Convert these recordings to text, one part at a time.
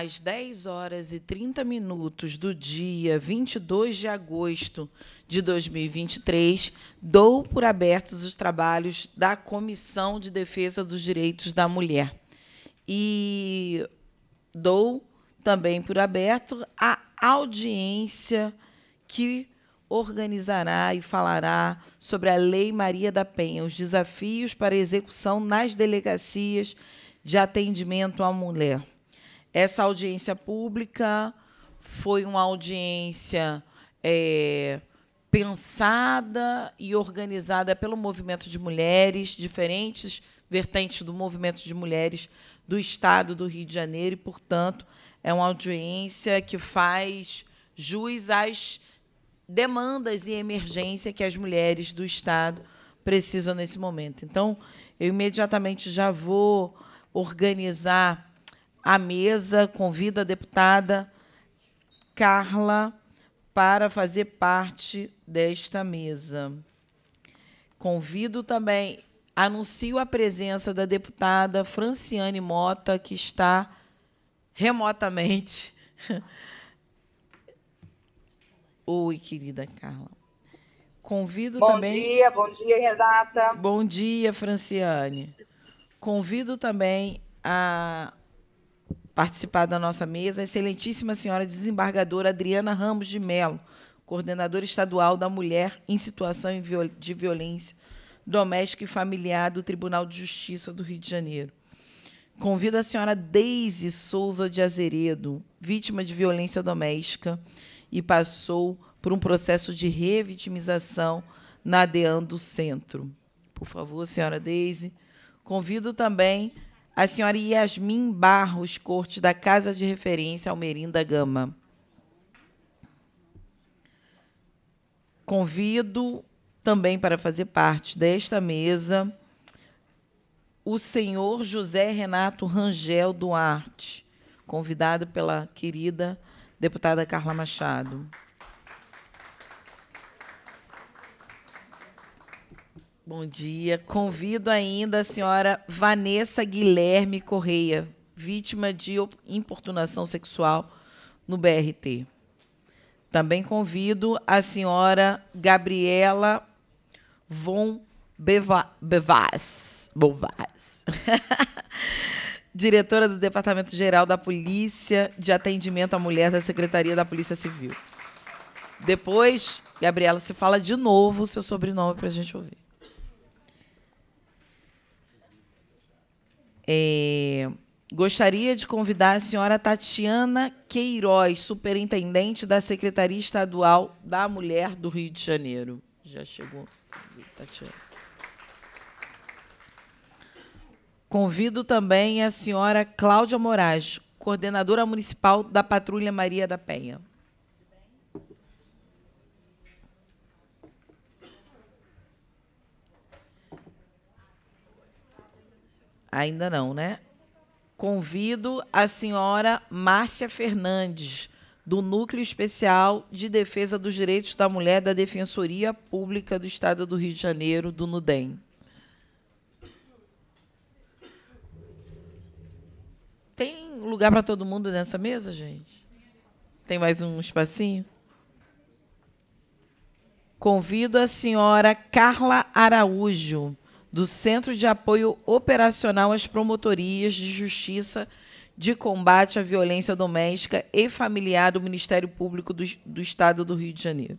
às 10 horas e 30 minutos do dia 22 de agosto de 2023, dou por abertos os trabalhos da Comissão de Defesa dos Direitos da Mulher. E dou também por aberto a audiência que organizará e falará sobre a Lei Maria da Penha, os desafios para execução nas delegacias de atendimento à mulher. Essa audiência pública foi uma audiência é, pensada e organizada pelo movimento de mulheres, diferentes vertentes do movimento de mulheres do Estado do Rio de Janeiro, e, portanto, é uma audiência que faz jus às demandas e emergência que as mulheres do Estado precisam nesse momento. Então, eu imediatamente já vou organizar à mesa, convido a deputada Carla para fazer parte desta mesa. Convido também, anuncio a presença da deputada Franciane Mota, que está remotamente. Oi, querida Carla. Convido bom também. Bom dia, bom dia, Renata. Bom dia, Franciane. Convido também a participar da nossa mesa a excelentíssima senhora desembargadora Adriana Ramos de Mello, coordenadora estadual da Mulher em Situação de Violência Doméstica e Familiar do Tribunal de Justiça do Rio de Janeiro. Convido a senhora Deise Souza de Azeredo, vítima de violência doméstica e passou por um processo de revitimização na ADAN do Centro. Por favor, senhora Deise. Convido também a senhora Yasmin Barros Corte, da Casa de Referência Almerinda Gama. Convido também para fazer parte desta mesa o senhor José Renato Rangel Duarte, convidado pela querida deputada Carla Machado. Bom dia. Convido ainda a senhora Vanessa Guilherme Correia, vítima de importunação sexual no BRT. Também convido a senhora Gabriela Von Beva Bevaz, Bovaz, diretora do Departamento Geral da Polícia de Atendimento à Mulher da Secretaria da Polícia Civil. Depois, Gabriela, se fala de novo o seu sobrenome para a gente ouvir. É, gostaria de convidar a senhora Tatiana Queiroz, superintendente da Secretaria Estadual da Mulher do Rio de Janeiro. Já chegou, Tatiana. Convido também a senhora Cláudia Moraes, coordenadora municipal da Patrulha Maria da Penha. Ainda não, né? Convido a senhora Márcia Fernandes, do Núcleo Especial de Defesa dos Direitos da Mulher da Defensoria Pública do Estado do Rio de Janeiro, do NUDEM. Tem lugar para todo mundo nessa mesa, gente? Tem mais um espacinho? Convido a senhora Carla Araújo, do Centro de Apoio Operacional às Promotorias de Justiça de Combate à Violência Doméstica e Familiar do Ministério Público do, do Estado do Rio de Janeiro.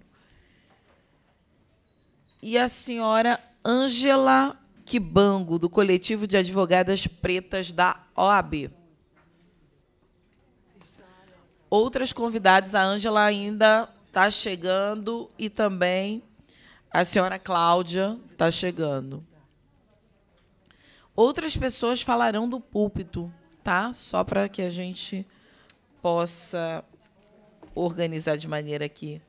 E a senhora Ângela Kibango do Coletivo de Advogadas Pretas da OAB. Outras convidadas, a Ângela ainda está chegando e também a senhora Cláudia está chegando. Outras pessoas falarão do púlpito, tá? Só para que a gente possa organizar de maneira aqui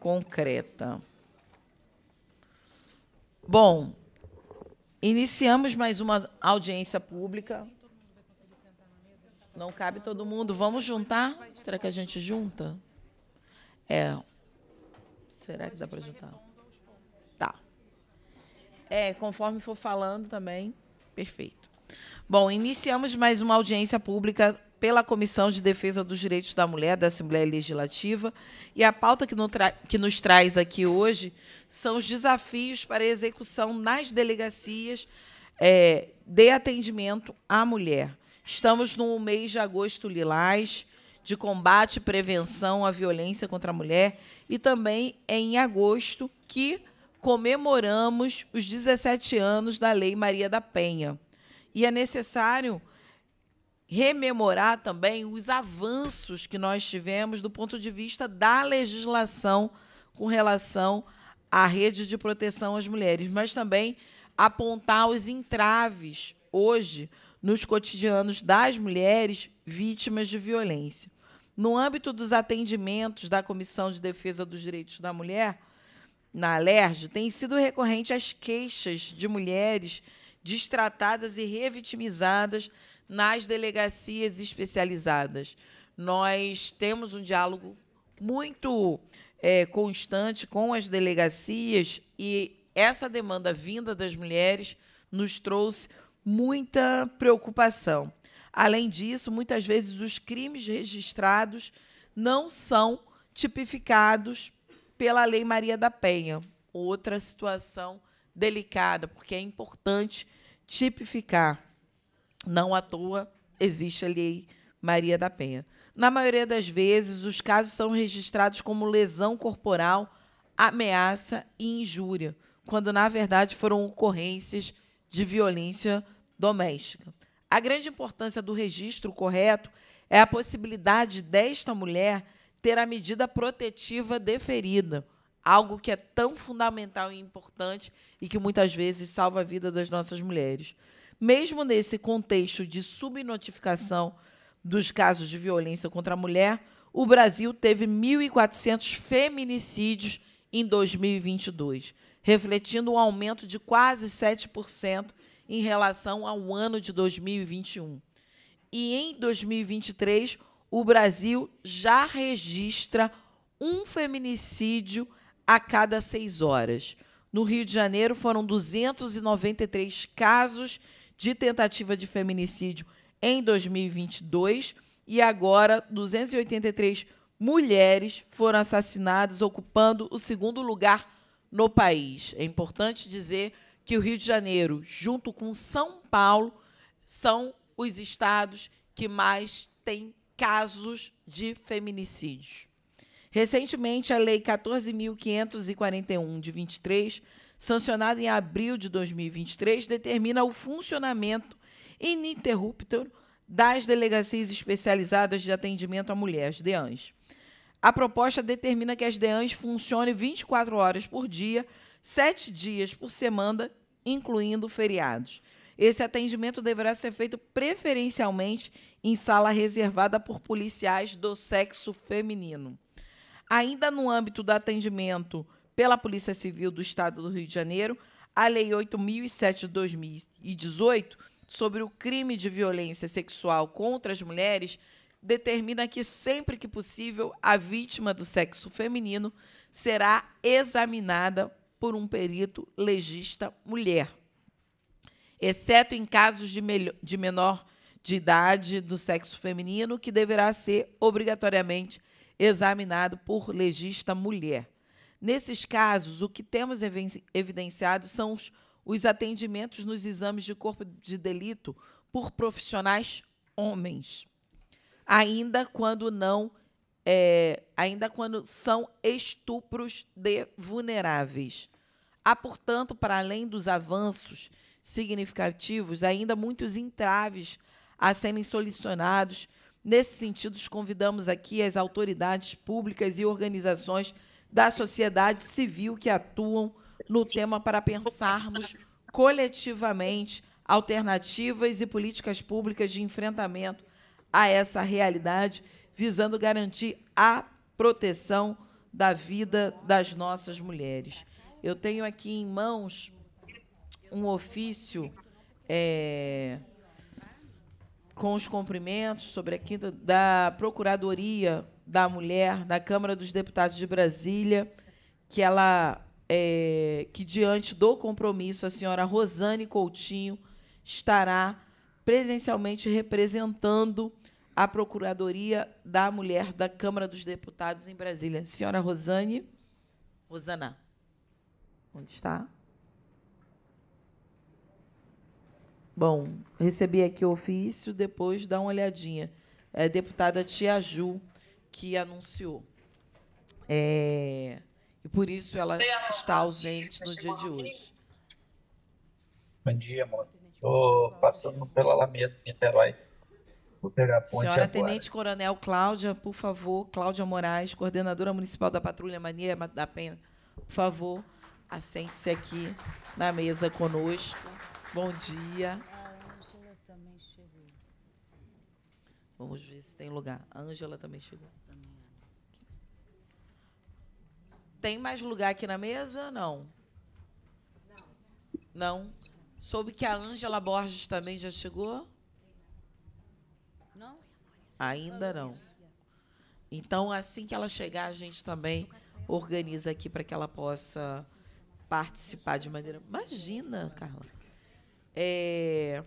concreta. Bom, iniciamos mais uma audiência pública. Não cabe todo mundo. Vamos juntar? Será que a gente junta? É. Será que dá para juntar? É, conforme for falando também. Perfeito. Bom, iniciamos mais uma audiência pública pela Comissão de Defesa dos Direitos da Mulher da Assembleia Legislativa. E a pauta que, no que nos traz aqui hoje são os desafios para a execução nas delegacias é, de atendimento à mulher. Estamos no mês de agosto lilás, de combate e prevenção à violência contra a mulher, e também é em agosto que comemoramos os 17 anos da Lei Maria da Penha. E é necessário rememorar também os avanços que nós tivemos do ponto de vista da legislação com relação à rede de proteção às mulheres, mas também apontar os entraves hoje nos cotidianos das mulheres vítimas de violência. No âmbito dos atendimentos da Comissão de Defesa dos Direitos da Mulher, na Alerj tem sido recorrente as queixas de mulheres destratadas e revitimizadas nas delegacias especializadas. Nós temos um diálogo muito é, constante com as delegacias e essa demanda vinda das mulheres nos trouxe muita preocupação. Além disso, muitas vezes os crimes registrados não são tipificados pela Lei Maria da Penha. Outra situação delicada, porque é importante tipificar. Não à toa existe a Lei Maria da Penha. Na maioria das vezes, os casos são registrados como lesão corporal, ameaça e injúria, quando na verdade foram ocorrências de violência doméstica. A grande importância do registro correto é a possibilidade desta mulher ter a medida protetiva deferida, algo que é tão fundamental e importante e que muitas vezes salva a vida das nossas mulheres. Mesmo nesse contexto de subnotificação dos casos de violência contra a mulher, o Brasil teve 1.400 feminicídios em 2022, refletindo um aumento de quase 7% em relação ao ano de 2021. E em 2023, o Brasil já registra um feminicídio a cada seis horas. No Rio de Janeiro, foram 293 casos de tentativa de feminicídio em 2022 e agora 283 mulheres foram assassinadas, ocupando o segundo lugar no país. É importante dizer que o Rio de Janeiro, junto com São Paulo, são os estados que mais têm casos de feminicídios. Recentemente, a Lei 14.541, de 23, sancionada em abril de 2023, determina o funcionamento ininterrupto das delegacias especializadas de atendimento a mulheres as DEANs. A proposta determina que as DEANs funcionem 24 horas por dia, 7 dias por semana, incluindo feriados. Esse atendimento deverá ser feito preferencialmente em sala reservada por policiais do sexo feminino. Ainda no âmbito do atendimento pela Polícia Civil do Estado do Rio de Janeiro, a Lei 8007 de 2018 sobre o crime de violência sexual contra as mulheres determina que sempre que possível a vítima do sexo feminino será examinada por um perito legista mulher exceto em casos de, de menor de idade do sexo feminino, que deverá ser obrigatoriamente examinado por legista mulher. Nesses casos, o que temos evidenciado são os, os atendimentos nos exames de corpo de delito por profissionais homens, ainda quando não, é, ainda quando são estupros de vulneráveis. Há, portanto, para além dos avanços significativos, ainda muitos entraves a serem solucionados. Nesse sentido, os convidamos aqui as autoridades públicas e organizações da sociedade civil que atuam no tema para pensarmos coletivamente alternativas e políticas públicas de enfrentamento a essa realidade, visando garantir a proteção da vida das nossas mulheres. Eu tenho aqui em mãos um ofício é, com os cumprimentos sobre a quinta da Procuradoria da Mulher da Câmara dos Deputados de Brasília, que ela é, que diante do compromisso a senhora Rosane Coutinho estará presencialmente representando a Procuradoria da Mulher da Câmara dos Deputados em Brasília. Senhora Rosane, Rosana, onde está? Bom, recebi aqui o ofício, depois dá uma olhadinha. É deputada Tia Ju que anunciou. É, e por isso ela está tá ausente no dia de hoje. Bom dia, amor. Estou passando pela Alameda, Niterói. Vou pegar a ponte Senhora agora. Tenente Coronel Cláudia, por favor, Cláudia Moraes, coordenadora municipal da Patrulha Mania da Penha, por favor, assente-se aqui na mesa conosco. Bom dia. Vamos ver se tem lugar. A Ângela também chegou. Tem mais lugar aqui na mesa? Não. Não. Soube que a Ângela Borges também já chegou? Não. Ainda não. Então, assim que ela chegar, a gente também organiza aqui para que ela possa participar de maneira. Imagina, Carla é,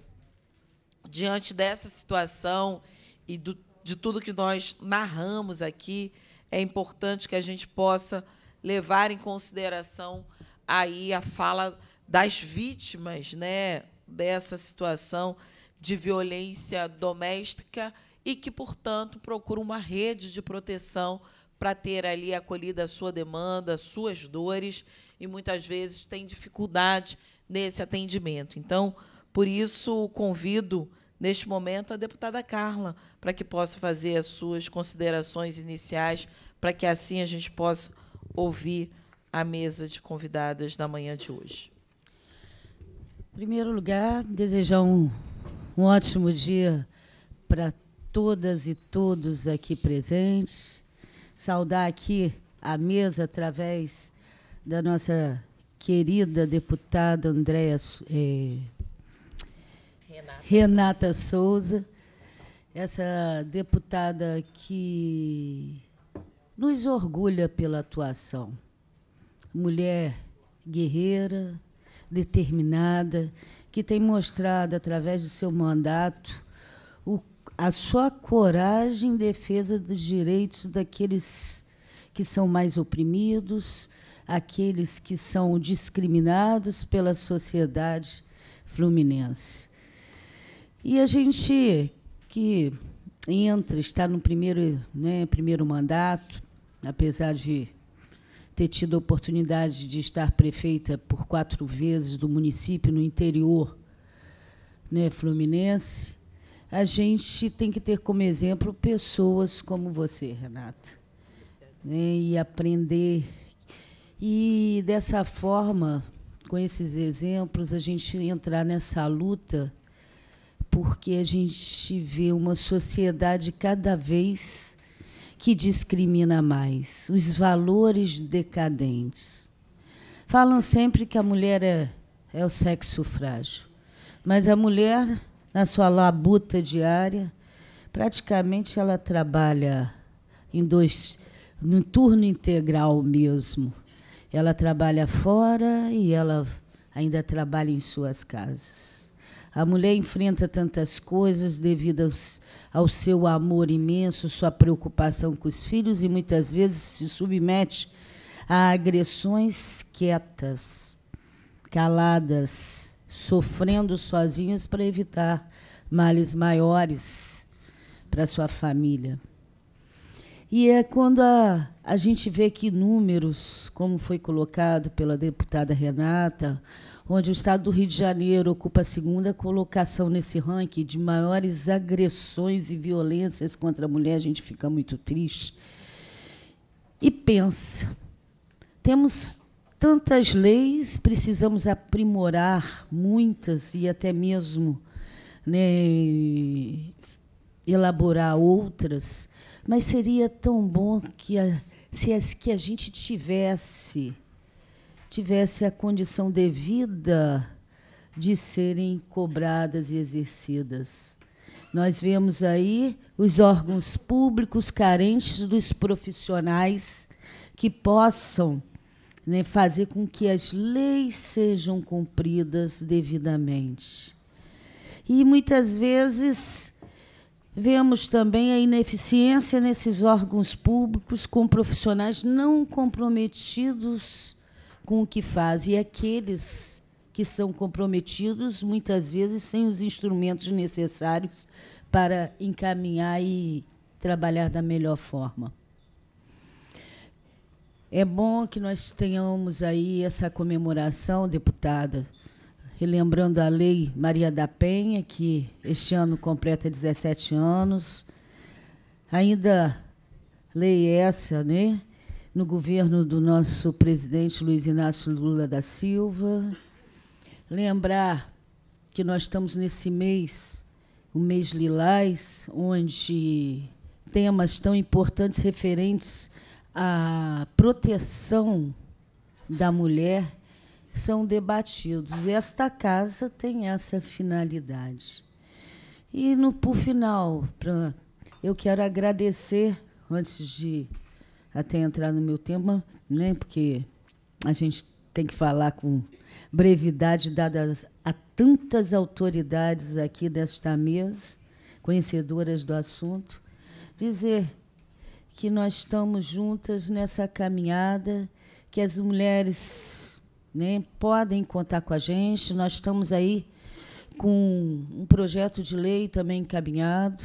diante dessa situação e do, de tudo que nós narramos aqui, é importante que a gente possa levar em consideração aí a fala das vítimas, né, dessa situação de violência doméstica e que, portanto, procura uma rede de proteção para ter ali acolhida a sua demanda, suas dores, e muitas vezes tem dificuldade nesse atendimento. Então, por isso, convido neste momento a deputada Carla para que possa fazer as suas considerações iniciais, para que assim a gente possa ouvir a mesa de convidadas da manhã de hoje. Em primeiro lugar, desejar um, um ótimo dia para todas e todos aqui presentes. Saudar aqui a mesa através da nossa querida deputada Andréa é, Renata, Renata Souza. Souza, essa deputada que nos orgulha pela atuação. Mulher guerreira, determinada, que tem mostrado, através do seu mandato, o, a sua coragem em defesa dos direitos daqueles que são mais oprimidos, aqueles que são discriminados pela sociedade fluminense. E a gente que entra, está no primeiro, né, primeiro mandato, apesar de ter tido a oportunidade de estar prefeita por quatro vezes do município no interior né, fluminense, a gente tem que ter como exemplo pessoas como você, Renata, né, e aprender e dessa forma, com esses exemplos, a gente entrar nessa luta, porque a gente vê uma sociedade cada vez que discrimina mais, os valores decadentes. Falam sempre que a mulher é, é o sexo frágil, mas a mulher, na sua labuta diária, praticamente ela trabalha em dois, no turno integral mesmo. Ela trabalha fora e ela ainda trabalha em suas casas. A mulher enfrenta tantas coisas devido ao seu amor imenso, sua preocupação com os filhos e muitas vezes se submete a agressões quietas, caladas, sofrendo sozinhas para evitar males maiores para sua família. E é quando a, a gente vê que números, como foi colocado pela deputada Renata, onde o estado do Rio de Janeiro ocupa a segunda colocação nesse ranking de maiores agressões e violências contra a mulher, a gente fica muito triste. E pensa, temos tantas leis, precisamos aprimorar muitas e até mesmo né, elaborar outras mas seria tão bom que a, se as, que a gente tivesse tivesse a condição devida de serem cobradas e exercidas. Nós vemos aí os órgãos públicos carentes dos profissionais que possam né, fazer com que as leis sejam cumpridas devidamente. E muitas vezes Vemos também a ineficiência nesses órgãos públicos com profissionais não comprometidos com o que fazem. E aqueles que são comprometidos, muitas vezes, sem os instrumentos necessários para encaminhar e trabalhar da melhor forma. É bom que nós tenhamos aí essa comemoração, deputada, relembrando a Lei Maria da Penha, que este ano completa 17 anos. Ainda lei essa, né? No governo do nosso presidente Luiz Inácio Lula da Silva. Lembrar que nós estamos nesse mês, o mês Lilás, onde temas tão importantes referentes à proteção da mulher são debatidos. Esta casa tem essa finalidade. E, no, por final, pra, eu quero agradecer, antes de até entrar no meu tema, né, porque a gente tem que falar com brevidade, dadas a tantas autoridades aqui desta mesa, conhecedoras do assunto, dizer que nós estamos juntas nessa caminhada, que as mulheres né? Podem contar com a gente. Nós estamos aí com um projeto de lei também encaminhado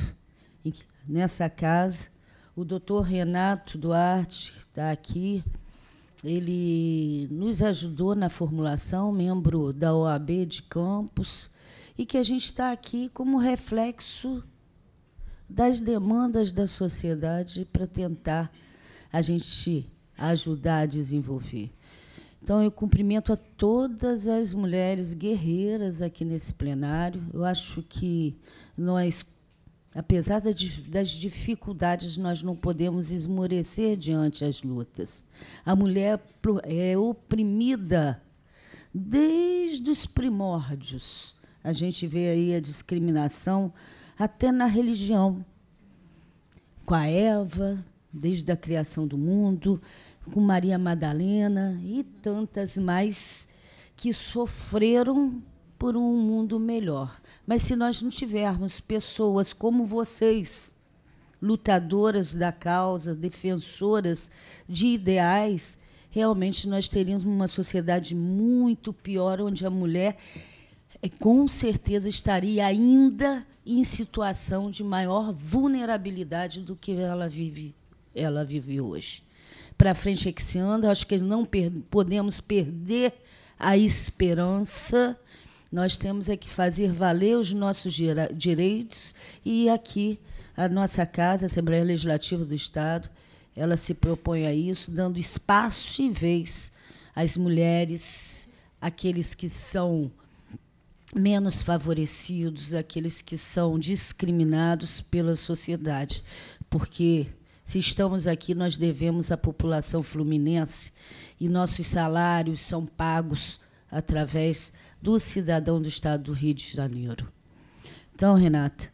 nessa casa. O doutor Renato Duarte está aqui. Ele nos ajudou na formulação, membro da OAB de Campos, e que a gente está aqui como reflexo das demandas da sociedade para tentar a gente ajudar a desenvolver. Então, eu cumprimento a todas as mulheres guerreiras aqui nesse plenário. Eu acho que nós, apesar das dificuldades, nós não podemos esmorecer diante as lutas. A mulher é oprimida desde os primórdios. A gente vê aí a discriminação até na religião. Com a Eva, desde a criação do mundo, com Maria Madalena e tantas mais que sofreram por um mundo melhor. Mas se nós não tivermos pessoas como vocês, lutadoras da causa, defensoras de ideais, realmente nós teríamos uma sociedade muito pior, onde a mulher eh, com certeza estaria ainda em situação de maior vulnerabilidade do que ela vive, ela vive hoje para frente é que se anda. Acho que não per podemos perder a esperança. Nós temos é que fazer valer os nossos direitos e aqui a nossa casa, a Assembleia Legislativa do Estado, ela se propõe a isso, dando espaço e vez às mulheres, aqueles que são menos favorecidos, aqueles que são discriminados pela sociedade, porque se estamos aqui, nós devemos à população fluminense e nossos salários são pagos através do cidadão do estado do Rio de Janeiro. Então, Renata,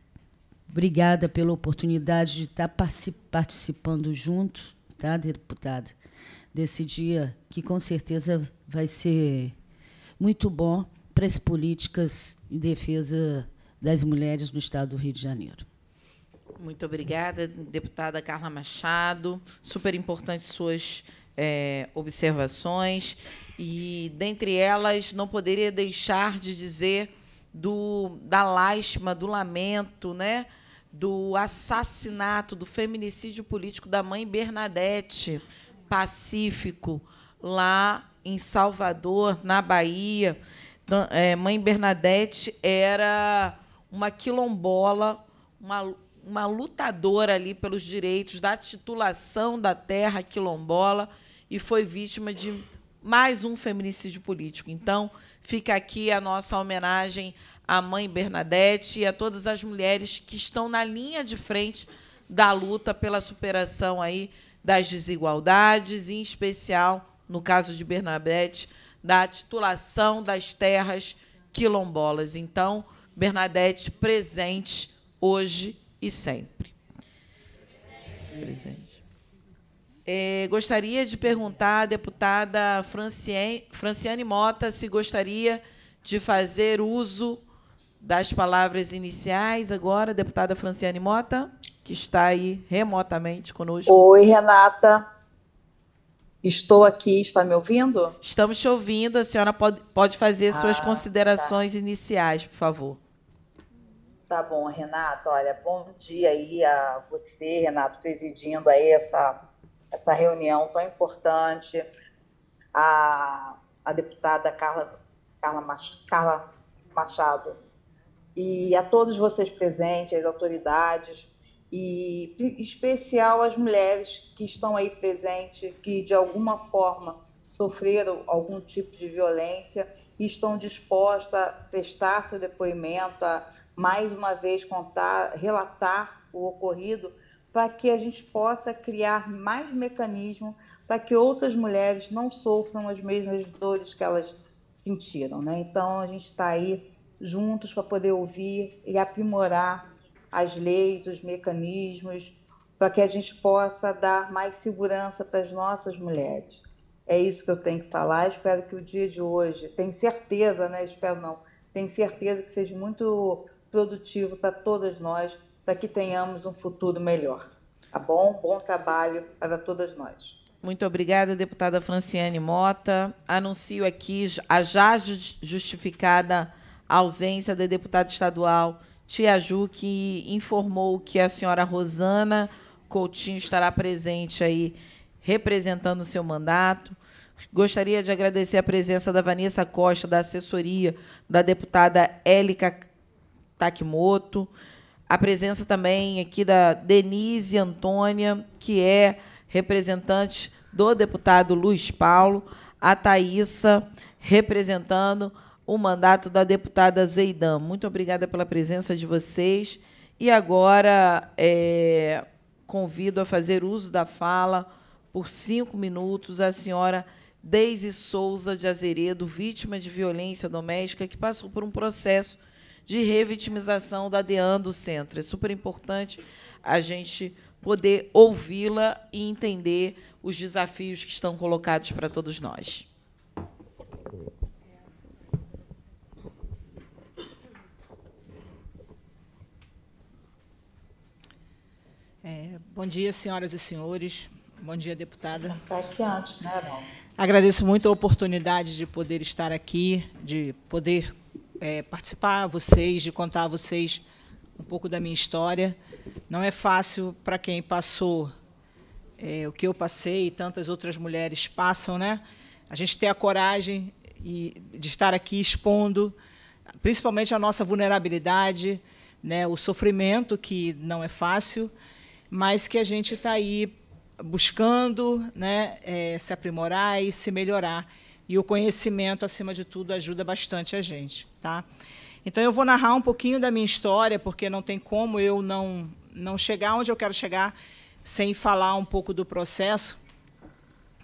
obrigada pela oportunidade de estar participando junto, tá, deputada, desse dia que com certeza vai ser muito bom para as políticas em defesa das mulheres no estado do Rio de Janeiro. Muito obrigada, deputada Carla Machado. Super importantes suas é, observações. E, dentre elas, não poderia deixar de dizer do, da lástima, do lamento, né? do assassinato, do feminicídio político da mãe Bernadette Pacífico, lá em Salvador, na Bahia. É, mãe Bernadette era uma quilombola, uma uma lutadora ali pelos direitos da titulação da terra quilombola e foi vítima de mais um feminicídio político. Então, fica aqui a nossa homenagem à mãe Bernadette e a todas as mulheres que estão na linha de frente da luta pela superação aí das desigualdades, e, em especial, no caso de Bernadette, da titulação das terras quilombolas. Então, Bernadette presente hoje e sempre. Presente. É, gostaria de perguntar à deputada Franciane, Franciane Mota se gostaria de fazer uso das palavras iniciais agora, deputada Franciane Mota, que está aí remotamente conosco. Oi, Renata. Estou aqui, está me ouvindo? Estamos te ouvindo. A senhora pode, pode fazer ah, suas considerações tá. iniciais, por favor. Tá bom, Renato. Olha, bom dia aí a você, Renato, presidindo aí essa, essa reunião tão importante. A, a deputada Carla, Carla, Mach, Carla Machado. E a todos vocês presentes, as autoridades, e em especial as mulheres que estão aí presentes, que de alguma forma sofreram algum tipo de violência e estão dispostas a prestar seu depoimento, a, mais uma vez contar, relatar o ocorrido, para que a gente possa criar mais mecanismo para que outras mulheres não sofram as mesmas dores que elas sentiram. Né? Então, a gente está aí juntos para poder ouvir e aprimorar as leis, os mecanismos, para que a gente possa dar mais segurança para as nossas mulheres. É isso que eu tenho que falar. Espero que o dia de hoje, tenho certeza, né? Espero não, tenho certeza que seja muito produtivo para todas nós, para que tenhamos um futuro melhor. Tá bom? Bom trabalho para todas nós. Muito obrigada, deputada Franciane Mota. Anuncio aqui a já justificada ausência da deputada estadual Tia Ju, que informou que a senhora Rosana Coutinho estará presente aí representando o seu mandato. Gostaria de agradecer a presença da Vanessa Costa, da assessoria da deputada Élica Takimoto, a presença também aqui da Denise Antônia, que é representante do deputado Luiz Paulo, a Thaísa, representando o mandato da deputada Zeidan. Muito obrigada pela presença de vocês. E agora é, convido a fazer uso da fala por cinco minutos a senhora Deise Souza de Azeredo, vítima de violência doméstica, que passou por um processo de revitimização da DEAN do centro. É super importante a gente poder ouvi-la e entender os desafios que estão colocados para todos nós. É, bom dia, senhoras e senhores. Bom dia, deputada. Está aqui antes, né, Agradeço muito a oportunidade de poder estar aqui, de poder é, participar vocês, de contar a vocês um pouco da minha história. Não é fácil para quem passou é, o que eu passei e tantas outras mulheres passam, né? A gente ter a coragem e, de estar aqui expondo, principalmente a nossa vulnerabilidade, né? O sofrimento que não é fácil, mas que a gente está aí buscando, né? É, se aprimorar e se melhorar. E o conhecimento, acima de tudo, ajuda bastante a gente. Tá? Então, eu vou narrar um pouquinho da minha história, porque não tem como eu não, não chegar onde eu quero chegar sem falar um pouco do processo.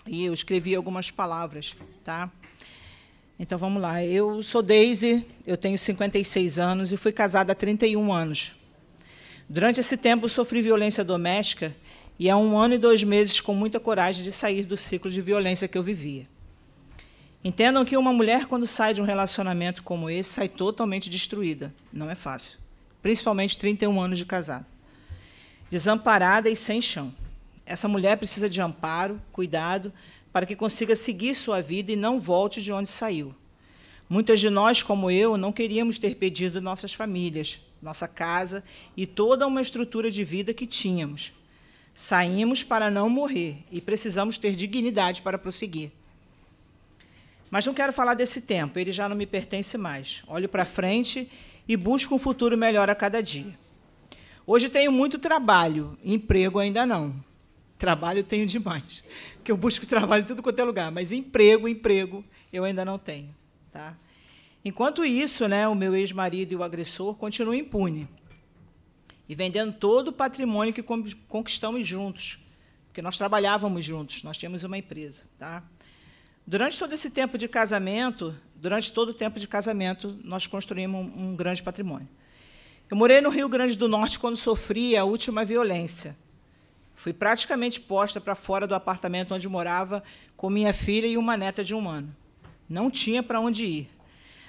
E eu escrevi algumas palavras. Tá? Então, vamos lá. Eu sou Daisy, eu tenho 56 anos e fui casada há 31 anos. Durante esse tempo, sofri violência doméstica e há um ano e dois meses, com muita coragem, de sair do ciclo de violência que eu vivia. Entendam que uma mulher, quando sai de um relacionamento como esse, sai totalmente destruída. Não é fácil. Principalmente 31 anos de casado. Desamparada e sem chão. Essa mulher precisa de amparo, cuidado, para que consiga seguir sua vida e não volte de onde saiu. Muitas de nós, como eu, não queríamos ter perdido nossas famílias, nossa casa e toda uma estrutura de vida que tínhamos. Saímos para não morrer e precisamos ter dignidade para prosseguir. Mas não quero falar desse tempo, ele já não me pertence mais. Olho para frente e busco um futuro melhor a cada dia. Hoje tenho muito trabalho, emprego ainda não. Trabalho tenho demais, porque eu busco trabalho em tudo quanto é lugar, mas emprego, emprego, eu ainda não tenho. Tá? Enquanto isso, né, o meu ex-marido e o agressor continuam impune e vendendo todo o patrimônio que conquistamos juntos, porque nós trabalhávamos juntos, nós tínhamos uma empresa. Tá? Durante todo esse tempo de casamento, durante todo o tempo de casamento, nós construímos um, um grande patrimônio. Eu morei no Rio Grande do Norte quando sofri a última violência. Fui praticamente posta para fora do apartamento onde morava com minha filha e uma neta de um ano. Não tinha para onde ir.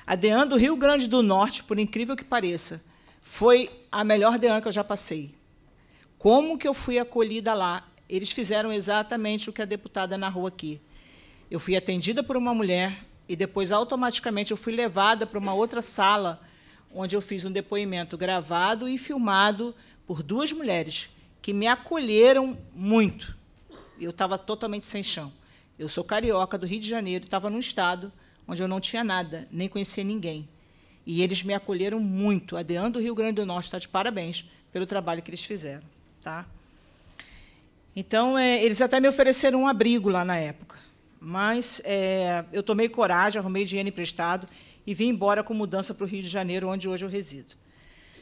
A DEAN do Rio Grande do Norte, por incrível que pareça, foi a melhor deã que eu já passei. Como que eu fui acolhida lá? Eles fizeram exatamente o que a deputada narrou aqui. Eu fui atendida por uma mulher e depois automaticamente eu fui levada para uma outra sala onde eu fiz um depoimento gravado e filmado por duas mulheres que me acolheram muito. Eu estava totalmente sem chão. Eu sou carioca do Rio de Janeiro, estava num estado onde eu não tinha nada, nem conhecia ninguém. E eles me acolheram muito. A do Rio Grande do Norte está de parabéns pelo trabalho que eles fizeram. Tá? Então, é, eles até me ofereceram um abrigo lá na época. Mas é, eu tomei coragem, arrumei dinheiro emprestado e vim embora com mudança para o Rio de Janeiro, onde hoje eu resido.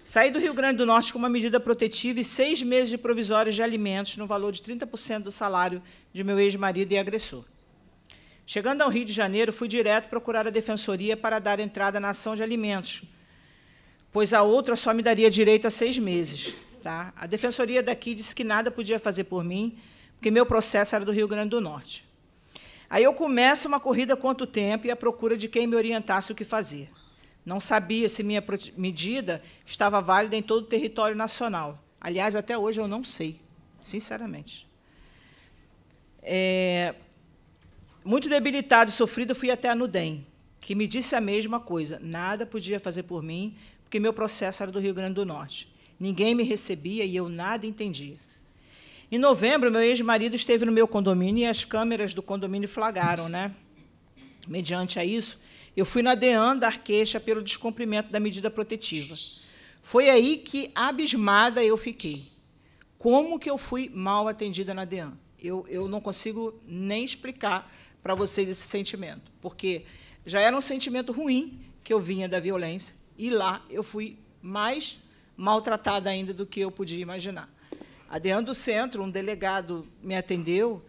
Saí do Rio Grande do Norte com uma medida protetiva e seis meses de provisórios de alimentos no valor de 30% do salário de meu ex-marido e agressor. Chegando ao Rio de Janeiro, fui direto procurar a defensoria para dar entrada na ação de alimentos, pois a outra só me daria direito a seis meses. Tá? A defensoria daqui disse que nada podia fazer por mim, porque meu processo era do Rio Grande do Norte. Aí eu começo uma corrida quanto tempo e a procura de quem me orientasse o que fazer. Não sabia se minha medida estava válida em todo o território nacional. Aliás, até hoje eu não sei, sinceramente. É, muito debilitado e sofrido, fui até a Nudem, que me disse a mesma coisa. Nada podia fazer por mim, porque meu processo era do Rio Grande do Norte. Ninguém me recebia e eu nada entendia. Em novembro, meu ex-marido esteve no meu condomínio e as câmeras do condomínio flagraram, né? Mediante a isso, eu fui na DEAN dar queixa pelo descumprimento da medida protetiva. Foi aí que, abismada, eu fiquei. Como que eu fui mal atendida na DEAN? Eu, eu não consigo nem explicar para vocês esse sentimento, porque já era um sentimento ruim que eu vinha da violência, e lá eu fui mais maltratada ainda do que eu podia imaginar dentro do centro, um delegado me atendeu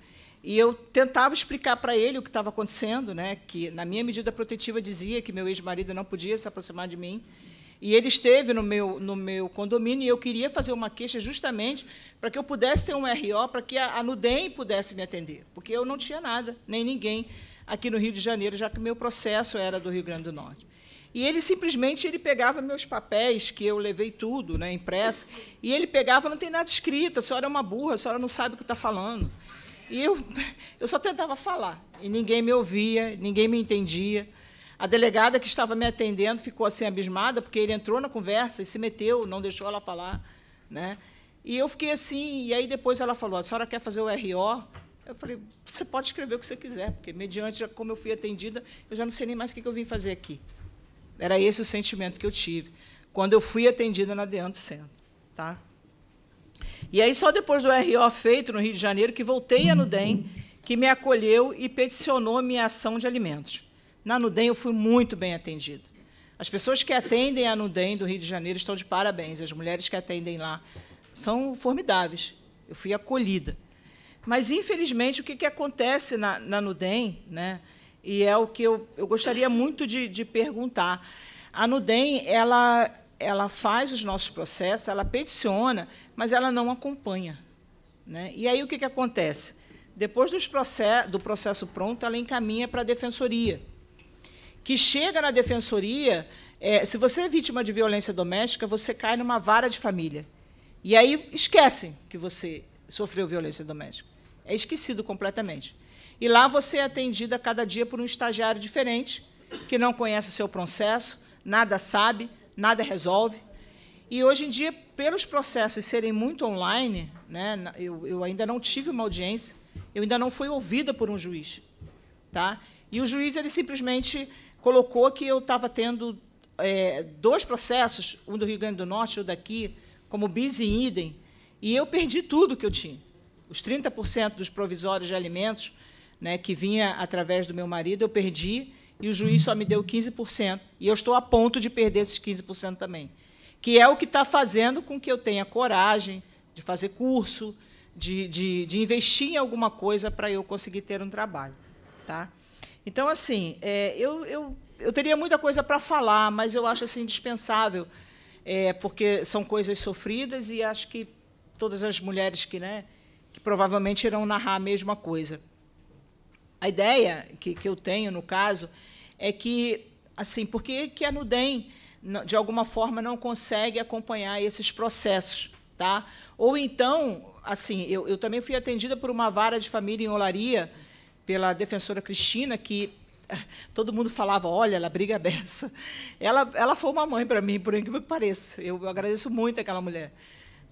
e eu tentava explicar para ele o que estava acontecendo, né? que na minha medida protetiva dizia que meu ex-marido não podia se aproximar de mim. E ele esteve no meu, no meu condomínio e eu queria fazer uma queixa justamente para que eu pudesse ter um RO, para que a, a NUDEM pudesse me atender, porque eu não tinha nada, nem ninguém aqui no Rio de Janeiro, já que o meu processo era do Rio Grande do Norte. E ele simplesmente ele pegava meus papéis, que eu levei tudo, né, impresso, e ele pegava, não tem nada escrito, a senhora é uma burra, a senhora não sabe o que está falando. E eu, eu só tentava falar, e ninguém me ouvia, ninguém me entendia. A delegada que estava me atendendo ficou assim abismada, porque ele entrou na conversa e se meteu, não deixou ela falar. Né? E eu fiquei assim, e aí depois ela falou: a senhora quer fazer o RO? Eu falei: você pode escrever o que você quiser, porque mediante como eu fui atendida, eu já não sei nem mais o que eu vim fazer aqui. Era esse o sentimento que eu tive quando eu fui atendida na Deanto Centro. Tá? E aí, só depois do RO feito no Rio de Janeiro, que voltei à Nudem, que me acolheu e peticionou minha ação de alimentos. Na Nudem, eu fui muito bem atendida. As pessoas que atendem a Nudem do Rio de Janeiro estão de parabéns. As mulheres que atendem lá são formidáveis. Eu fui acolhida. Mas, infelizmente, o que, que acontece na, na Nudem, né? e é o que eu, eu gostaria muito de, de perguntar. A Nudem, ela, ela faz os nossos processos, ela peticiona, mas ela não acompanha. Né? E aí o que, que acontece? Depois dos process do processo pronto, ela encaminha para a defensoria. Que chega na defensoria, é, se você é vítima de violência doméstica, você cai numa vara de família. E aí esquecem que você sofreu violência doméstica. É esquecido completamente. E lá você é atendida cada dia por um estagiário diferente, que não conhece o seu processo, nada sabe, nada resolve. E hoje em dia, pelos processos serem muito online, né, eu, eu ainda não tive uma audiência, eu ainda não fui ouvida por um juiz. Tá? E o juiz ele simplesmente colocou que eu estava tendo é, dois processos, um do Rio Grande do Norte e um daqui, como bis e idem, e eu perdi tudo que eu tinha. Os 30% dos provisórios de alimentos, né, que vinha através do meu marido, eu perdi e o juiz só me deu 15%. E eu estou a ponto de perder esses 15% também. Que é o que está fazendo com que eu tenha coragem de fazer curso, de, de, de investir em alguma coisa para eu conseguir ter um trabalho. Tá? Então, assim, é, eu, eu, eu teria muita coisa para falar, mas eu acho assim, indispensável, é, porque são coisas sofridas e acho que todas as mulheres que, né, que provavelmente irão narrar a mesma coisa. A ideia que, que eu tenho, no caso, é que, assim, porque que, que a NUDEM, de alguma forma, não consegue acompanhar esses processos? Tá? Ou então, assim, eu, eu também fui atendida por uma vara de família em Olaria, pela defensora Cristina, que eh, todo mundo falava, olha, ela briga beça. Ela, ela foi uma mãe para mim, por incrível que pareça. Eu agradeço muito aquela mulher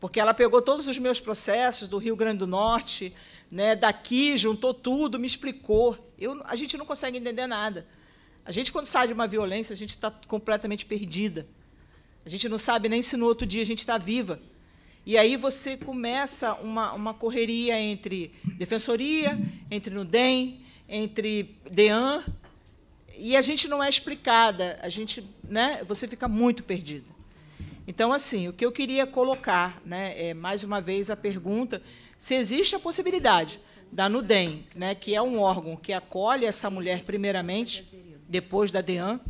porque ela pegou todos os meus processos do Rio Grande do Norte, né, daqui, juntou tudo, me explicou. Eu, a gente não consegue entender nada. A gente, quando sai de uma violência, a gente está completamente perdida. A gente não sabe nem se no outro dia a gente está viva. E aí você começa uma, uma correria entre defensoria, entre NUDEM, entre DEAN, e a gente não é explicada. A gente, né, você fica muito perdida. Então, assim, o que eu queria colocar, né, é mais uma vez a pergunta, se existe a possibilidade da Nudem, né, que é um órgão que acolhe essa mulher primeiramente, depois da DEAN,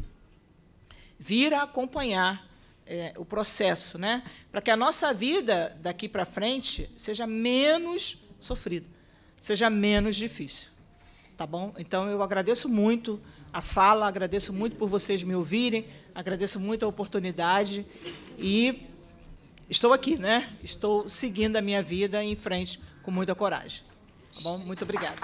vir a acompanhar é, o processo, né, para que a nossa vida daqui para frente seja menos sofrida, seja menos difícil. Tá bom? Então, eu agradeço muito a fala, agradeço muito por vocês me ouvirem, agradeço muito a oportunidade e estou aqui, né? Estou seguindo a minha vida em frente com muita coragem. Tá bom? Muito obrigada.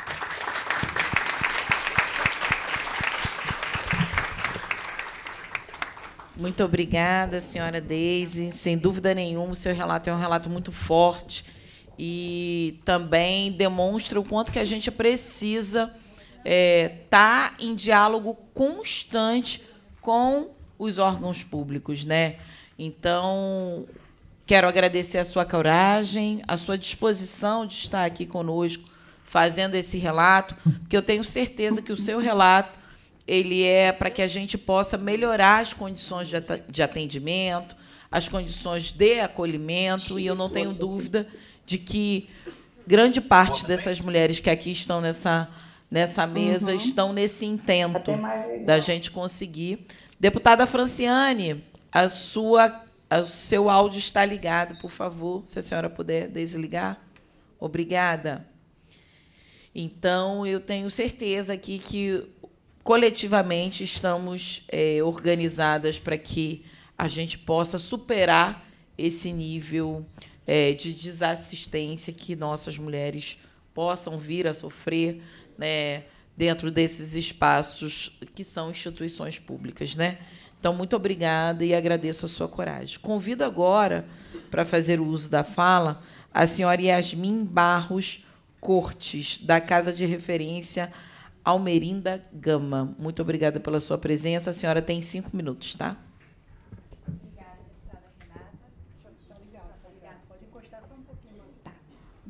Muito obrigada, senhora Deise. Sem dúvida nenhuma, o seu relato é um relato muito forte e também demonstra o quanto que a gente precisa está é, tá em diálogo constante com os órgãos públicos, né? Então, quero agradecer a sua coragem, a sua disposição de estar aqui conosco, fazendo esse relato, que eu tenho certeza que o seu relato ele é para que a gente possa melhorar as condições de atendimento, as condições de acolhimento, e eu não tenho dúvida de que grande parte dessas mulheres que aqui estão nessa nessa mesa uhum. estão nesse intento da gente conseguir. Deputada Franciane, a sua, a, o seu áudio está ligado, por favor, se a senhora puder desligar. Obrigada. Então, eu tenho certeza aqui que coletivamente estamos é, organizadas para que a gente possa superar esse nível é, de desassistência que nossas mulheres possam vir a sofrer é, dentro desses espaços que são instituições públicas, né? Então, muito obrigada e agradeço a sua coragem. Convido agora, para fazer o uso da fala, a senhora Yasmin Barros Cortes, da Casa de Referência Almerinda Gama. Muito obrigada pela sua presença. A senhora tem cinco minutos, tá?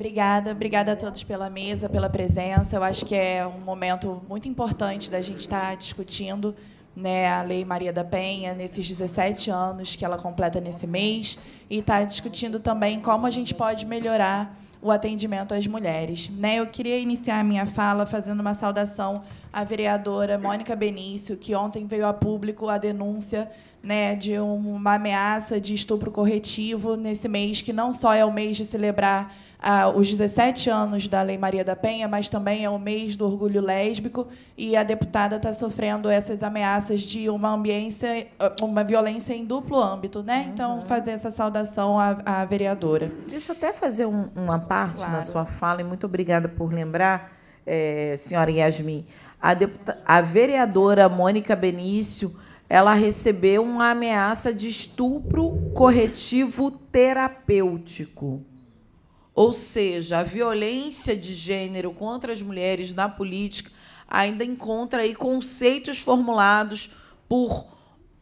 Obrigada, obrigada a todos pela mesa, pela presença. Eu acho que é um momento muito importante da gente estar discutindo né, a Lei Maria da Penha nesses 17 anos que ela completa nesse mês e estar tá discutindo também como a gente pode melhorar o atendimento às mulheres. Né, eu queria iniciar a minha fala fazendo uma saudação à vereadora Mônica Benício, que ontem veio a público a denúncia né, de uma ameaça de estupro corretivo nesse mês, que não só é o mês de celebrar ah, os 17 anos da Lei Maria da Penha, mas também é o mês do orgulho lésbico e a deputada está sofrendo essas ameaças de uma ambiência, eh, uma violência em duplo âmbito, né? Então, uhum. Então fazer essa saudação à, à, vereadora. Deixa eu até fazer um, uma parte claro. na sua fala e muito obrigada por lembrar, é, senhora Yasmin, a, deputa, a vereadora Mônica Benício ela recebeu uma ameaça de estupro corretivo terapêutico. Ou seja, a violência de gênero contra as mulheres na política ainda encontra aí conceitos formulados por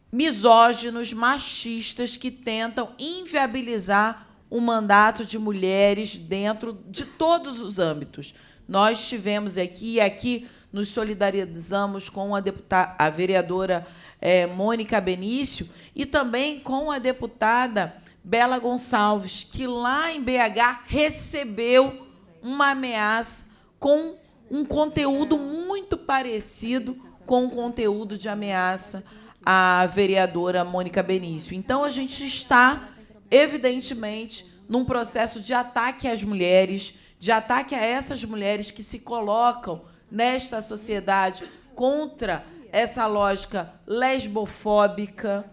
misóginos, machistas que tentam inviabilizar o mandato de mulheres dentro de todos os âmbitos. Nós tivemos aqui e aqui nos solidarizamos com a deputada, a vereadora é, Mônica Benício e também com a deputada Bela Gonçalves, que lá em BH recebeu uma ameaça com um conteúdo muito parecido com o conteúdo de ameaça à vereadora Mônica Benício. Então a gente está, evidentemente, num processo de ataque às mulheres, de ataque a essas mulheres que se colocam nesta sociedade contra essa lógica lesbofóbica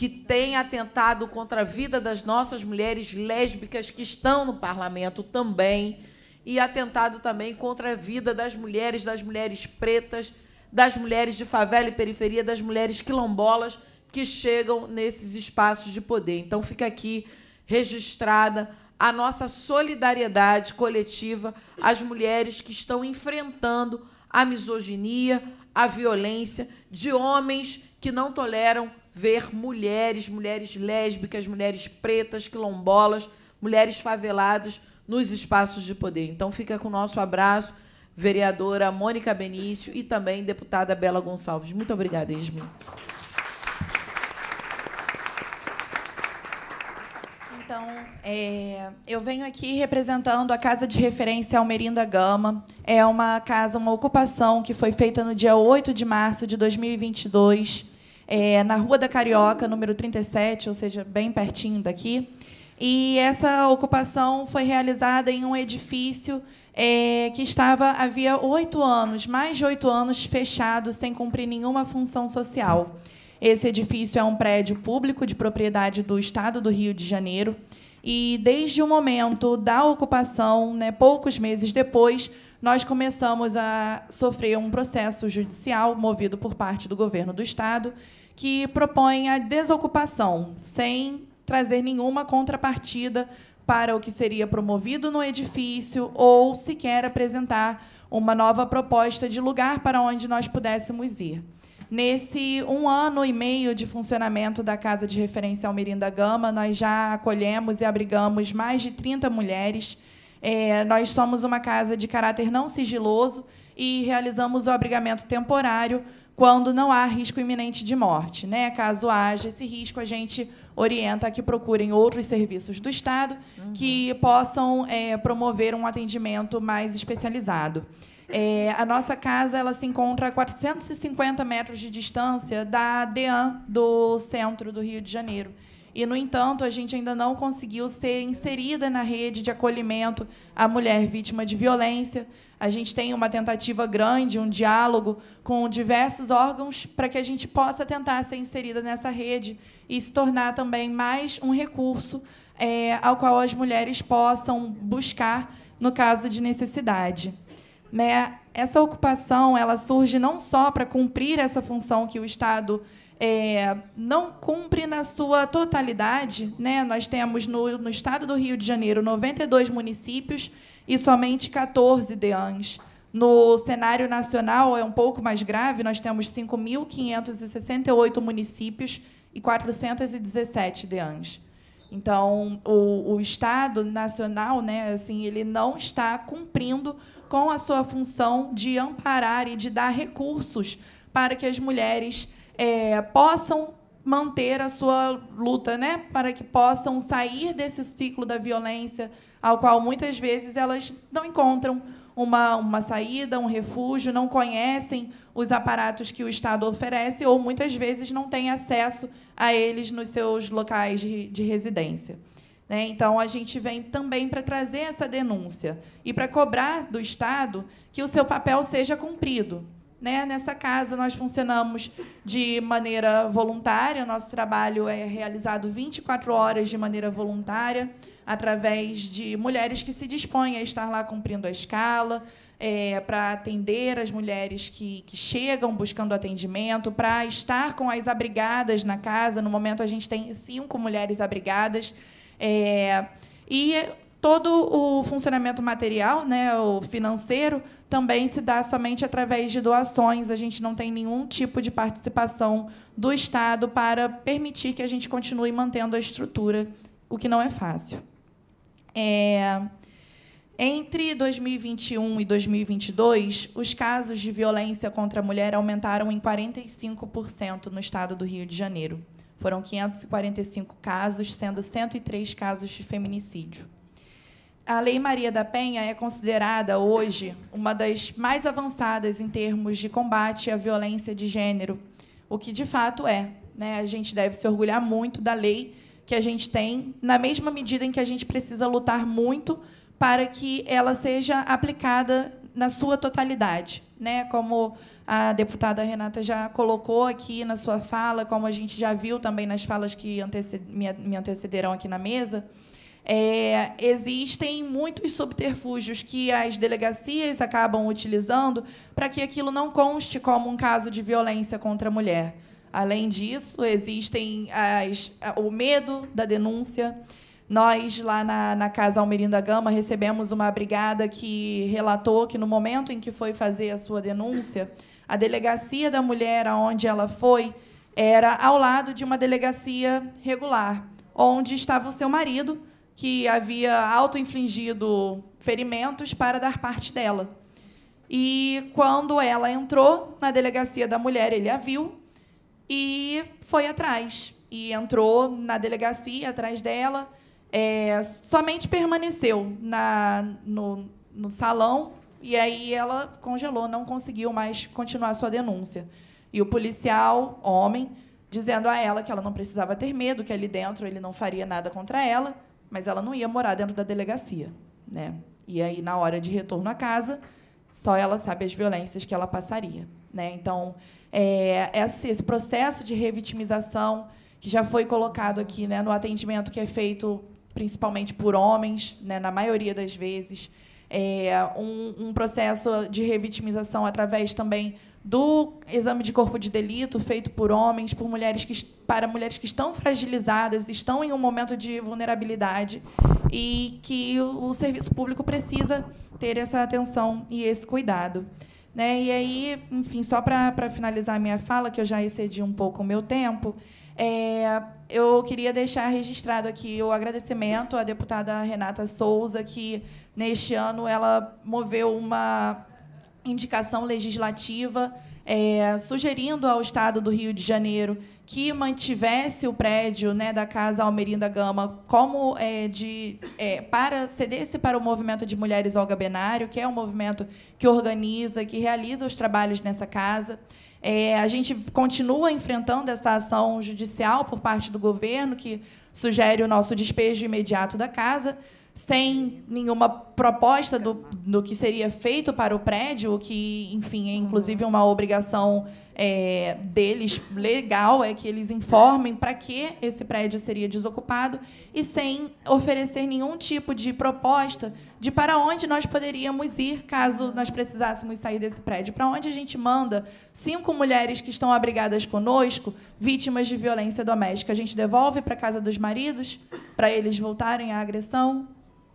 que tem atentado contra a vida das nossas mulheres lésbicas que estão no parlamento também, e atentado também contra a vida das mulheres, das mulheres pretas, das mulheres de favela e periferia, das mulheres quilombolas que chegam nesses espaços de poder. Então fica aqui registrada a nossa solidariedade coletiva às mulheres que estão enfrentando a misoginia, a violência de homens que não toleram ver mulheres, mulheres lésbicas, mulheres pretas, quilombolas, mulheres faveladas nos espaços de poder. Então fica com o nosso abraço, vereadora Mônica Benício e também deputada Bela Gonçalves. Muito obrigada, Yasmin. Então, é, eu venho aqui representando a Casa de Referência Almerinda Gama. É uma casa, uma ocupação que foi feita no dia 8 de março de 2022 é, na Rua da Carioca, número 37, ou seja, bem pertinho daqui. E essa ocupação foi realizada em um edifício é, que estava havia oito anos, mais de oito anos, fechado, sem cumprir nenhuma função social. Esse edifício é um prédio público de propriedade do Estado do Rio de Janeiro. E desde o momento da ocupação, né, poucos meses depois, nós começamos a sofrer um processo judicial movido por parte do governo do Estado, que propõe a desocupação, sem trazer nenhuma contrapartida para o que seria promovido no edifício ou sequer apresentar uma nova proposta de lugar para onde nós pudéssemos ir. Nesse um ano e meio de funcionamento da Casa de Referência Almirinda Gama, nós já acolhemos e abrigamos mais de 30 mulheres. É, nós somos uma casa de caráter não sigiloso e realizamos o abrigamento temporário quando não há risco iminente de morte. Né? Caso haja esse risco, a gente orienta a que procurem outros serviços do Estado uhum. que possam é, promover um atendimento mais especializado. É, a nossa casa ela se encontra a 450 metros de distância da DEAN, do centro do Rio de Janeiro. E, no entanto, a gente ainda não conseguiu ser inserida na rede de acolhimento à mulher vítima de violência. A gente tem uma tentativa grande, um diálogo com diversos órgãos para que a gente possa tentar ser inserida nessa rede e se tornar também mais um recurso é, ao qual as mulheres possam buscar no caso de necessidade. Né? Essa ocupação ela surge não só para cumprir essa função que o Estado é, não cumpre na sua totalidade. Né? Nós temos no, no estado do Rio de Janeiro 92 municípios e somente 14 DEANs. No cenário nacional é um pouco mais grave, nós temos 5.568 municípios e 417 DEANs. Então, o, o Estado nacional, né, assim, ele não está cumprindo com a sua função de amparar e de dar recursos para que as mulheres é, possam manter a sua luta, né? Para que possam sair desse ciclo da violência, ao qual muitas vezes elas não encontram uma, uma saída, um refúgio, não conhecem os aparatos que o Estado oferece ou muitas vezes não têm acesso a eles nos seus locais de, de residência. Né? Então, a gente vem também para trazer essa denúncia e para cobrar do Estado que o seu papel seja cumprido, né? Nessa casa, nós funcionamos de maneira voluntária, nosso trabalho é realizado 24 horas de maneira voluntária, através de mulheres que se dispõem a estar lá cumprindo a escala, é, para atender as mulheres que, que chegam buscando atendimento, para estar com as abrigadas na casa. No momento, a gente tem cinco mulheres abrigadas. É, e todo o funcionamento material, né, o financeiro, também se dá somente através de doações. A gente não tem nenhum tipo de participação do Estado para permitir que a gente continue mantendo a estrutura, o que não é fácil. É... Entre 2021 e 2022, os casos de violência contra a mulher aumentaram em 45% no estado do Rio de Janeiro. Foram 545 casos, sendo 103 casos de feminicídio a Lei Maria da Penha é considerada hoje uma das mais avançadas em termos de combate à violência de gênero, o que de fato é. Né? A gente deve se orgulhar muito da lei que a gente tem, na mesma medida em que a gente precisa lutar muito para que ela seja aplicada na sua totalidade, né? Como a deputada Renata já colocou aqui na sua fala, como a gente já viu também nas falas que anteced me antecederam aqui na mesa, é, existem muitos subterfúgios que as delegacias acabam utilizando para que aquilo não conste como um caso de violência contra a mulher. Além disso, existem as, o medo da denúncia. Nós, lá na, na Casa Almerim da Gama, recebemos uma brigada que relatou que, no momento em que foi fazer a sua denúncia, a delegacia da mulher aonde ela foi era ao lado de uma delegacia regular, onde estava o seu marido, que havia auto-infligido ferimentos para dar parte dela. E quando ela entrou na delegacia da mulher, ele a viu e foi atrás. E entrou na delegacia atrás dela. É, somente permaneceu na, no, no salão e aí ela congelou, não conseguiu mais continuar sua denúncia. E o policial, homem, dizendo a ela que ela não precisava ter medo, que ali dentro ele não faria nada contra ela mas ela não ia morar dentro da delegacia. Né? E aí, na hora de retorno à casa, só ela sabe as violências que ela passaria. Né? Então, é, esse, processo de revitimização que já foi colocado aqui né, no atendimento que é feito principalmente por homens, né, na maioria das vezes, é, um, um processo de revitimização através também do exame de corpo de delito feito por homens, por mulheres que, para mulheres que estão fragilizadas, estão em um momento de vulnerabilidade e que o, o serviço público precisa ter essa atenção e esse cuidado. Né? E aí, enfim, só para finalizar a minha fala, que eu já excedi um pouco o meu tempo, é, eu queria deixar registrado aqui o agradecimento à deputada Renata Souza, que neste ano ela moveu uma indicação legislativa é, sugerindo ao Estado do Rio de Janeiro que mantivesse o prédio né, da Casa Almerinda Gama como é, de é, para cedesse para o movimento de mulheres Olga Benário, que é um movimento que organiza, que realiza os trabalhos nessa casa. É, a gente continua enfrentando essa ação judicial por parte do governo que sugere o nosso despejo imediato da casa, sem nenhuma proposta do, do que seria feito para o prédio, que, enfim, é inclusive uma obrigação é, deles legal, é que eles informem para que esse prédio seria desocupado, e sem oferecer nenhum tipo de proposta de para onde nós poderíamos ir caso nós precisássemos sair desse prédio. Para onde a gente manda cinco mulheres que estão abrigadas conosco, vítimas de violência doméstica? A gente devolve para a casa dos maridos, para eles voltarem à agressão?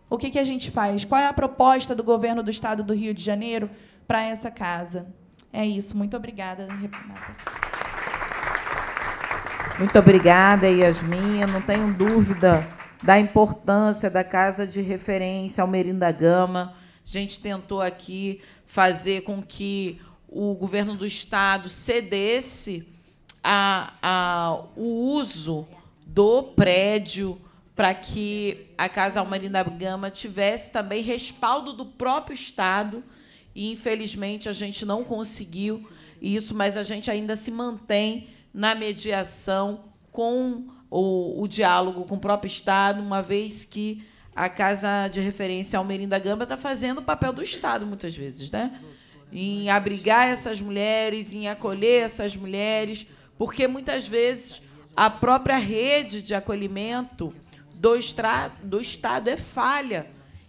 O que, que a gente faz? Qual é a proposta do governo do Estado do Rio de Janeiro para essa casa? É isso. Muito obrigada, Renata. Muito obrigada, Yasmin. Eu não tenho dúvida da importância da casa de referência Almerinda Gama. A gente tentou aqui fazer com que o governo do Estado cedesse a, a, o uso do prédio para que a Casa Almarina Gama tivesse também respaldo do próprio Estado. E, infelizmente, a gente não conseguiu isso, mas a gente ainda se mantém na mediação com o, o diálogo com o próprio Estado, uma vez que a Casa de Referência Almerinda Gama está fazendo o papel do Estado, muitas vezes, né? em abrigar essas mulheres, em acolher essas mulheres, porque muitas vezes a própria rede de acolhimento do, estra, do Estado é falha.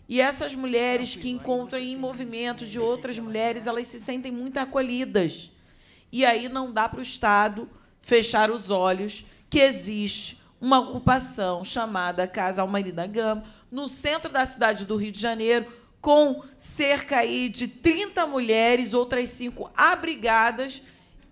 E essas mulheres que encontram em movimento de outras mulheres, elas se sentem muito acolhidas. E aí não dá para o Estado fechar os olhos que existe uma ocupação chamada Casa Almarida Gama, no centro da cidade do Rio de Janeiro, com cerca aí de 30 mulheres, outras cinco abrigadas,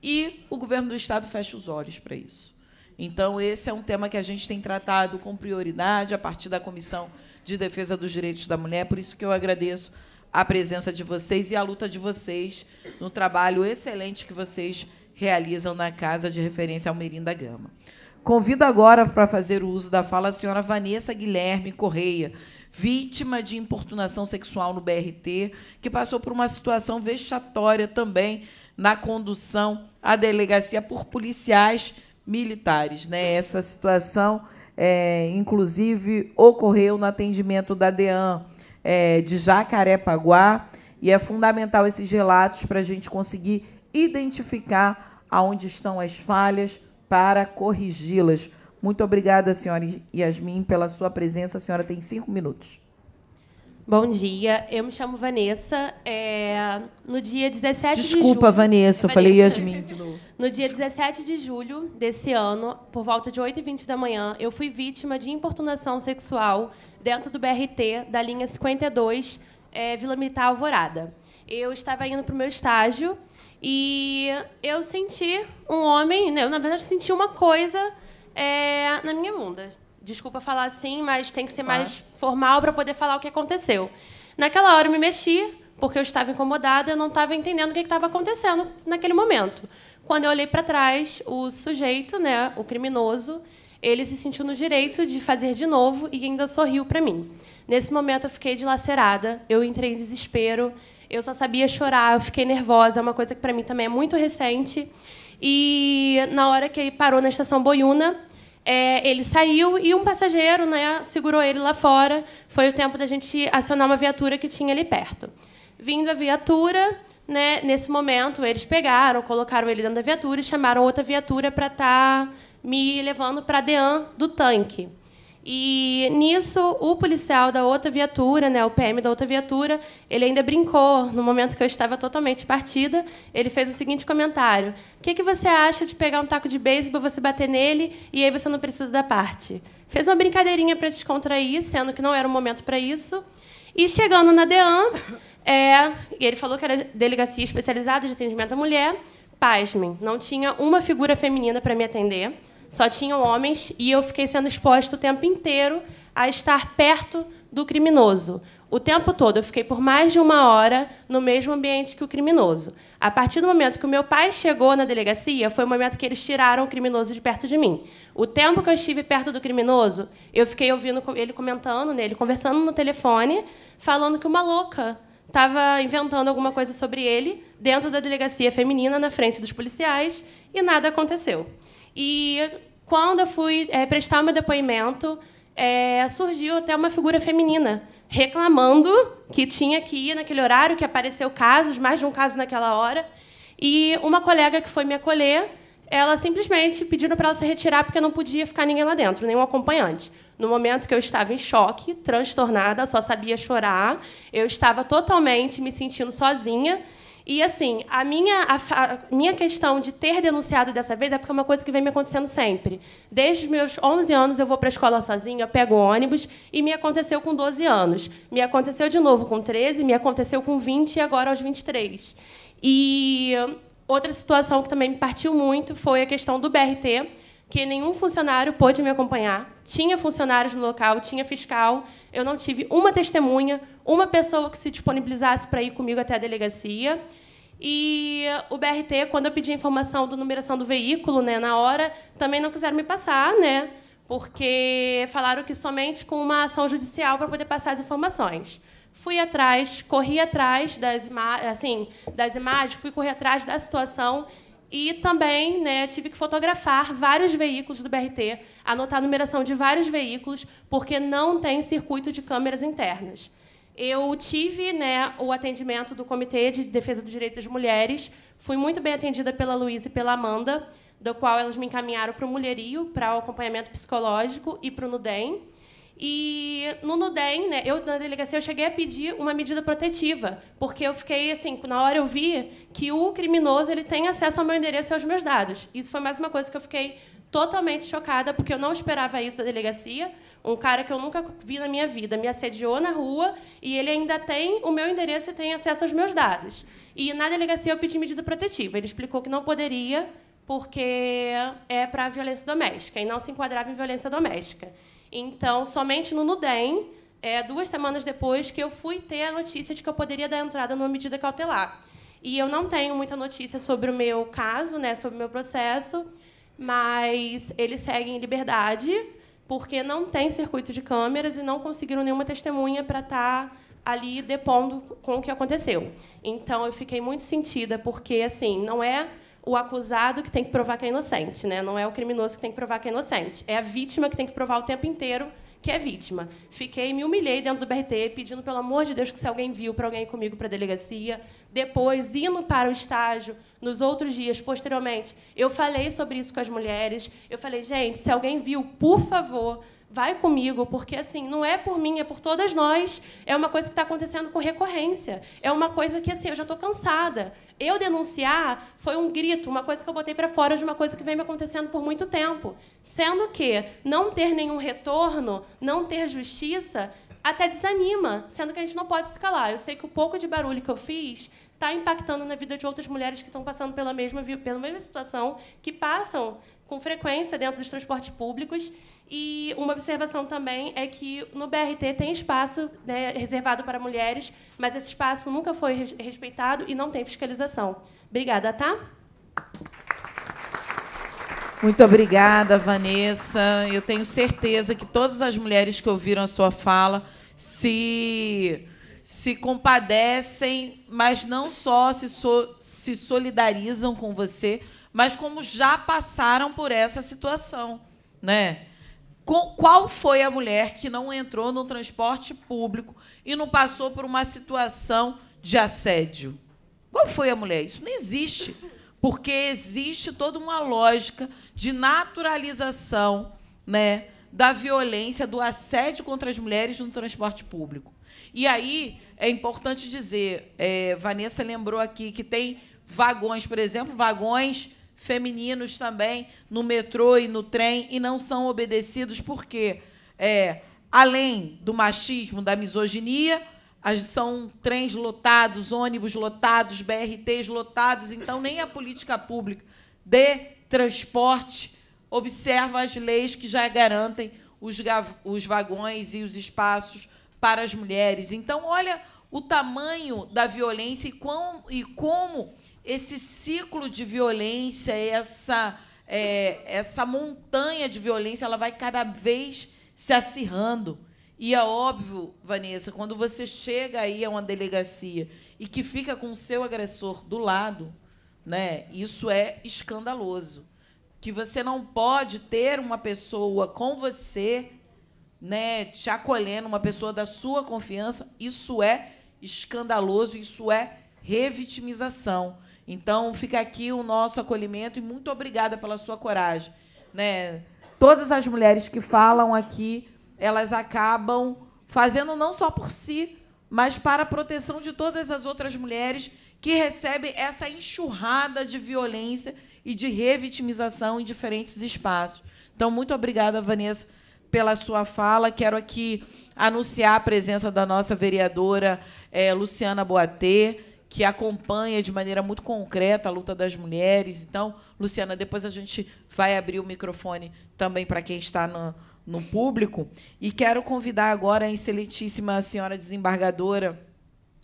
e o governo do Estado fecha os olhos para isso. Então, esse é um tema que a gente tem tratado com prioridade a partir da Comissão de Defesa dos Direitos da Mulher. Por isso que eu agradeço a presença de vocês e a luta de vocês no trabalho excelente que vocês realizam na Casa de Referência Almerinda Gama. Convido agora para fazer o uso da fala a senhora Vanessa Guilherme Correia, vítima de importunação sexual no BRT, que passou por uma situação vexatória também na condução à delegacia por policiais militares. Né? Essa situação, é, inclusive, ocorreu no atendimento da DEAN é, de Jacarepaguá, e é fundamental esses relatos para a gente conseguir identificar aonde estão as falhas para corrigi-las. Muito obrigada, senhora Yasmin, pela sua presença. A senhora tem cinco minutos. Bom dia, eu me chamo Vanessa. É, no dia 17 Desculpa, de julho. Desculpa, Vanessa, eu falei Yasmin de novo. No dia 17 de julho desse ano, por volta de 8h20 da manhã, eu fui vítima de importunação sexual dentro do BRT da linha 52, é, Vila Militar Alvorada. Eu estava indo para o meu estágio e eu senti um homem, né, eu, na verdade, senti uma coisa é, na minha bunda desculpa falar assim, mas tem que ser mais formal para poder falar o que aconteceu. Naquela hora eu me mexi, porque eu estava incomodada, eu não estava entendendo o que estava acontecendo naquele momento. Quando eu olhei para trás, o sujeito, né, o criminoso, ele se sentiu no direito de fazer de novo e ainda sorriu para mim. Nesse momento eu fiquei dilacerada, eu entrei em desespero, eu só sabia chorar, eu fiquei nervosa, é uma coisa que para mim também é muito recente. E na hora que ele parou na estação Boiuna, é, ele saiu e um passageiro né, segurou ele lá fora. Foi o tempo da gente acionar uma viatura que tinha ali perto. Vindo a viatura, né, nesse momento, eles pegaram, colocaram ele dentro da viatura e chamaram outra viatura para estar tá me levando para a DEAN do tanque. E nisso, o policial da outra viatura, né, o PM da outra viatura, ele ainda brincou no momento que eu estava totalmente partida. Ele fez o seguinte comentário: O que, que você acha de pegar um taco de beisebol, você bater nele e aí você não precisa da parte? Fez uma brincadeirinha para descontrair, sendo que não era o momento para isso. E chegando na DEAN, é, ele falou que era delegacia especializada de atendimento à mulher. Pasmem, não tinha uma figura feminina para me atender. Só tinham homens e eu fiquei sendo exposta o tempo inteiro a estar perto do criminoso. O tempo todo eu fiquei por mais de uma hora no mesmo ambiente que o criminoso. A partir do momento que o meu pai chegou na delegacia, foi o momento que eles tiraram o criminoso de perto de mim. O tempo que eu estive perto do criminoso, eu fiquei ouvindo ele comentando nele, conversando no telefone, falando que uma louca estava inventando alguma coisa sobre ele dentro da delegacia feminina, na frente dos policiais, e nada aconteceu. E quando eu fui é, prestar meu depoimento, é, surgiu até uma figura feminina reclamando que tinha que ir naquele horário, que apareceu casos, mais de um caso naquela hora. E uma colega que foi me acolher, ela simplesmente pedindo para ela se retirar porque não podia ficar ninguém lá dentro, nenhum acompanhante. No momento que eu estava em choque, transtornada, só sabia chorar, eu estava totalmente me sentindo sozinha. E assim, a minha, a, a minha questão de ter denunciado dessa vez é porque é uma coisa que vem me acontecendo sempre. Desde os meus 11 anos eu vou para a escola sozinha, eu pego ônibus e me aconteceu com 12 anos. Me aconteceu de novo com 13, me aconteceu com 20 e agora aos 23. E outra situação que também me partiu muito foi a questão do BRT que nenhum funcionário pôde me acompanhar. Tinha funcionários no local, tinha fiscal. Eu não tive uma testemunha, uma pessoa que se disponibilizasse para ir comigo até a delegacia. E o BRT, quando eu pedi a informação do numeração do veículo, né, na hora, também não quiseram me passar, né? Porque falaram que somente com uma ação judicial para poder passar as informações. Fui atrás, corri atrás das, ima assim, das imagens, fui correr atrás da situação e também né, tive que fotografar vários veículos do BRT, anotar a numeração de vários veículos, porque não tem circuito de câmeras internas. Eu tive né, o atendimento do Comitê de Defesa dos Direitos das Mulheres, fui muito bem atendida pela Luísa e pela Amanda, do qual elas me encaminharam para o Mulherio, para o acompanhamento psicológico e para o NUDEM. E no Nudem, né, eu na delegacia eu cheguei a pedir uma medida protetiva, porque eu fiquei assim, na hora eu vi que o criminoso ele tem acesso ao meu endereço e aos meus dados. Isso foi mais uma coisa que eu fiquei totalmente chocada, porque eu não esperava isso da delegacia. Um cara que eu nunca vi na minha vida me assediou na rua e ele ainda tem o meu endereço e tem acesso aos meus dados. E na delegacia eu pedi medida protetiva. Ele explicou que não poderia, porque é para violência doméstica e não se enquadrava em violência doméstica. Então, somente no Nudem, é, duas semanas depois, que eu fui ter a notícia de que eu poderia dar entrada numa medida cautelar. E eu não tenho muita notícia sobre o meu caso, né, sobre o meu processo, mas eles seguem em liberdade, porque não tem circuito de câmeras e não conseguiram nenhuma testemunha para estar tá ali depondo com o que aconteceu. Então, eu fiquei muito sentida, porque assim não é o acusado que tem que provar que é inocente, né? Não é o criminoso que tem que provar que é inocente. É a vítima que tem que provar o tempo inteiro que é vítima. Fiquei, me humilhei dentro do BRT, pedindo, pelo amor de Deus, que se alguém viu, para alguém ir comigo para a delegacia. Depois, indo para o estágio, nos outros dias, posteriormente, eu falei sobre isso com as mulheres. Eu falei, gente, se alguém viu, por favor, vai comigo, porque assim, não é por mim, é por todas nós. É uma coisa que está acontecendo com recorrência. É uma coisa que assim, eu já estou cansada. Eu denunciar foi um grito, uma coisa que eu botei para fora de uma coisa que vem me acontecendo por muito tempo. Sendo que não ter nenhum retorno, não ter justiça, até desanima, sendo que a gente não pode se calar. Eu sei que o pouco de barulho que eu fiz está impactando na vida de outras mulheres que estão passando pela mesma, pela mesma situação, que passam com frequência dentro dos transportes públicos. E uma observação também é que no BRT tem espaço né, reservado para mulheres, mas esse espaço nunca foi respeitado e não tem fiscalização. Obrigada, tá? Muito obrigada, Vanessa. Eu tenho certeza que todas as mulheres que ouviram a sua fala se se compadecem, mas não só se, so, se solidarizam com você, mas como já passaram por essa situação, né? Qual foi a mulher que não entrou no transporte público e não passou por uma situação de assédio? Qual foi a mulher? Isso não existe, porque existe toda uma lógica de naturalização, né, da violência, do assédio contra as mulheres no transporte público. E aí é importante dizer, é, Vanessa lembrou aqui que tem vagões, por exemplo, vagões femininos também no metrô e no trem e não são obedecidos porque, é, além do machismo, da misoginia, são trens lotados, ônibus lotados, BRTs lotados, então nem a política pública de transporte observa as leis que já garantem os, os vagões e os espaços para as mulheres. Então, olha o tamanho da violência e, quão, e como esse ciclo de violência, essa, é, essa montanha de violência, ela vai cada vez se acirrando. E é óbvio, Vanessa, quando você chega aí a uma delegacia e que fica com o seu agressor do lado, né, isso é escandaloso. Que você não pode ter uma pessoa com você, né, te acolhendo, uma pessoa da sua confiança, isso é escandaloso, isso é revitimização. Então, fica aqui o nosso acolhimento e muito obrigada pela sua coragem. Né? Todas as mulheres que falam aqui, elas acabam fazendo não só por si, mas para a proteção de todas as outras mulheres que recebem essa enxurrada de violência e de revitimização em diferentes espaços. Então, muito obrigada, Vanessa, pela sua fala. Quero aqui anunciar a presença da nossa vereadora eh, Luciana Boatê que acompanha de maneira muito concreta a luta das mulheres. Então, Luciana, depois a gente vai abrir o microfone também para quem está no, no público. E quero convidar agora a excelentíssima senhora desembargadora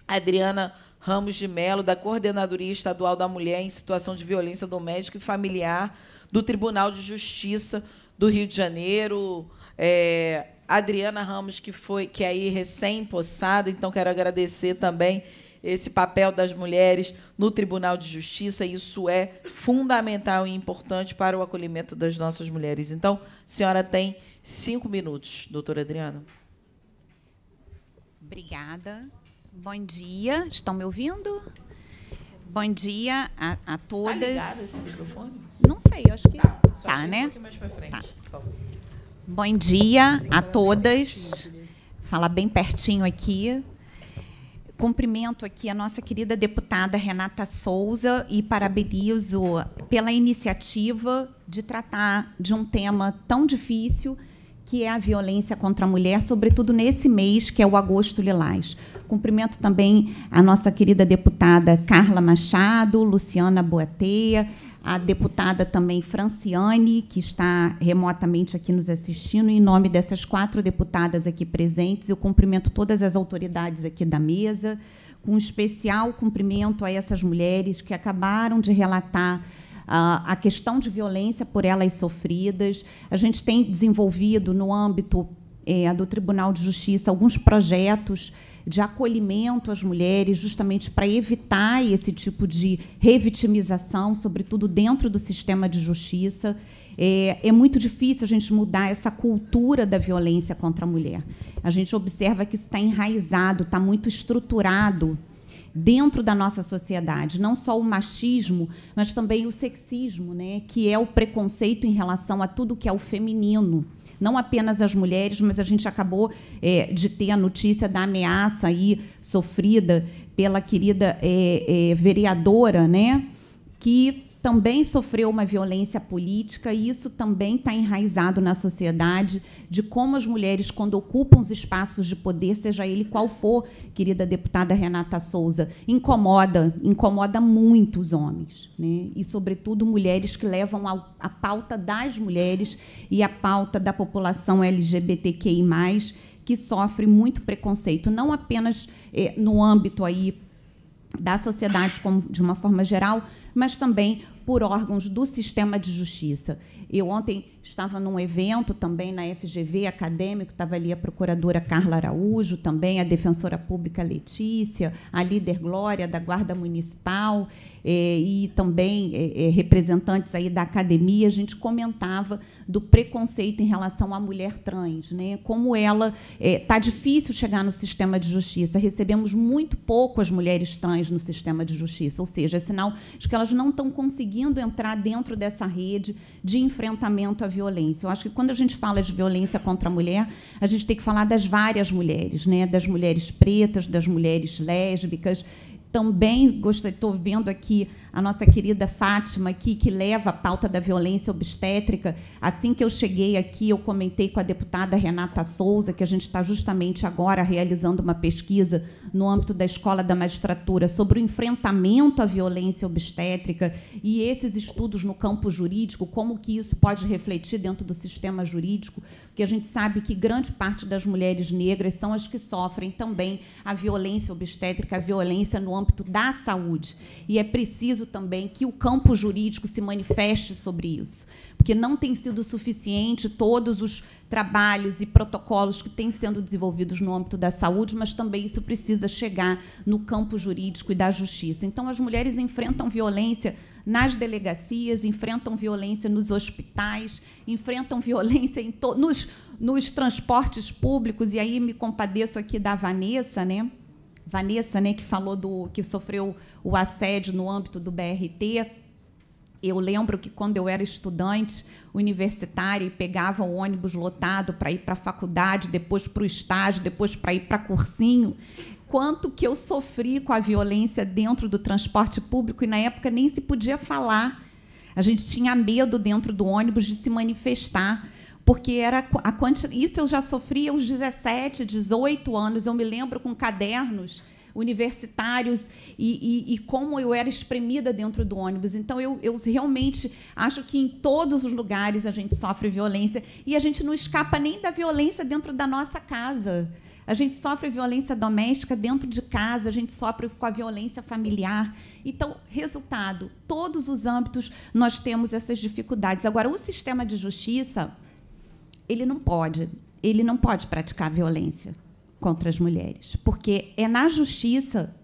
Adriana Ramos de Mello, da Coordenadoria Estadual da Mulher em Situação de Violência Doméstica e Familiar do Tribunal de Justiça do Rio de Janeiro. É, Adriana Ramos, que foi que é aí recém-possada, então quero agradecer também esse papel das mulheres no Tribunal de Justiça. Isso é fundamental e importante para o acolhimento das nossas mulheres. Então, a senhora tem cinco minutos, doutora Adriana. Obrigada. Bom dia. Estão me ouvindo? Bom dia a, a tá todas. Tá esse microfone? Não sei, acho que tá, tá né? Um tá. Bom dia a todas. Fala bem pertinho aqui cumprimento aqui a nossa querida deputada Renata Souza e parabenizo pela iniciativa de tratar de um tema tão difícil que é a violência contra a mulher, sobretudo nesse mês que é o agosto lilás. Cumprimento também a nossa querida deputada Carla Machado, Luciana Boateia, a deputada também Franciane, que está remotamente aqui nos assistindo. Em nome dessas quatro deputadas aqui presentes, eu cumprimento todas as autoridades aqui da mesa, com especial cumprimento a essas mulheres que acabaram de relatar ah, a questão de violência por elas sofridas. A gente tem desenvolvido no âmbito é, do Tribunal de Justiça alguns projetos de acolhimento às mulheres, justamente para evitar esse tipo de revitimização, sobretudo dentro do sistema de justiça. É, é, muito difícil a gente mudar essa cultura da violência contra a mulher. A gente observa que isso está enraizado, está muito estruturado dentro da nossa sociedade, não só o machismo, mas também o sexismo, né, que é o preconceito em relação a tudo que é o feminino não apenas as mulheres, mas a gente acabou é, de ter a notícia da ameaça aí sofrida pela querida é, é, vereadora, né? Que também sofreu uma violência política e isso também está enraizado na sociedade de como as mulheres, quando ocupam os espaços de poder, seja ele qual for, querida deputada Renata Souza, incomoda, incomoda muito os homens, né? e sobretudo mulheres que levam a, a pauta das mulheres e a pauta da população LGBTQI+, que sofre muito preconceito, não apenas eh, no âmbito aí da sociedade como de uma forma geral, mas também por órgãos do sistema de justiça. Eu ontem estava num evento também na FGV acadêmico, estava ali a procuradora Carla Araújo, também a defensora pública Letícia, a líder Glória da Guarda Municipal eh, e também eh, eh, representantes aí da academia, a gente comentava do preconceito em relação à mulher trans, né? Como ela está difícil chegar no sistema de justiça, recebemos muito pouco as mulheres trans no sistema de justiça, ou seja, é sinal de que elas não estão conseguindo entrar dentro dessa rede de enfrentamento à violência. Eu acho que quando a gente fala de violência contra a mulher, a gente tem que falar das várias mulheres, né? das mulheres pretas, das mulheres lésbicas, também estou vendo aqui a nossa querida Fátima aqui, que leva a pauta da violência obstétrica. Assim que eu cheguei aqui, eu comentei com a deputada Renata Souza, que a gente está justamente agora realizando uma pesquisa no âmbito da Escola da Magistratura sobre o enfrentamento à violência obstétrica e esses estudos no campo jurídico, como que isso pode refletir dentro do sistema jurídico, porque a gente sabe que grande parte das mulheres negras são as que sofrem também a violência obstétrica, a violência no âmbito âmbito da saúde. E é preciso também que o campo jurídico se manifeste sobre isso, porque não tem sido suficiente todos os trabalhos e protocolos que têm sendo desenvolvidos no âmbito da saúde, mas também isso precisa chegar no campo jurídico e da justiça. Então, as mulheres enfrentam violência nas delegacias, enfrentam violência nos hospitais, enfrentam violência nos, nos transportes públicos, e aí me compadeço aqui da Vanessa, né? Vanessa, né, que falou do que sofreu o assédio no âmbito do BRT, eu lembro que quando eu era estudante universitária e pegava o ônibus lotado para ir para a faculdade, depois para o estágio, depois para ir para cursinho, quanto que eu sofri com a violência dentro do transporte público e na época nem se podia falar. A gente tinha medo dentro do ônibus de se manifestar porque era a quantidade isso eu já sofria aos 17, 18 anos. Eu me lembro com cadernos universitários e, e, e, como eu era espremida dentro do ônibus. Então, eu, eu, realmente acho que em todos os lugares a gente sofre violência e a gente não escapa nem da violência dentro da nossa casa. A gente sofre violência doméstica dentro de casa, a gente sofre com a violência familiar. Então, resultado, todos os âmbitos nós temos essas dificuldades. Agora, o sistema de justiça, ele não pode, ele não pode praticar violência contra as mulheres, porque é na justiça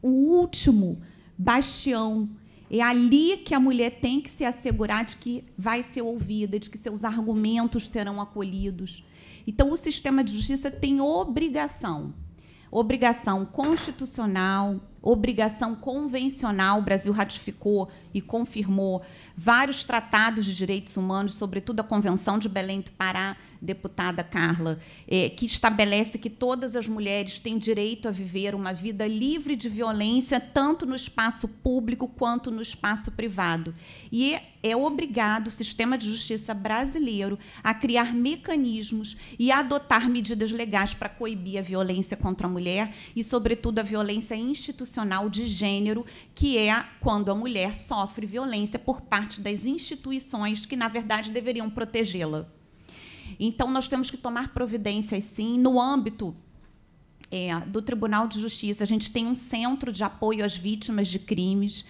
o último bastião. É ali que a mulher tem que se assegurar de que vai ser ouvida, de que seus argumentos serão acolhidos. Então, o sistema de justiça tem obrigação, obrigação constitucional, obrigação convencional. O Brasil ratificou e confirmou vários tratados de direitos humanos, sobretudo a Convenção de Belém do Pará, deputada Carla, eh, que estabelece que todas as mulheres têm direito a viver uma vida livre de violência, tanto no espaço público quanto no espaço privado. E é obrigado o sistema de justiça brasileiro a criar mecanismos e adotar medidas legais para coibir a violência contra a mulher e, sobretudo, a violência institucional de gênero, que é quando a mulher sofre sofre violência por parte das instituições que, na verdade, deveriam protegê-la. Então, nós temos que tomar providências, sim, no âmbito é, do Tribunal de Justiça. A gente tem um centro de apoio às vítimas de crimes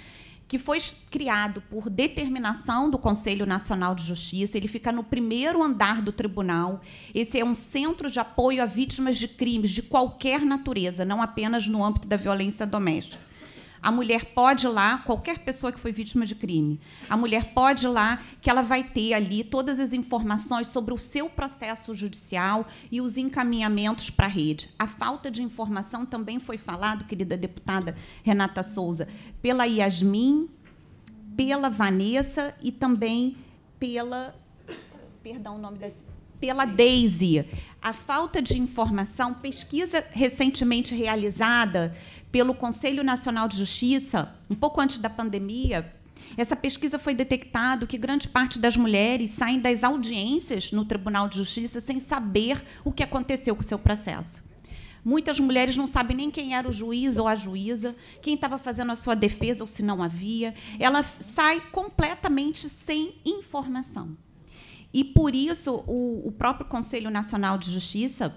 que foi criado por determinação do Conselho Nacional de Justiça. Ele fica no primeiro andar do tribunal. Esse é um centro de apoio a vítimas de crimes de qualquer natureza, não apenas no âmbito da violência doméstica. A mulher pode ir lá, qualquer pessoa que foi vítima de crime, a mulher pode ir lá, que ela vai ter ali todas as informações sobre o seu processo judicial e os encaminhamentos para a rede. A falta de informação também foi falado, querida deputada Renata Souza, pela Yasmin, pela Vanessa e também pela. Perdão o nome dessa. Pela Daisy a falta de informação, pesquisa recentemente realizada pelo Conselho Nacional de Justiça, um pouco antes da pandemia, essa pesquisa foi detectado que grande parte das mulheres saem das audiências no Tribunal de Justiça sem saber o que aconteceu com o seu processo. Muitas mulheres não sabem nem quem era o juiz ou a juíza, quem estava fazendo a sua defesa ou se não havia. Ela sai completamente sem informação. E por isso o, o próprio Conselho Nacional de Justiça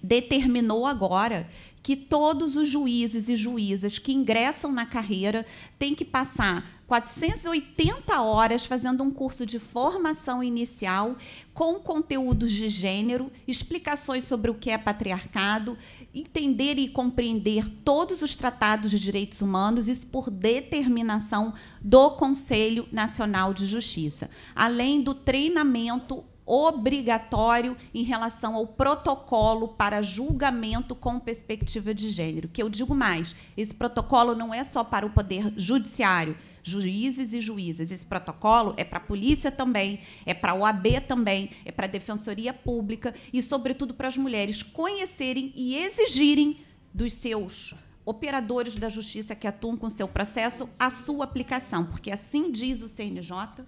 determinou agora que todos os juízes e juízas que ingressam na carreira têm que passar 480 horas fazendo um curso de formação inicial com conteúdos de gênero, explicações sobre o que é patriarcado, entender e compreender todos os tratados de direitos humanos, isso por determinação do Conselho Nacional de Justiça, além do treinamento obrigatório em relação ao protocolo para julgamento com perspectiva de gênero. Que eu digo mais, esse protocolo não é só para o poder judiciário, juízes e juízas. Esse protocolo é para a polícia também, é para a OAB também, é para a Defensoria Pública e, sobretudo, para as mulheres conhecerem e exigirem dos seus operadores da justiça que atuam com seu processo a sua aplicação, porque assim diz o CNJ.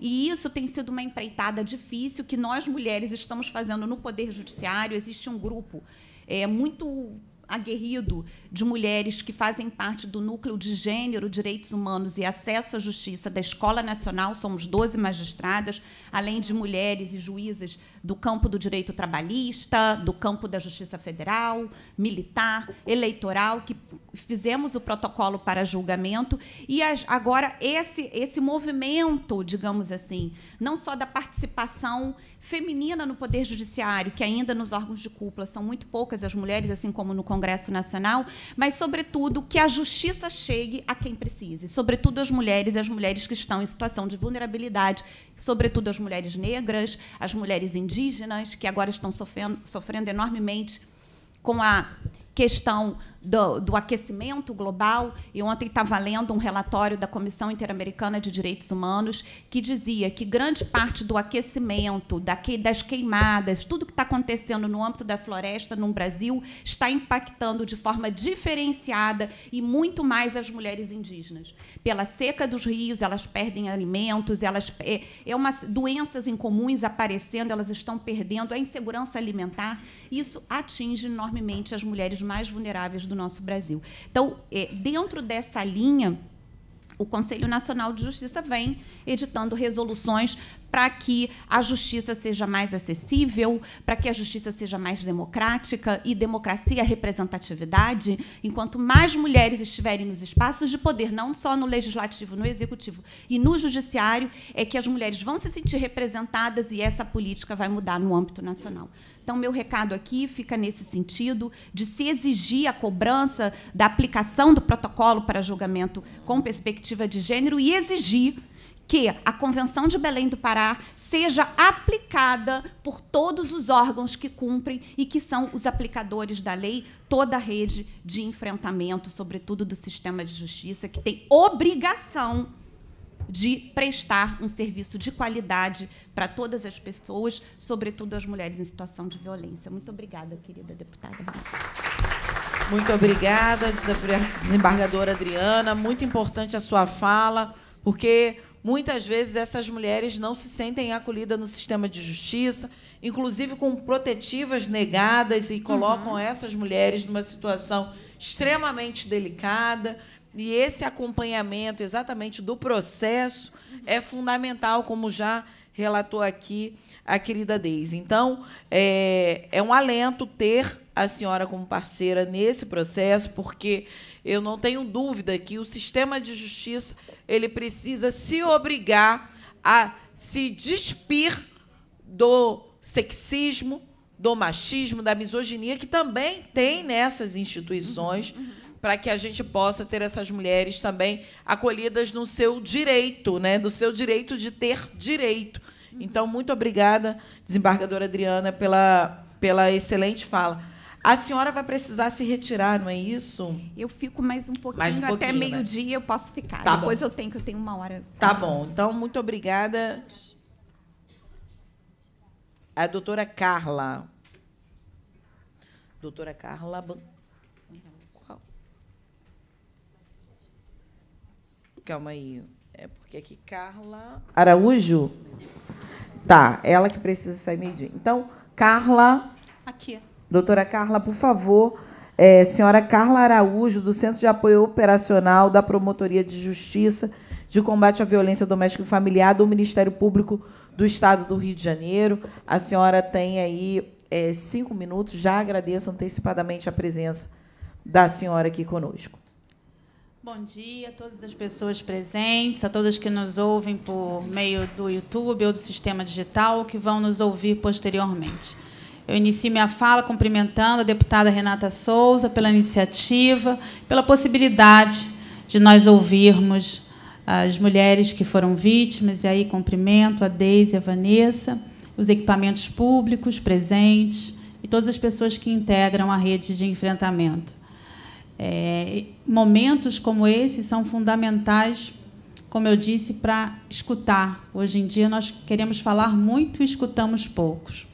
E isso tem sido uma empreitada difícil que nós mulheres estamos fazendo no Poder Judiciário. Existe um grupo é, muito aguerrido de mulheres que fazem parte do núcleo de gênero, direitos humanos e acesso à justiça da Escola Nacional, somos 12 magistradas, além de mulheres e juízes do campo do direito trabalhista, do campo da justiça federal, militar, eleitoral, que fizemos o protocolo para julgamento e agora esse esse movimento, digamos assim, não só da participação feminina no Poder Judiciário, que ainda nos órgãos de cúpula são muito poucas as mulheres, assim como no Congresso Nacional, mas, sobretudo, que a justiça chegue a quem precise, sobretudo as mulheres e as mulheres que estão em situação de vulnerabilidade, sobretudo as mulheres negras, as mulheres indígenas, que agora estão sofrendo, sofrendo enormemente com a questão do, do aquecimento global, e ontem estava tá lendo um relatório da Comissão Interamericana de Direitos Humanos que dizia que grande parte do aquecimento, daqui, das queimadas, tudo que está acontecendo no âmbito da floresta no Brasil está impactando de forma diferenciada e muito mais as mulheres indígenas. Pela seca dos rios, elas perdem alimentos, elas é, é uma, doenças incomuns aparecendo, elas estão perdendo a insegurança alimentar. Isso atinge enormemente as mulheres mais vulneráveis do do nosso Brasil. Então, é, dentro dessa linha, o Conselho Nacional de Justiça vem editando resoluções para que a justiça seja mais acessível, para que a justiça seja mais democrática e democracia é representatividade. Enquanto mais mulheres estiverem nos espaços de poder, não só no legislativo, no executivo e no judiciário, é que as mulheres vão se sentir representadas e essa política vai mudar no âmbito nacional. Então, meu recado aqui fica nesse sentido de se exigir a cobrança da aplicação do protocolo para julgamento com perspectiva de gênero e exigir que a Convenção de Belém do Pará seja aplicada por todos os órgãos que cumprem e que são os aplicadores da lei, toda a rede de enfrentamento, sobretudo do sistema de justiça, que tem obrigação de prestar um serviço de qualidade para todas as pessoas, sobretudo as mulheres em situação de violência. Muito obrigada, querida deputada. Muito obrigada, desembargadora Adriana. Muito importante a sua fala, porque Muitas vezes essas mulheres não se sentem acolhidas no sistema de justiça, inclusive com protetivas negadas e colocam uhum. essas mulheres numa situação extremamente delicada. E esse acompanhamento exatamente do processo é fundamental, como já relatou aqui a querida Deise. Então, é, é um alento ter a senhora como parceira nesse processo, porque eu não tenho dúvida que o sistema de justiça ele precisa se obrigar a se despir do sexismo, do machismo, da misoginia que também tem nessas instituições, uhum, uhum. para que a gente possa ter essas mulheres também acolhidas no seu direito, né, do seu direito de ter direito. Uhum. Então, muito obrigada, desembargadora Adriana, pela pela excelente fala. A senhora vai precisar se retirar, não é isso? Eu fico mais um pouquinho, mais um pouquinho até né? meio-dia né? eu posso ficar. Tá Depois bom. eu tenho que eu tenho uma hora. Tá bom. Então, muito obrigada. A doutora Carla. Doutora Carla. Qual? Calma aí. É porque aqui Carla. Araújo? Tá, ela que precisa sair meio-dia. Então, Carla. Aqui. Doutora Carla, por favor, é, senhora Carla Araújo, do Centro de Apoio Operacional da Promotoria de Justiça de Combate à Violência Doméstica e Familiar do Ministério Público do Estado do Rio de Janeiro. A senhora tem aí é, cinco minutos. Já agradeço antecipadamente a presença da senhora aqui conosco. Bom dia a todas as pessoas presentes, a todas que nos ouvem por meio do YouTube ou do sistema digital, que vão nos ouvir posteriormente. Eu inicio minha fala cumprimentando a deputada Renata Souza pela iniciativa, pela possibilidade de nós ouvirmos as mulheres que foram vítimas, e aí cumprimento a Deise e a Vanessa, os equipamentos públicos presentes e todas as pessoas que integram a rede de enfrentamento. É, momentos como esse são fundamentais, como eu disse, para escutar. Hoje em dia nós queremos falar muito e escutamos poucos.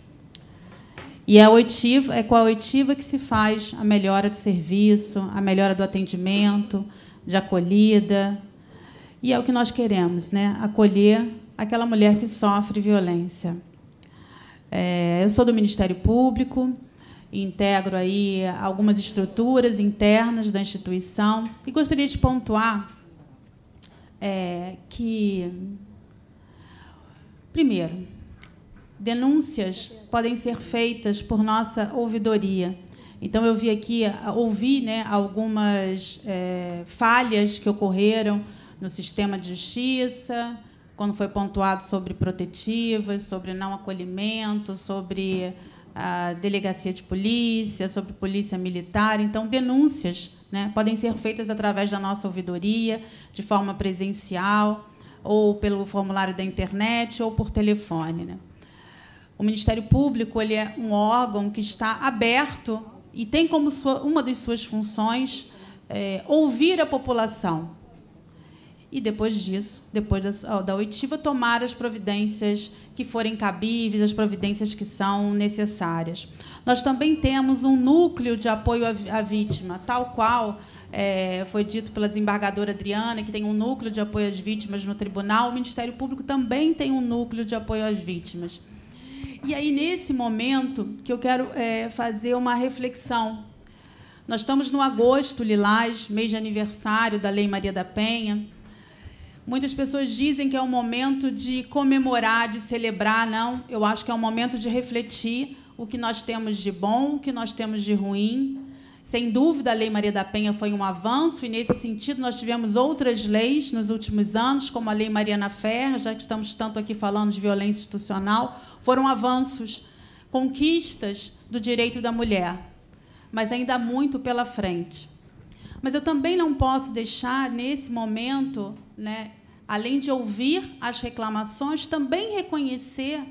E é, oitiva, é com a oitiva que se faz a melhora do serviço, a melhora do atendimento, de acolhida. E é o que nós queremos, né? acolher aquela mulher que sofre violência. É, eu sou do Ministério Público, integro aí algumas estruturas internas da instituição e gostaria de pontuar é, que, primeiro, denúncias podem ser feitas por nossa ouvidoria. Então, eu vi aqui, ouvi né, algumas é, falhas que ocorreram no sistema de justiça, quando foi pontuado sobre protetivas, sobre não acolhimento, sobre a delegacia de polícia, sobre polícia militar. Então, denúncias né, podem ser feitas através da nossa ouvidoria, de forma presencial, ou pelo formulário da internet, ou por telefone. Né? O Ministério Público ele é um órgão que está aberto e tem como sua, uma das suas funções é, ouvir a população. E depois disso, depois da, da oitiva, tomar as providências que forem cabíveis, as providências que são necessárias. Nós também temos um núcleo de apoio à, à vítima, tal qual é, foi dito pela desembargadora Adriana, que tem um núcleo de apoio às vítimas no tribunal, o Ministério Público também tem um núcleo de apoio às vítimas. E aí, nesse momento, que eu quero é, fazer uma reflexão. Nós estamos no agosto, Lilás, mês de aniversário da Lei Maria da Penha. Muitas pessoas dizem que é um momento de comemorar, de celebrar, não. Eu acho que é um momento de refletir o que nós temos de bom, o que nós temos de ruim. Sem dúvida, a Lei Maria da Penha foi um avanço, e nesse sentido, nós tivemos outras leis nos últimos anos, como a Lei Mariana Ferra, já que estamos tanto aqui falando de violência institucional, foram avanços, conquistas do direito da mulher, mas ainda há muito pela frente. Mas eu também não posso deixar, nesse momento, né, além de ouvir as reclamações, também reconhecer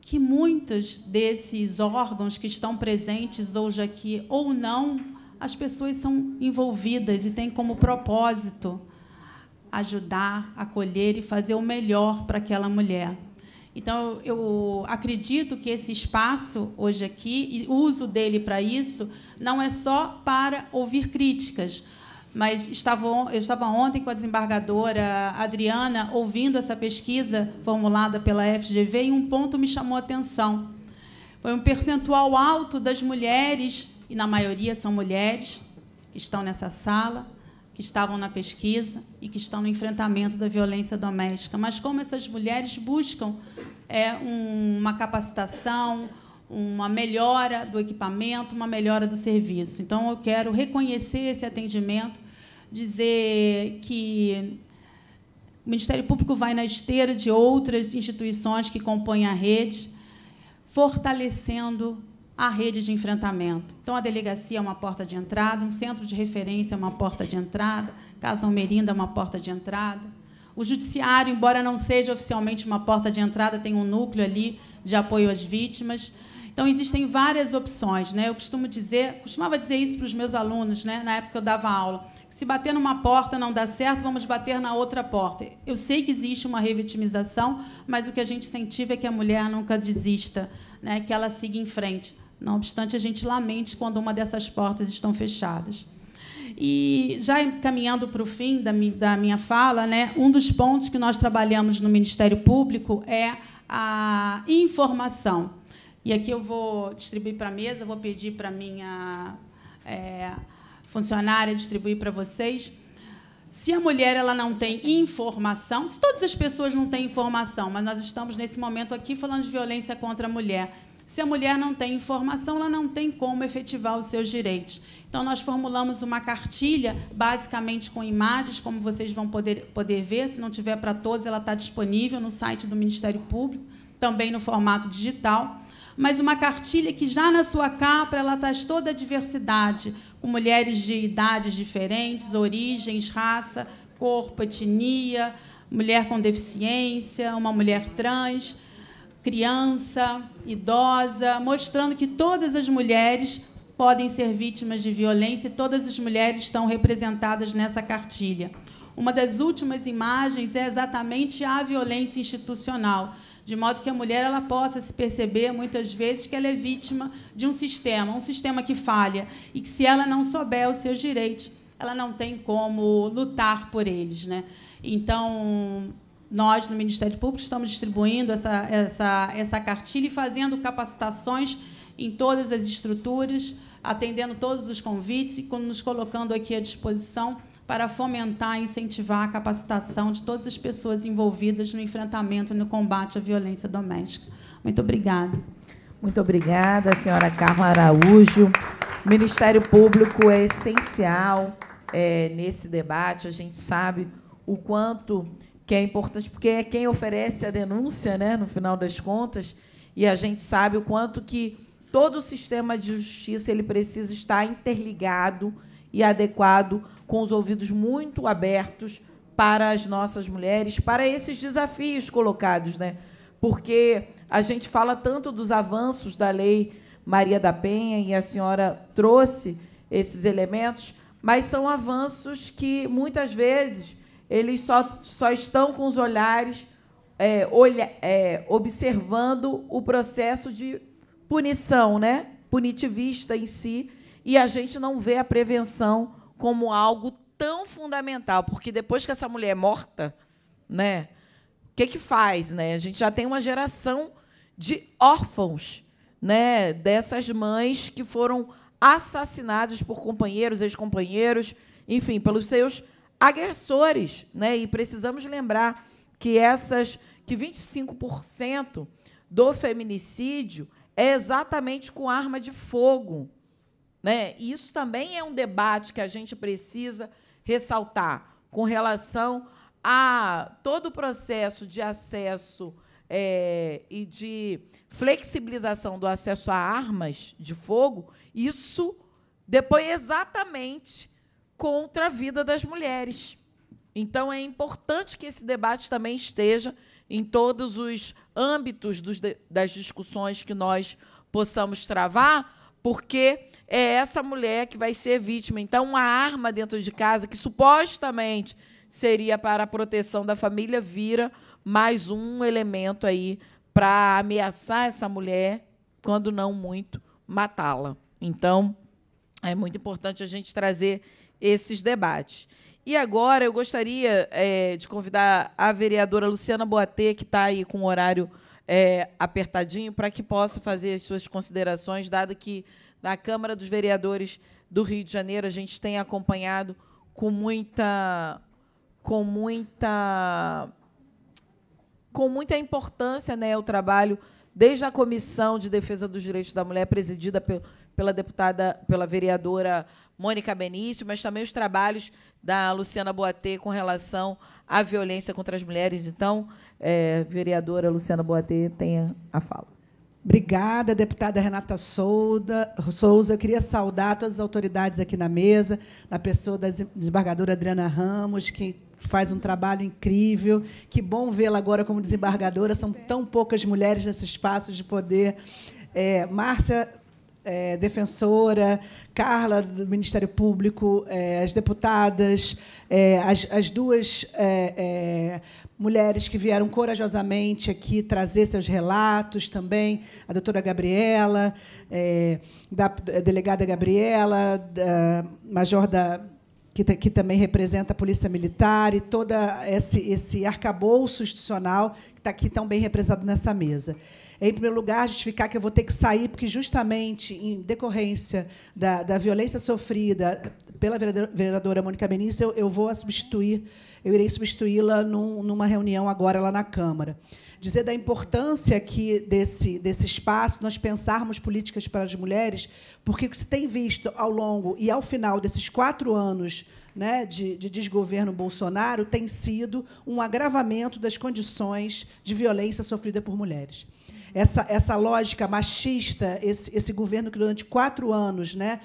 que muitos desses órgãos que estão presentes hoje aqui ou não, as pessoas são envolvidas e têm como propósito ajudar, acolher e fazer o melhor para aquela mulher. Então, eu acredito que esse espaço hoje aqui, e uso dele para isso, não é só para ouvir críticas, mas estava, eu estava ontem com a desembargadora Adriana ouvindo essa pesquisa formulada pela FGV e um ponto me chamou a atenção. Foi um percentual alto das mulheres, e na maioria são mulheres que estão nessa sala, que estavam na pesquisa e que estão no enfrentamento da violência doméstica, mas como essas mulheres buscam é, um, uma capacitação, uma melhora do equipamento, uma melhora do serviço. Então, eu quero reconhecer esse atendimento, dizer que o Ministério Público vai na esteira de outras instituições que compõem a rede, fortalecendo a rede de enfrentamento. Então, a delegacia é uma porta de entrada, um centro de referência é uma porta de entrada, Casa Almerinda é uma porta de entrada. O judiciário, embora não seja oficialmente uma porta de entrada, tem um núcleo ali de apoio às vítimas. Então, existem várias opções. Né? Eu costumo dizer, costumava dizer isso para os meus alunos, né? na época que eu dava aula, se bater numa porta não dá certo, vamos bater na outra porta. Eu sei que existe uma revitimização, mas o que a gente incentiva é que a mulher nunca desista, né? que ela siga em frente. Não obstante, a gente lamente quando uma dessas portas estão fechadas. E já caminhando para o fim da, minha fala, né, um dos pontos que nós trabalhamos no Ministério Público é a informação. E aqui eu vou distribuir para a mesa, vou pedir para a minha é, funcionária distribuir para vocês. Se a mulher ela não tem informação, se todas as pessoas não têm informação, mas nós estamos nesse momento aqui falando de violência contra a mulher. Se a mulher não tem informação, ela não tem como efetivar os seus direitos. Então, nós formulamos uma cartilha, basicamente com imagens, como vocês vão poder, poder ver. Se não tiver para todos, ela está disponível no site do Ministério Público, também no formato digital. Mas uma cartilha que já na sua capa ela traz toda a diversidade, com mulheres de idades diferentes, origens, raça, corpo, etnia, mulher com deficiência, uma mulher trans criança, idosa, mostrando que todas as mulheres podem ser vítimas de violência e todas as mulheres estão representadas nessa cartilha. Uma das últimas imagens é exatamente a violência institucional, de modo que a mulher ela possa se perceber muitas vezes que ela é vítima de um sistema, um sistema que falha e que se ela não souber os seus direitos, ela não tem como lutar por eles, né? Então, nós, no Ministério Público, estamos distribuindo essa, essa, essa cartilha e fazendo capacitações em todas as estruturas, atendendo todos os convites e nos colocando aqui à disposição para fomentar e incentivar a capacitação de todas as pessoas envolvidas no enfrentamento e no combate à violência doméstica. Muito obrigada. Muito obrigada, senhora Carla Araújo. O Ministério Público é essencial é, nesse debate. A gente sabe o quanto que é importante, porque é quem oferece a denúncia, né, no final das contas, e a gente sabe o quanto que todo o sistema de justiça ele precisa estar interligado e adequado, com os ouvidos muito abertos para as nossas mulheres, para esses desafios colocados, né? Porque a gente fala tanto dos avanços da lei Maria da Penha e a senhora trouxe esses elementos, mas são avanços que muitas vezes eles só, só estão com os olhares é, olha, é, observando o processo de punição, né? punitivista em si, e a gente não vê a prevenção como algo tão fundamental, porque depois que essa mulher é morta, né, o que, que faz? Né? A gente já tem uma geração de órfãos né, dessas mães que foram assassinadas por companheiros, ex-companheiros, enfim, pelos seus agressores, né? E precisamos lembrar que essas que 25% do feminicídio é exatamente com arma de fogo, né? E isso também é um debate que a gente precisa ressaltar com relação a todo o processo de acesso é, e de flexibilização do acesso a armas de fogo, isso depois exatamente contra a vida das mulheres. Então, é importante que esse debate também esteja em todos os âmbitos dos, das discussões que nós possamos travar, porque é essa mulher que vai ser vítima. Então, uma arma dentro de casa, que supostamente seria para a proteção da família, vira mais um elemento aí para ameaçar essa mulher, quando não muito matá-la. Então, é muito importante a gente trazer esses debates. E agora eu gostaria é, de convidar a vereadora Luciana Boatê, que está aí com o horário é, apertadinho, para que possa fazer as suas considerações, dado que na Câmara dos Vereadores do Rio de Janeiro a gente tem acompanhado com muita. com muita. com muita importância né, o trabalho desde a Comissão de Defesa dos Direitos da Mulher, presidida pela deputada, pela vereadora Mônica Benício, mas também os trabalhos da Luciana Boatê com relação à violência contra as mulheres. Então, é, vereadora Luciana Boatê, tenha a fala. Obrigada, deputada Renata Souza. eu queria saudar todas as autoridades aqui na mesa, na pessoa da desembargadora Adriana Ramos, que faz um trabalho incrível. Que bom vê-la agora como desembargadora. São tão poucas mulheres nesse espaço de poder. É, Márcia é, defensora, Carla, do Ministério Público, é, as deputadas, é, as, as, duas é, é, mulheres que vieram corajosamente aqui trazer seus relatos também, a doutora Gabriela, da delegada Gabriela, da major da que, que, também representa a Polícia Militar e todo esse, esse arcabouço institucional que está aqui tão bem representado nessa mesa. Em primeiro lugar, justificar que eu vou ter que sair, porque, justamente em decorrência da, da violência sofrida pela vereadora Mônica Benício, eu, eu vou substituir, eu irei substituí-la num, numa reunião agora lá na Câmara. Dizer da importância que desse, desse espaço, nós pensarmos políticas para as mulheres, porque o que se tem visto ao longo e ao final desses quatro anos né, de, de, desgoverno Bolsonaro tem sido um agravamento das condições de violência sofrida por mulheres essa, essa lógica machista, esse, esse governo que durante quatro anos né,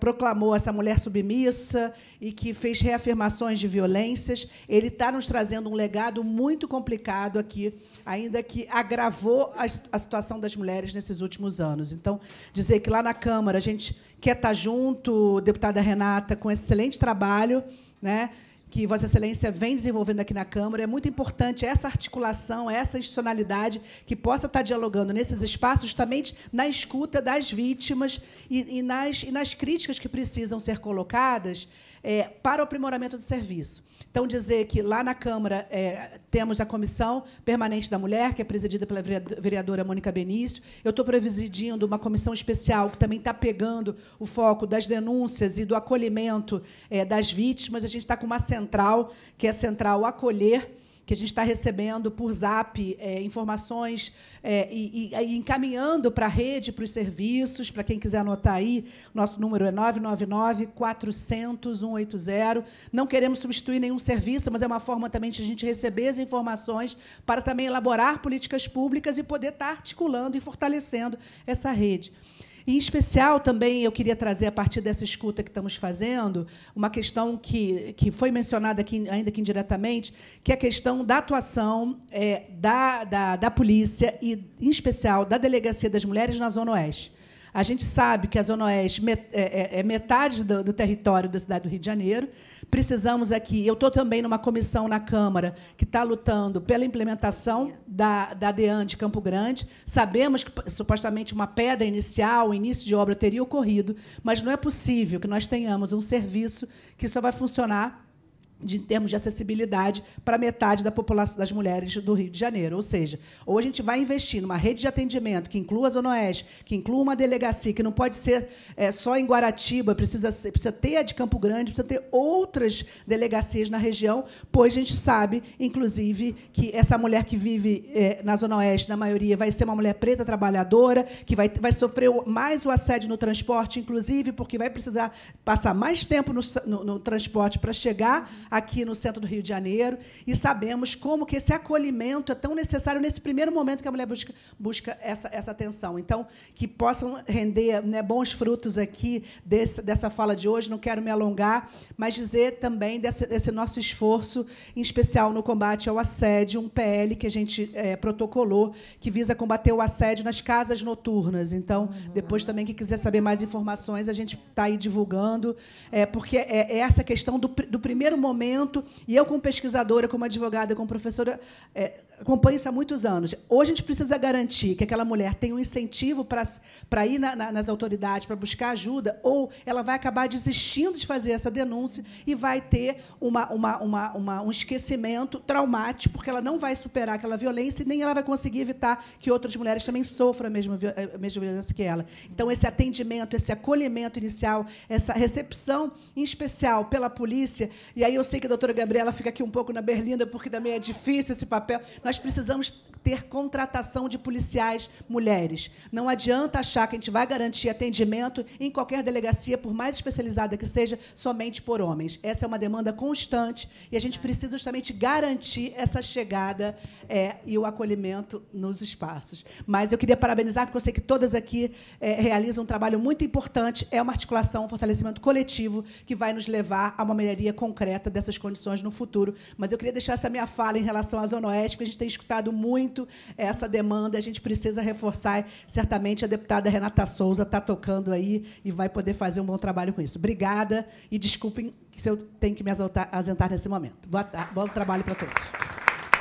proclamou essa mulher submissa e que fez reafirmações de violências, ele está nos trazendo um legado muito complicado aqui, ainda que agravou a, a situação das mulheres nesses últimos anos. Então, dizer que lá na Câmara a gente quer estar tá junto, deputada Renata, com excelente trabalho, né? que Vossa Excelência vem desenvolvendo aqui na Câmara. É muito importante essa articulação, essa institucionalidade que possa estar dialogando nesses espaços, justamente na escuta das vítimas e, e, nas, e nas, críticas que precisam ser colocadas é, para o aprimoramento do serviço. Então, dizer que lá na Câmara é, temos a Comissão Permanente da Mulher, que é presidida pela vereadora Mônica Benício. Eu estou presidindo uma comissão especial que também está pegando o foco das denúncias e do acolhimento é, das vítimas. A gente está com uma central, que é a Central Acolher, que a gente está recebendo por zap é, informações é, e, e, e, encaminhando para a rede, para os serviços, para quem quiser anotar aí, nosso número é 999-400-180. Não queremos substituir nenhum serviço, mas é uma forma também de a gente receber as informações para também elaborar políticas públicas e poder estar tá articulando e fortalecendo essa rede em especial, também eu queria trazer, a partir dessa escuta que estamos fazendo, uma questão que, que foi mencionada aqui, ainda que indiretamente, que é a questão da atuação é, da, da, da polícia e, em especial, da Delegacia das Mulheres na Zona Oeste. A gente sabe que a Zona Oeste é, é, é metade do, do território da cidade do Rio de Janeiro. Precisamos aqui. Eu estou também numa comissão na Câmara que está lutando pela implementação da, da DEAN de Campo Grande. Sabemos que, supostamente, uma pedra inicial, o início de obra teria ocorrido, mas não é possível que nós tenhamos um serviço que só vai funcionar de, em termos de acessibilidade para metade da população das mulheres do Rio de Janeiro. Ou seja, ou a gente vai investir numa rede de atendimento que inclua a Zona Oeste, que inclua uma delegacia, que não pode ser é, só em Guaratiba, precisa, ser, precisa ter a de Campo Grande, precisa ter outras delegacias na região, pois a gente sabe, inclusive, que essa mulher que vive é, na Zona Oeste, na maioria, vai ser uma mulher preta trabalhadora, que vai, vai sofrer mais o assédio no transporte, inclusive, porque vai precisar passar mais tempo no, no, no transporte para chegar aqui no centro do Rio de Janeiro e sabemos como que esse acolhimento é tão necessário nesse primeiro momento que a mulher busca, busca essa, essa atenção. Então, que possam render né, bons frutos aqui desse, dessa fala de hoje. Não quero me alongar, mas dizer também desse, desse nosso esforço, em especial no combate ao assédio, um PL que a gente é, protocolou, que visa combater o assédio nas casas noturnas. Então, depois também, quem quiser saber mais informações, a gente está aí divulgando, é, porque é, é essa questão do, do primeiro momento momento, e eu como pesquisadora, como advogada, como professora, é, acompanho isso há muitos anos. Hoje a gente precisa garantir que aquela mulher tem um incentivo para, para ir na, na, nas autoridades, para buscar ajuda, ou ela vai acabar desistindo de fazer essa denúncia e vai ter uma, uma, uma, uma, um esquecimento traumático, porque ela não vai superar aquela violência e nem ela vai conseguir evitar que outras mulheres também sofram a mesma, a mesma violência que ela. Então, esse atendimento, esse acolhimento inicial, essa recepção, em especial pela polícia, e aí eu sei que a doutora Gabriela fica aqui um pouco na berlinda, porque também é difícil esse papel. Nós nós precisamos ter contratação de policiais mulheres. Não adianta achar que a gente vai garantir atendimento em qualquer delegacia, por mais especializada que seja, somente por homens. Essa é uma demanda constante e a gente precisa justamente garantir essa chegada é, e o acolhimento nos espaços. Mas eu queria parabenizar, porque eu sei que todas aqui é, realizam um trabalho muito importante. É uma articulação, um fortalecimento coletivo que vai nos levar a uma melhoria concreta dessas condições no futuro. Mas eu queria deixar essa minha fala em relação à Zona Oeste, porque a gente tem escutado muito muito essa demanda, a gente precisa reforçar. Certamente a deputada Renata Souza está tocando aí e vai poder fazer um bom trabalho com isso. Obrigada e desculpem se eu tenho que me asentar nesse momento. Boa tarde, bom trabalho para todos.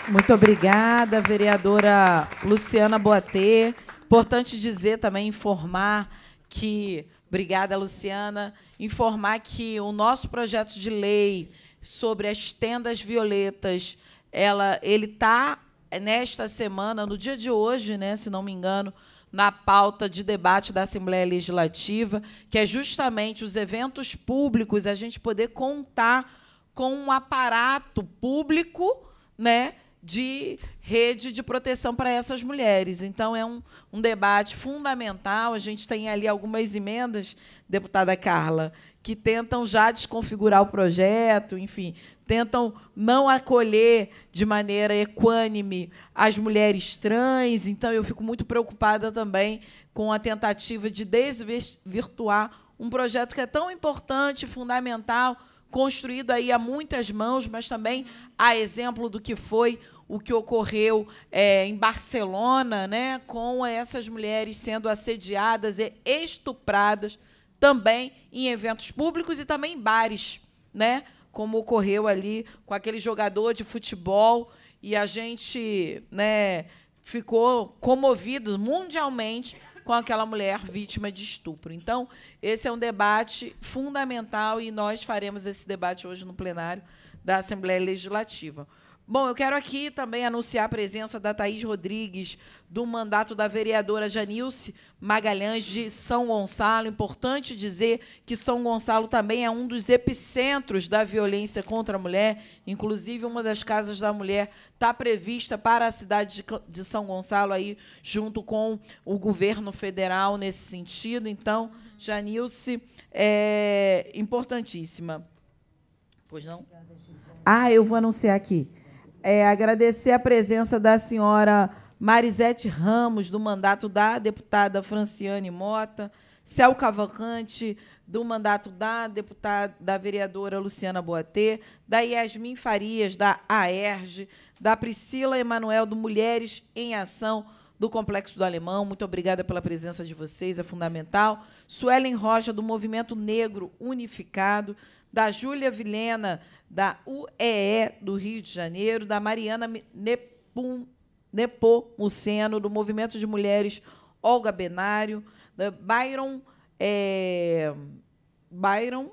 Muito obrigada, vereadora Luciana Boatê. Importante dizer também, informar que. Obrigada, Luciana. Informar que o nosso projeto de lei sobre as tendas violetas, ela, ele está nesta semana, no dia de hoje, né, se não me engano, na pauta de debate da Assembleia Legislativa, que é justamente os eventos públicos, a gente poder contar com um aparato público, né, de rede de proteção para essas mulheres. Então, é um, um debate fundamental. A gente tem ali algumas emendas, deputada Carla, que tentam já desconfigurar o projeto, enfim, tentam não acolher de maneira equânime as mulheres trans. Então, eu fico muito preocupada também com a tentativa de desvirtuar um projeto que é tão importante, fundamental, construído aí a muitas mãos, mas também a exemplo do que foi o que ocorreu é, em Barcelona, né, com essas mulheres sendo assediadas e estupradas também em eventos públicos e também em bares, né? Como ocorreu ali com aquele jogador de futebol e a gente, né, ficou comovido mundialmente com aquela mulher vítima de estupro. Então, esse é um debate fundamental e nós faremos esse debate hoje no plenário da Assembleia Legislativa. Bom, eu quero aqui também anunciar a presença da Thaís Rodrigues, do mandato da vereadora Janilce Magalhães de São Gonçalo. Importante dizer que São Gonçalo também é um dos epicentros da violência contra a mulher. Inclusive, uma das casas da mulher está prevista para a cidade de São Gonçalo, aí, junto com o governo federal nesse sentido. Então, Janilce, é importantíssima. Pois não? Ah, eu vou anunciar aqui é, agradecer a presença da senhora Marisete Ramos, do mandato da deputada Franciane Mota, Céu Cavalcante, do mandato da deputada da vereadora Luciana Boatê, da Yasmin Farias, da AERJ, da Priscila Emanuel, do Mulheres em Ação do Complexo do Alemão. Muito obrigada pela presença de vocês, é fundamental. Suelen Rocha, do Movimento Negro Unificado, da Júlia Vilena, da UEE do Rio de Janeiro, da Mariana Nepum, Nepomuceno, do Movimento de Mulheres Olga Benário, da Byron, é, Byron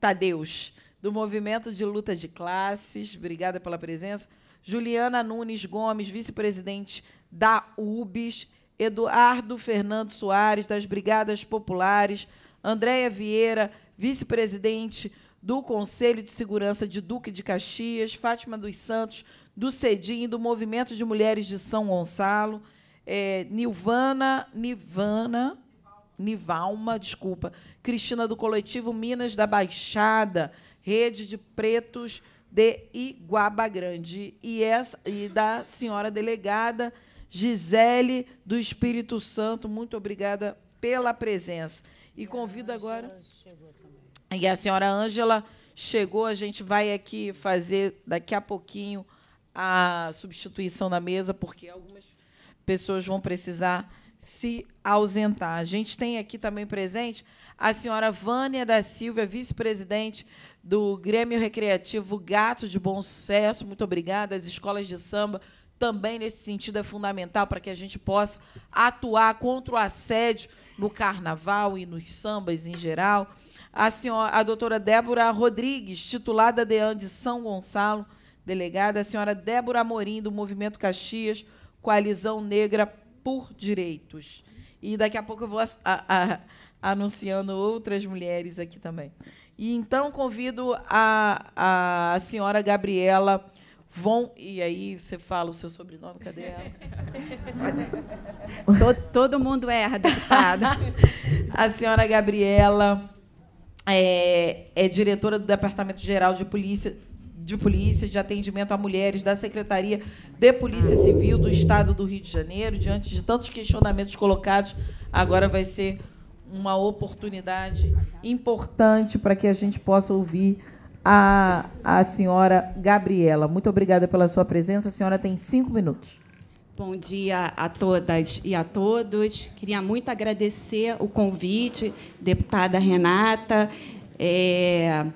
Tadeus, do Movimento de Luta de Classes, obrigada pela presença, Juliana Nunes Gomes, vice-presidente da UBS, Eduardo Fernando Soares, das Brigadas Populares, Andréia Vieira, vice-presidente do Conselho de Segurança de Duque de Caxias, Fátima dos Santos, do CEDIM, do Movimento de Mulheres de São Gonçalo, é, Nilvana, Nivana, Nivalma, desculpa, Cristina do Coletivo Minas da Baixada, Rede de Pretos de Iguaba Grande, e, essa, e da senhora delegada Gisele do Espírito Santo. Muito obrigada pela presença. E convido agora. E a senhora Ângela chegou, a gente vai aqui fazer daqui a pouquinho a substituição da mesa, porque algumas pessoas vão precisar se ausentar. A gente tem aqui também presente a senhora Vânia da Silva, vice-presidente do Grêmio Recreativo Gato de Bom Sucesso. Muito obrigada. As escolas de samba também, nesse sentido, é fundamental para que a gente possa atuar contra o assédio no carnaval e nos sambas em geral a, senhora, a doutora Débora Rodrigues, titulada DEAN de São Gonçalo, delegada, a senhora Débora Amorim, do Movimento Caxias, Coalizão Negra por Direitos. E daqui a pouco eu vou a, a, anunciando outras mulheres aqui também. E então convido a, a senhora Gabriela Von. E aí você fala o seu sobrenome, cadê ela? todo, todo mundo erra, é, deputada. a senhora Gabriela é, é diretora do Departamento Geral de Polícia de Polícia, de Atendimento a Mulheres, da Secretaria de Polícia Civil do Estado do Rio de Janeiro. Diante de tantos questionamentos colocados, agora vai ser uma oportunidade importante para que a gente possa ouvir a, a senhora Gabriela. Muito obrigada pela sua presença. A senhora tem cinco minutos. Bom dia a todas e a todos. Queria muito agradecer o convite, deputada Renata. É,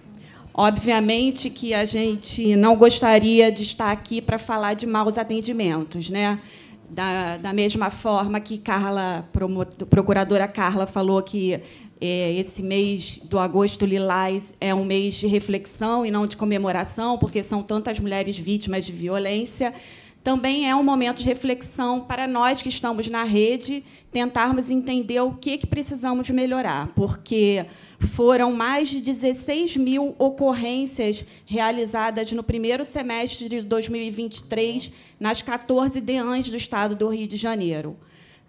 obviamente que a gente não gostaria de estar aqui para falar de maus atendimentos, né? Da, da mesma forma que Carla, procuradora Carla falou que é, esse mês do agosto lilás é um mês de reflexão e não de comemoração, porque são tantas mulheres vítimas de violência também é um momento de reflexão para nós que estamos na rede, tentarmos entender o que, que precisamos melhorar, porque foram mais de 16 mil ocorrências realizadas no primeiro semestre de 2023 nas 14 DEANs do Estado do Rio de Janeiro.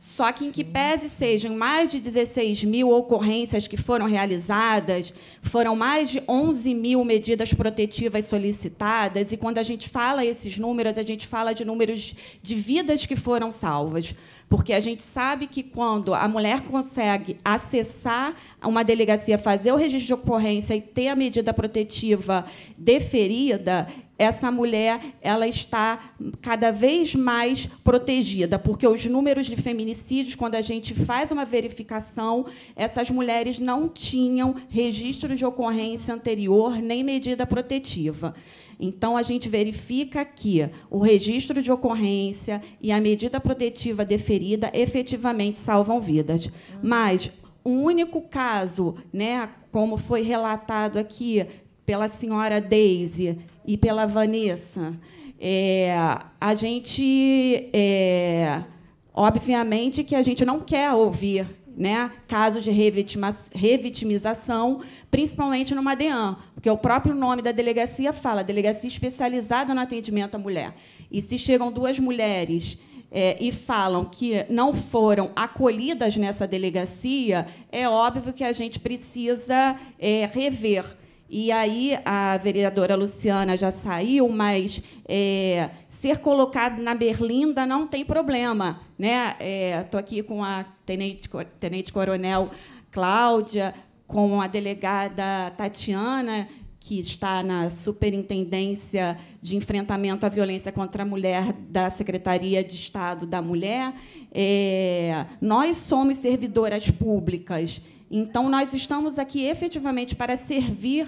Só que, em que pese sejam mais de 16 mil ocorrências que foram realizadas, foram mais de 11 mil medidas protetivas solicitadas, e quando a gente fala esses números, a gente fala de números de vidas que foram salvas. Porque a gente sabe que, quando a mulher consegue acessar uma delegacia, fazer o registro de ocorrência e ter a medida protetiva deferida, essa mulher ela está cada vez mais protegida, porque os números de feminicídios, quando a gente faz uma verificação, essas mulheres não tinham registro de ocorrência anterior nem medida protetiva. Então, a gente verifica que o registro de ocorrência e a medida protetiva deferida efetivamente salvam vidas. Mas um único caso, né, como foi relatado aqui, pela senhora Daisy e pela Vanessa, é, a gente, é, obviamente, que a gente não quer ouvir né, casos de revitimização, principalmente no Madean, porque o próprio nome da delegacia fala, delegacia especializada no atendimento à mulher. E se chegam duas mulheres é, e falam que não foram acolhidas nessa delegacia, é óbvio que a gente precisa é, rever e aí a vereadora Luciana já saiu, mas é, ser colocado na berlinda não tem problema. Estou né? é, aqui com a tenente, tenente coronel Cláudia, com a delegada Tatiana, que está na Superintendência de Enfrentamento à Violência contra a Mulher da Secretaria de Estado da Mulher. É, nós somos servidoras públicas, então nós estamos aqui efetivamente para servir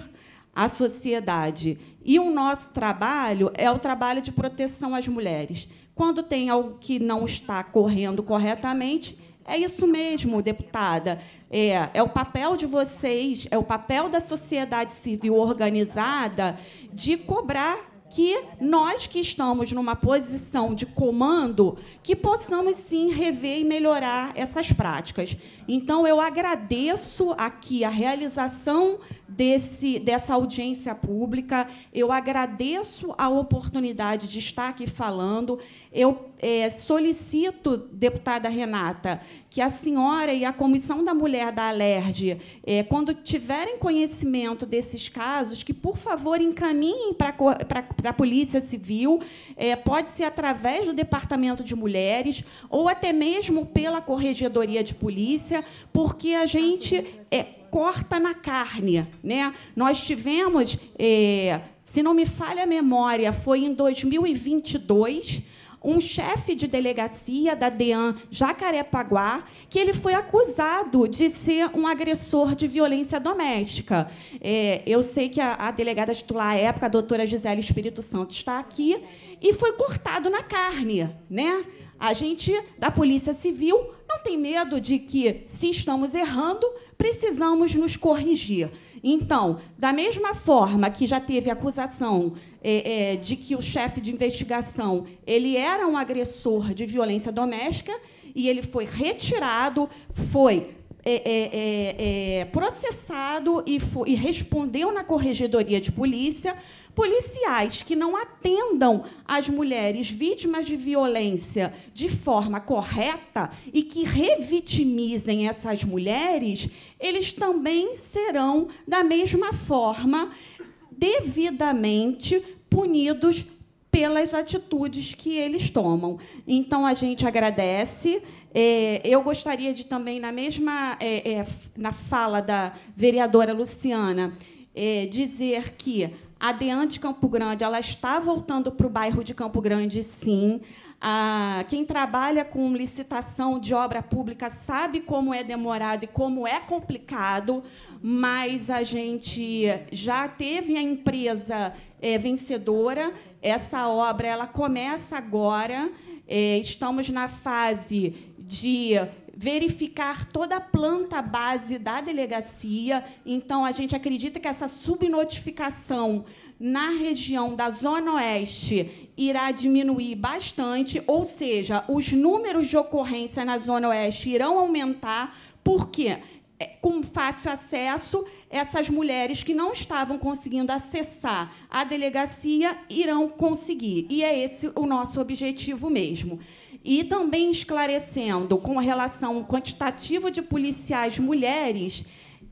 à sociedade. E o nosso trabalho é o trabalho de proteção às mulheres. Quando tem algo que não está correndo corretamente, é isso mesmo, deputada. É, é, o papel de vocês, é o papel da sociedade civil organizada de cobrar que nós que estamos numa posição de comando, que possamos sim rever e melhorar essas práticas. Então eu agradeço aqui a realização desse dessa audiência pública, eu agradeço a oportunidade de estar aqui falando. Eu é, solicito, deputada Renata, que a senhora e a Comissão da Mulher da Alerj, é, quando tiverem conhecimento desses casos, que, por favor, encaminhem para a Polícia Civil, é, pode ser através do Departamento de Mulheres ou até mesmo pela Corregedoria de Polícia, porque a gente é, corta na carne. Né? Nós tivemos, se não me falha a memória, foi em 2022 um chefe de delegacia da DEAN Jacarepaguá, que ele foi acusado de ser um agressor de violência doméstica. É, eu sei que a, a, delegada titular à época, a doutora Gisele Espírito Santo, está aqui, e foi cortado na carne. Né? A gente, da Polícia Civil, não tem medo de que, se estamos errando, precisamos nos corrigir. Então, da mesma forma que já teve acusação é, é, de que o chefe de investigação ele era um agressor de violência doméstica e ele foi retirado, foi é, é, é, é processado e, foi, e respondeu na corregedoria de polícia policiais que não atendam as mulheres vítimas de violência de forma correta e que revitimizem essas mulheres, eles também serão, da mesma forma, devidamente punidos pelas atitudes que eles tomam. Então a gente agradece. É, eu gostaria de também na mesma é, é, na fala da vereadora Luciana dizer que Adiante Campo Grande, ela está voltando para o bairro de Campo Grande, sim. Ah, quem trabalha com licitação de obra pública sabe como é demorado e como é complicado, mas a gente já teve a empresa é, vencedora. Essa obra ela começa agora. É, estamos na fase de verificar toda a planta base da delegacia. Então, a gente acredita que essa subnotificação na região da Zona Oeste irá diminuir bastante, ou seja, os números de ocorrência na Zona Oeste irão aumentar, porque é, com fácil acesso, essas mulheres que não estavam conseguindo acessar a delegacia irão conseguir. E é esse o nosso objetivo mesmo. E também esclarecendo com relação ao quantitativo de policiais mulheres,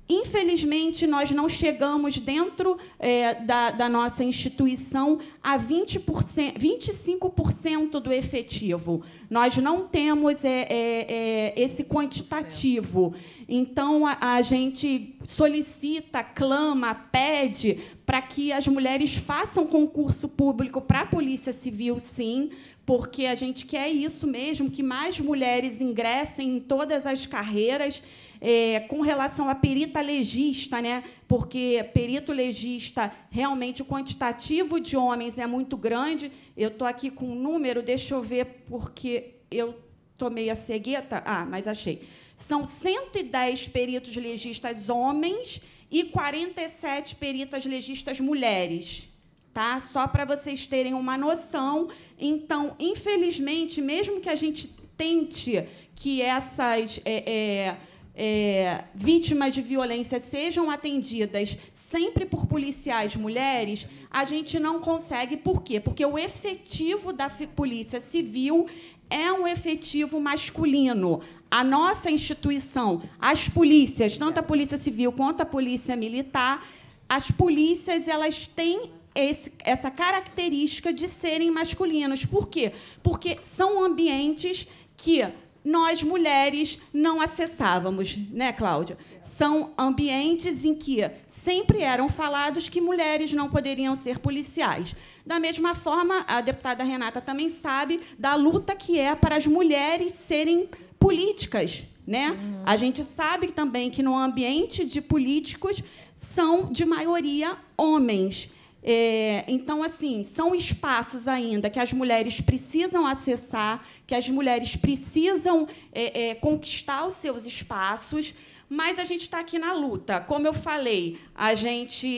Infelizmente, nós não chegamos dentro é, da, da, nossa instituição a 20%, 25% do efetivo. Nós não temos é, é, é, esse quantitativo. Então, a, a gente solicita, clama, pede para que as mulheres façam concurso público para a Polícia Civil, sim, porque a gente quer isso mesmo, que mais mulheres ingressem em todas as carreiras. É, com relação à perita legista, né? porque perito legista, realmente o quantitativo de homens é muito grande. Eu estou aqui com um número, deixa eu ver, porque eu tomei a cegueta. Ah, mas achei. São 110 peritos legistas homens e 47 peritas legistas mulheres. Tá? Só para vocês terem uma noção. Então, infelizmente, mesmo que a gente tente que essas. É, é, é, vítimas de violência sejam atendidas sempre por policiais mulheres, a gente não consegue. Por quê? Porque o efetivo da Polícia Civil é um efetivo masculino. A nossa instituição, as polícias, tanto a Polícia Civil quanto a Polícia Militar, as polícias elas têm esse, essa característica de serem masculinas. Por quê? Porque são ambientes que nós mulheres não acessávamos, né, Cláudia? São ambientes em que sempre eram falados que mulheres não poderiam ser policiais. Da mesma forma, a deputada Renata também sabe da luta que é para as mulheres serem políticas, né? Uhum. A gente sabe também que no ambiente de políticos são de maioria homens. É, então, assim, são espaços ainda que as mulheres precisam acessar, que as mulheres precisam é, é, conquistar os seus espaços, mas a gente está aqui na luta. Como eu falei, a gente,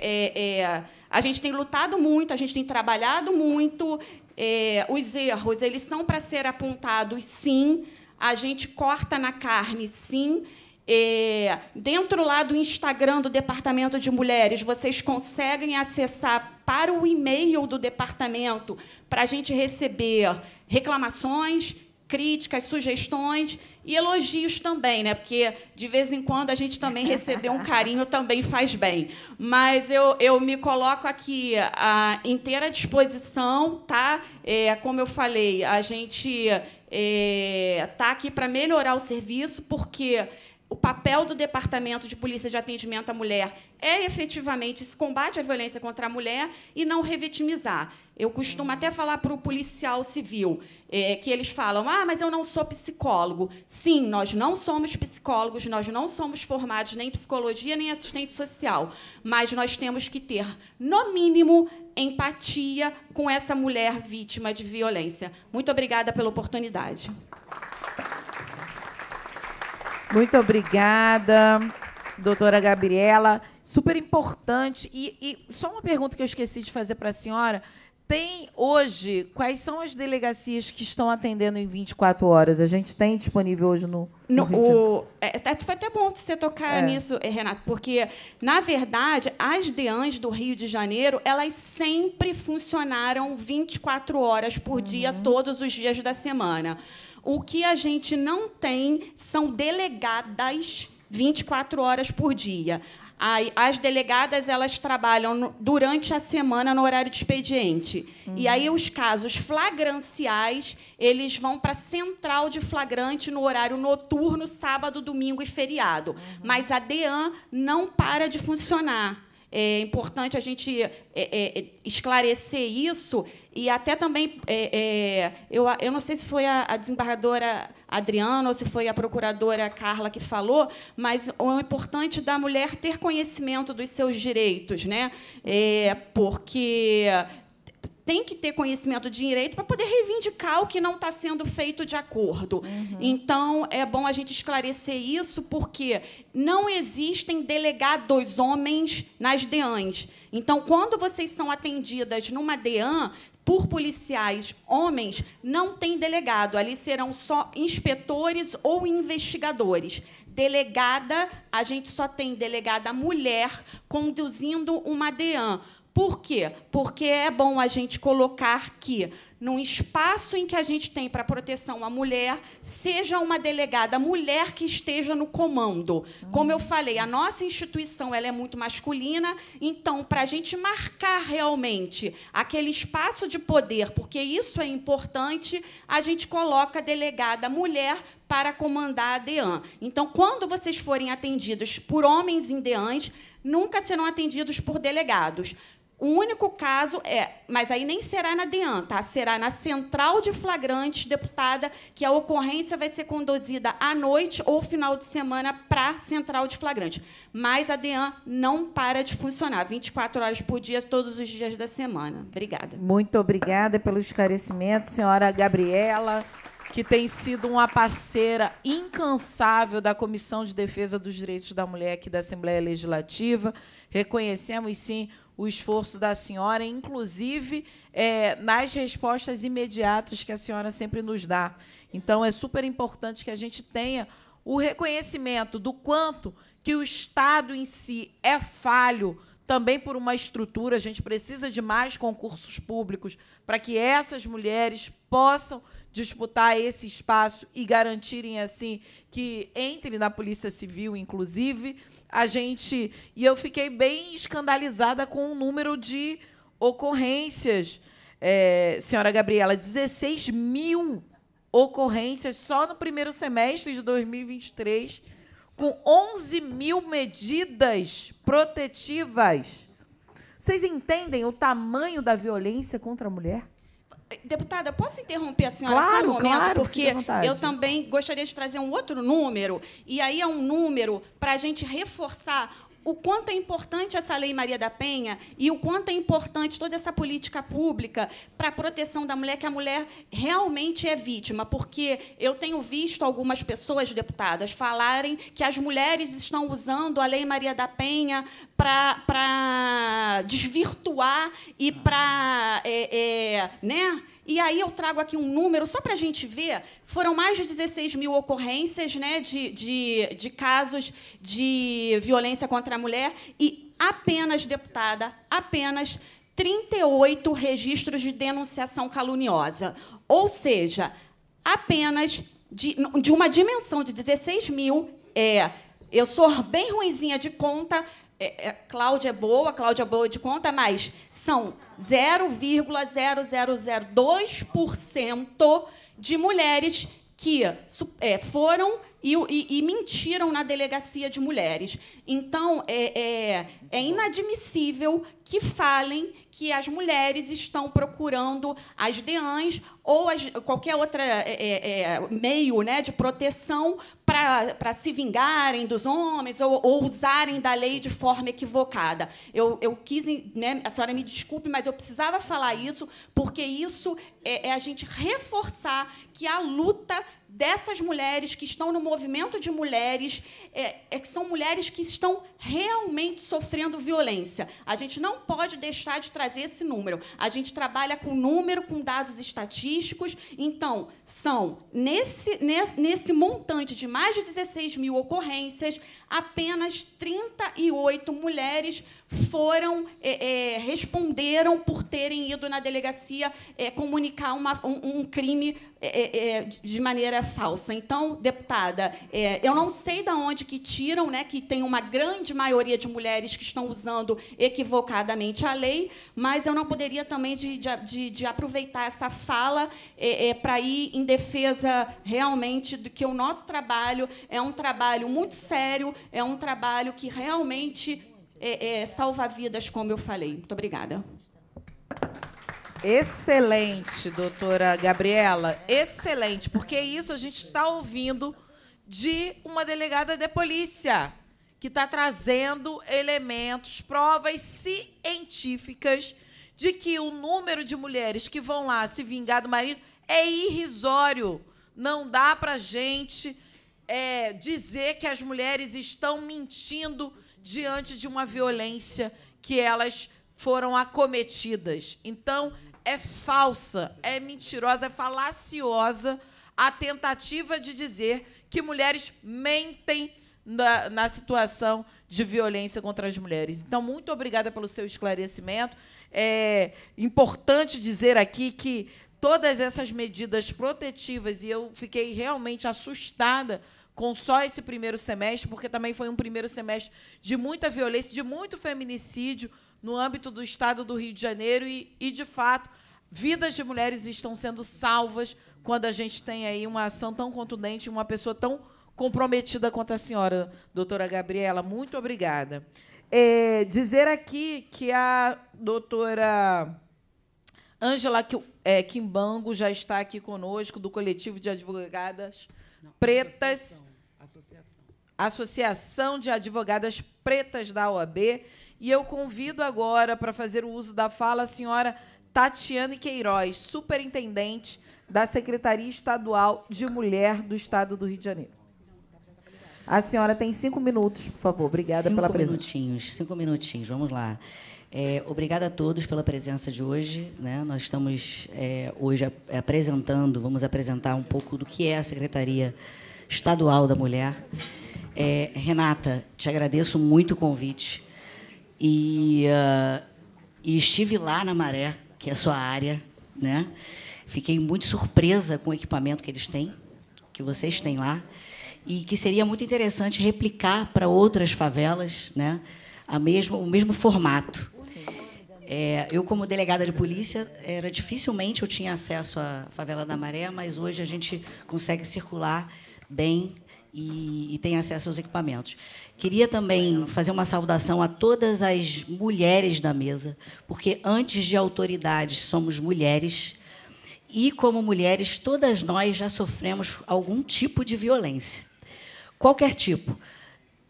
é, é, a gente tem lutado muito, a gente tem trabalhado muito. É, os erros eles são para ser apontados, sim. A gente corta na carne, sim é, dentro lá do Instagram do Departamento de Mulheres, vocês conseguem acessar para o e-mail do departamento para a gente receber reclamações, críticas, sugestões e elogios também, né? Porque de vez em quando a gente também receber um carinho também faz bem. Mas eu, eu me coloco aqui à inteira disposição, tá? É, como eu falei, a gente está é, tá aqui para melhorar o serviço, porque o papel do Departamento de Polícia de Atendimento à Mulher é efetivamente esse combate à violência contra a mulher e não revitimizar. Eu costumo até falar para o policial civil é, que eles falam: ah, mas eu não sou psicólogo. Sim, nós não somos psicólogos, nós não somos formados nem em psicologia nem assistente social, mas nós temos que ter, no mínimo, empatia com essa mulher vítima de violência. Muito obrigada pela oportunidade. Muito obrigada, doutora Gabriela. Super importante. E, e, só uma pergunta que eu esqueci de fazer para a senhora. Tem hoje, quais são as delegacias que estão atendendo em 24 horas? A gente tem disponível hoje no. no, no o, é, é, foi até bom você tocar é. nisso, é, Renato, porque, na verdade, as DEANs do Rio de Janeiro, elas sempre funcionaram 24 horas por uhum. dia, todos os dias da semana. O que a gente não tem são delegadas 24 horas por dia. As delegadas elas trabalham durante a semana no horário de expediente. Uhum. E aí os casos flagranciais, eles vão para a central de flagrante no horário noturno, sábado, domingo e feriado. Uhum. Mas a DEAN não para de funcionar. É importante a gente é, é, é, esclarecer isso e até também, é, é, eu, eu não sei se foi a, a, desembargadora Adriana ou se foi a procuradora Carla que falou, mas o importante da mulher ter conhecimento dos seus direitos, né? É, porque tem que ter conhecimento de direito para poder reivindicar o que não está sendo feito de acordo. Uhum. Então, é bom a gente esclarecer isso, porque não existem delegados homens nas DEANs. Então, quando vocês são atendidas numa DEAN, por policiais homens não tem delegado. Ali serão só inspetores ou investigadores. Delegada, a gente só tem delegada mulher conduzindo uma DEAN por quê? Porque é bom a gente colocar que, num espaço em que a gente tem para proteção à mulher, seja uma delegada mulher que esteja no comando. Como eu falei, a nossa instituição ela é muito masculina, então, para a gente marcar realmente aquele espaço de poder, porque isso é importante, a gente coloca a delegada mulher para comandar a DEAN. Então, quando vocês forem atendidos por homens em DEANs, nunca serão atendidos por delegados. O único caso é, mas aí nem será na DEAN, tá? será na Central de Flagrantes, deputada, que a ocorrência vai ser conduzida à noite ou final de semana para a Central de Flagrantes. Mas a DEAN não para de funcionar, 24 horas por dia, todos os dias da semana. Obrigada. Muito obrigada pelo esclarecimento, senhora Gabriela que tem sido uma parceira incansável da Comissão de Defesa dos Direitos da Mulher aqui da Assembleia Legislativa. Reconhecemos, sim, o esforço da senhora, inclusive é, nas respostas imediatas que a senhora sempre nos dá. Então, é super importante que a gente tenha o reconhecimento do quanto que o Estado em si é falho também por uma estrutura, a gente precisa de mais concursos públicos para que essas mulheres possam disputar esse espaço e garantirem assim que entre na Polícia Civil, inclusive, a gente. E eu fiquei bem escandalizada com o número de ocorrências, é, senhora Gabriela, 16 mil ocorrências só no primeiro semestre de 2023, com 11 mil medidas protetivas. Vocês entendem o tamanho da violência contra a mulher? Deputada, posso interromper a senhora claro, só um momento? Claro, porque eu também gostaria de trazer um outro número, e aí é um número para a gente reforçar o quanto é importante essa Lei Maria da Penha e o quanto é importante toda essa política pública para a proteção da mulher, que a mulher realmente é vítima, porque eu tenho visto algumas pessoas, deputadas, falarem que as mulheres estão usando a Lei Maria da Penha para desvirtuar e para. É, é, né? E aí eu trago aqui um número, só para a gente ver, foram mais de 16 mil ocorrências né, de, de, de casos de violência contra a mulher e apenas, deputada, apenas 38 registros de denunciação caluniosa. Ou seja, apenas de, de uma dimensão de 16 mil. É, eu sou bem ruinzinha de conta, é, é, Cláudia é boa, Cláudia é boa de conta, mas são 0,0002% de mulheres que é, foram e, e, e, mentiram na delegacia de mulheres. Então, é, é, é inadmissível que falem que as mulheres estão procurando as DEANs ou as, qualquer outro é, é, é, meio né, de proteção para se vingarem dos homens ou, ou, usarem da lei de forma equivocada. Eu, eu quis, né, a senhora me desculpe, mas eu precisava falar isso, porque isso é, é a gente reforçar que a luta dessas mulheres que estão no movimento de mulheres é, é que são mulheres que estão realmente sofrendo violência. A gente não pode deixar de trazer esse número. A gente trabalha com número, com dados estatísticos. Então, são nesse, nesse, nesse montante de mais de 16 mil ocorrências, apenas 38 mulheres foram é, é, responderam por terem ido na delegacia é, comunicar uma, um, um, crime é, é, é, de maneira falsa. Então, deputada, eu não sei de onde que tiram, né, que tem uma grande maioria de mulheres que estão usando equivocadamente a lei, mas eu não poderia também de, de, de aproveitar essa fala para ir em defesa realmente de que o nosso trabalho é um trabalho muito sério é um trabalho que realmente é, é, salva vidas, como eu falei. Muito obrigada. Excelente, doutora Gabriela. Excelente, porque isso a gente está ouvindo de uma delegada de polícia que está trazendo elementos, provas científicas de que o número de mulheres que vão lá se vingar do marido é irrisório. Não dá para gente é, dizer que as mulheres estão mentindo diante de uma violência que elas foram acometidas. Então, é falsa, é mentirosa, é falaciosa a tentativa de dizer que mulheres mentem na, na, situação de violência contra as mulheres. Então, muito obrigada pelo seu esclarecimento. É importante dizer aqui que todas essas medidas protetivas e eu fiquei realmente assustada com só esse primeiro semestre, porque também foi um primeiro semestre de muita violência, de muito feminicídio no âmbito do Estado do Rio de Janeiro e, e de fato, vidas de mulheres estão sendo salvas quando a gente tem aí uma ação tão contundente, uma pessoa tão comprometida quanto a senhora, doutora Gabriela. Muito obrigada. É, dizer aqui que a doutora Ângela é, Quimbango já está aqui conosco, do coletivo de advogadas Não, pretas. Associação, associação. associação de Advogadas Pretas da OAB. E eu convido agora para fazer o uso da fala a senhora Tatiane Queiroz, superintendente da Secretaria Estadual de Mulher do Estado do Rio de Janeiro. A senhora tem cinco minutos, por favor. Obrigada cinco pela presença. Cinco minutinhos, cinco minutinhos, vamos lá. É, obrigada a todos pela presença de hoje. Né? Nós estamos é, hoje apresentando, vamos apresentar um pouco do que é a Secretaria Estadual da Mulher. É, Renata, te agradeço muito o convite. E, uh, e, estive lá na Maré, que é a sua área. Né? Fiquei muito surpresa com o equipamento que eles têm, que vocês têm lá, e que seria muito interessante replicar para outras favelas. Né? a mesma, o mesmo formato. É, eu, como delegada de polícia, era dificilmente eu tinha acesso à favela da Maré, mas hoje a gente consegue circular bem e, e, tem acesso aos equipamentos. Queria também fazer uma saudação a todas as mulheres da mesa, porque antes de autoridades somos mulheres e, como mulheres, todas nós já sofremos algum tipo de violência. Qualquer tipo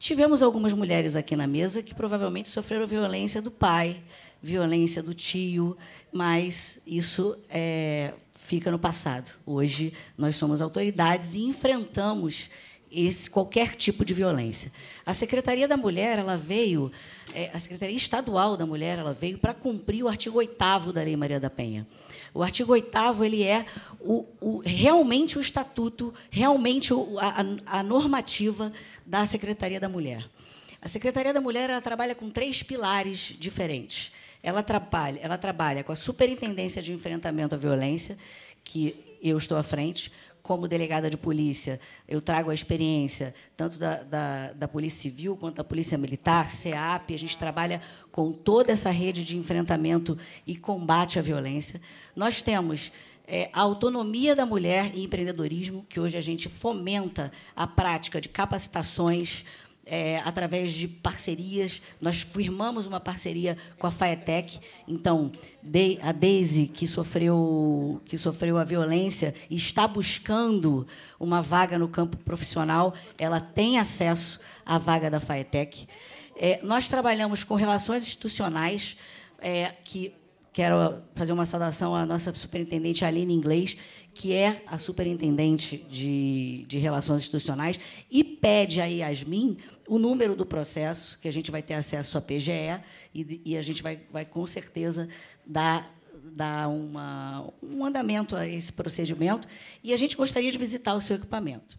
Tivemos algumas mulheres aqui na mesa que provavelmente sofreram violência do pai, violência do tio, mas isso é, fica no passado. Hoje nós somos autoridades e enfrentamos esse qualquer tipo de violência. A Secretaria da Mulher, ela veio, é, a Secretaria Estadual da Mulher, ela veio para cumprir o artigo 8 da Lei Maria da Penha. O artigo 8 ele é o, o, realmente o estatuto, realmente o, a, a normativa da Secretaria da Mulher. A Secretaria da Mulher ela trabalha com três pilares diferentes. Ela trabalha, ela trabalha com a Superintendência de Enfrentamento à Violência, que eu estou à frente, como delegada de polícia, eu trago a experiência tanto da, da, da, Polícia Civil quanto da Polícia Militar, CEAP, a gente trabalha com toda essa rede de enfrentamento e combate à violência. Nós temos é, a autonomia da mulher e empreendedorismo, que hoje a gente fomenta a prática de capacitações, é, através de parcerias. Nós firmamos uma parceria com a Faetec. Então, de, a Daisy, que sofreu, que sofreu a violência e está buscando uma vaga no campo profissional, ela tem acesso à vaga da Faetec. É, nós trabalhamos com relações institucionais, é, que quero fazer uma saudação à nossa superintendente Aline Inglês, que é a superintendente de, de relações institucionais, e pede a Yasmin o número do processo, que a gente vai ter acesso à PGE, e, e a gente vai, vai, com certeza, dar, dar uma, um andamento a esse procedimento, e a gente gostaria de visitar o seu equipamento.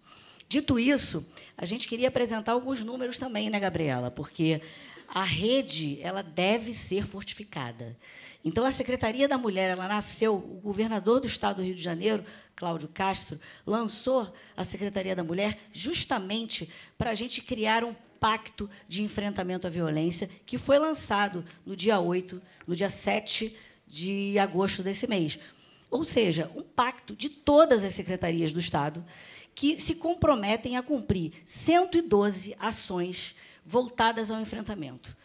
Dito isso, a gente queria apresentar alguns números também, né, Gabriela? Porque a rede ela deve ser fortificada. Então, a Secretaria da Mulher, ela nasceu, o governador do estado do Rio de Janeiro, Cláudio Castro, lançou a Secretaria da Mulher justamente para a gente criar um pacto de enfrentamento à violência, que foi lançado no dia 8, no dia 7 de agosto desse mês. Ou seja, um pacto de todas as secretarias do Estado que se comprometem a cumprir 112 ações voltadas ao enfrentamento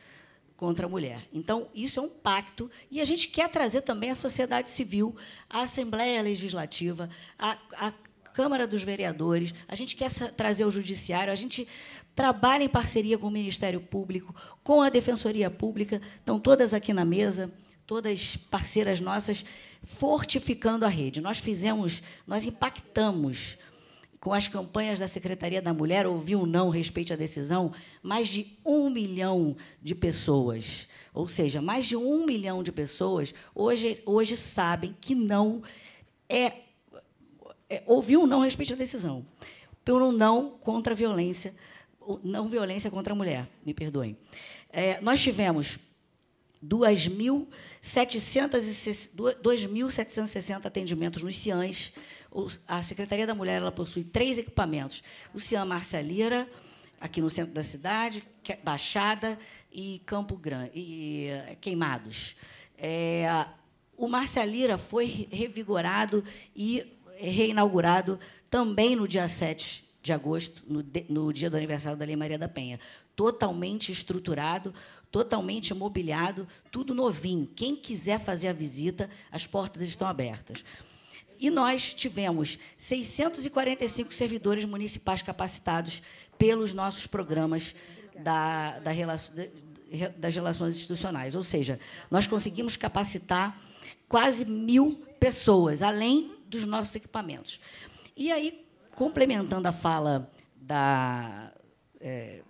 contra a mulher. Então, isso é um pacto e a gente quer trazer também a sociedade civil, a Assembleia Legislativa, a, a Câmara dos Vereadores, a gente quer trazer o Judiciário, a gente trabalha em parceria com o Ministério Público, com a Defensoria Pública, estão todas aqui na mesa, todas parceiras nossas, fortificando a rede. Nós fizemos, nós impactamos com as campanhas da Secretaria da Mulher, ouviu não respeito à decisão, mais de um milhão de pessoas. Ou seja, mais de um milhão de pessoas hoje, hoje sabem que não é, é ouviu não respeito à decisão. Pelo não contra a violência, não violência contra a mulher, me perdoem. É, nós tivemos 2.760 atendimentos nos CIANs, a Secretaria da Mulher ela possui três equipamentos: o Cian Marcia Lira, aqui no centro da cidade, é Baixada e Campo Grande, e eh, Queimados. É, o Marcia Lira foi revigorado e eh, reinaugurado também no dia 7 de agosto, no, no, dia do aniversário da Lei Maria da Penha. Totalmente estruturado, totalmente mobiliado, tudo novinho. Quem quiser fazer a visita, as portas estão abertas. E nós tivemos 645 servidores municipais capacitados pelos nossos programas da, da relação, das relações institucionais. Ou seja, nós conseguimos capacitar quase mil pessoas, além dos nossos equipamentos. E aí, complementando a fala da. É,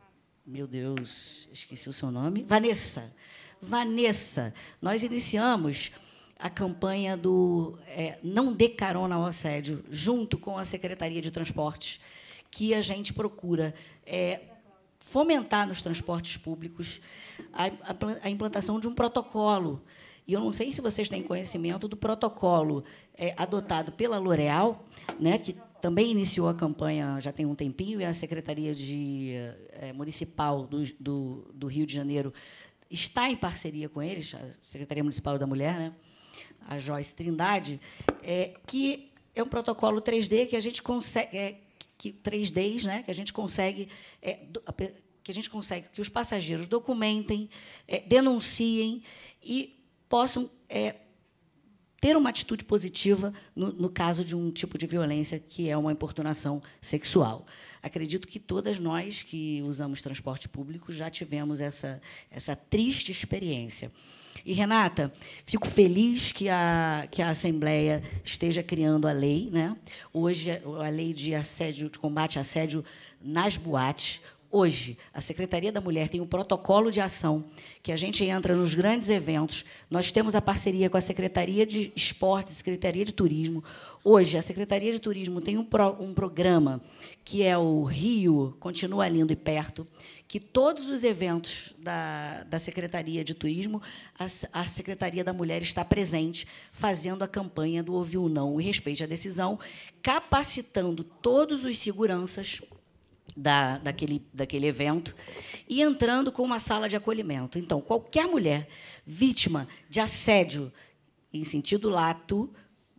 meu Deus, esqueci o seu nome. Vanessa. Vanessa, nós iniciamos a campanha do é, Não Dê Carona ao Assédio, junto com a Secretaria de Transportes, que a gente procura é, fomentar nos transportes públicos a, a, a, implantação de um protocolo. E eu não sei se vocês têm conhecimento do protocolo é, adotado pela L'Oréal, né, que também iniciou a campanha já tem um tempinho, e a Secretaria de, é, Municipal do, do, do Rio de Janeiro está em parceria com eles, a Secretaria Municipal da Mulher, né? a Joyce Trindade, é, que é um protocolo 3D que a gente consegue. É, que 3Ds, né, que a gente consegue. É, do, a, que a gente consegue que os passageiros documentem, é, denunciem e possam é, ter uma atitude positiva no, no, caso de um tipo de violência que é uma importunação sexual. Acredito que todas nós que usamos transporte público já tivemos essa, essa triste experiência. E, Renata, fico feliz que a, que a Assembleia esteja criando a lei. Né? Hoje, é a lei de, assédio, de combate a assédio nas boates. Hoje, a Secretaria da Mulher tem um protocolo de ação que a gente entra nos grandes eventos. Nós temos a parceria com a Secretaria de Esportes, Secretaria de Turismo. Hoje, a Secretaria de Turismo tem um, pro, um programa que é o Rio Continua Lindo e Perto, que todos os eventos da, da Secretaria de Turismo, a, a, Secretaria da Mulher está presente, fazendo a campanha do Ouviu ou Não e Respeite a Decisão, capacitando todos os seguranças da, daquele, daquele evento e entrando com uma sala de acolhimento. Então, qualquer mulher vítima de assédio em sentido lato,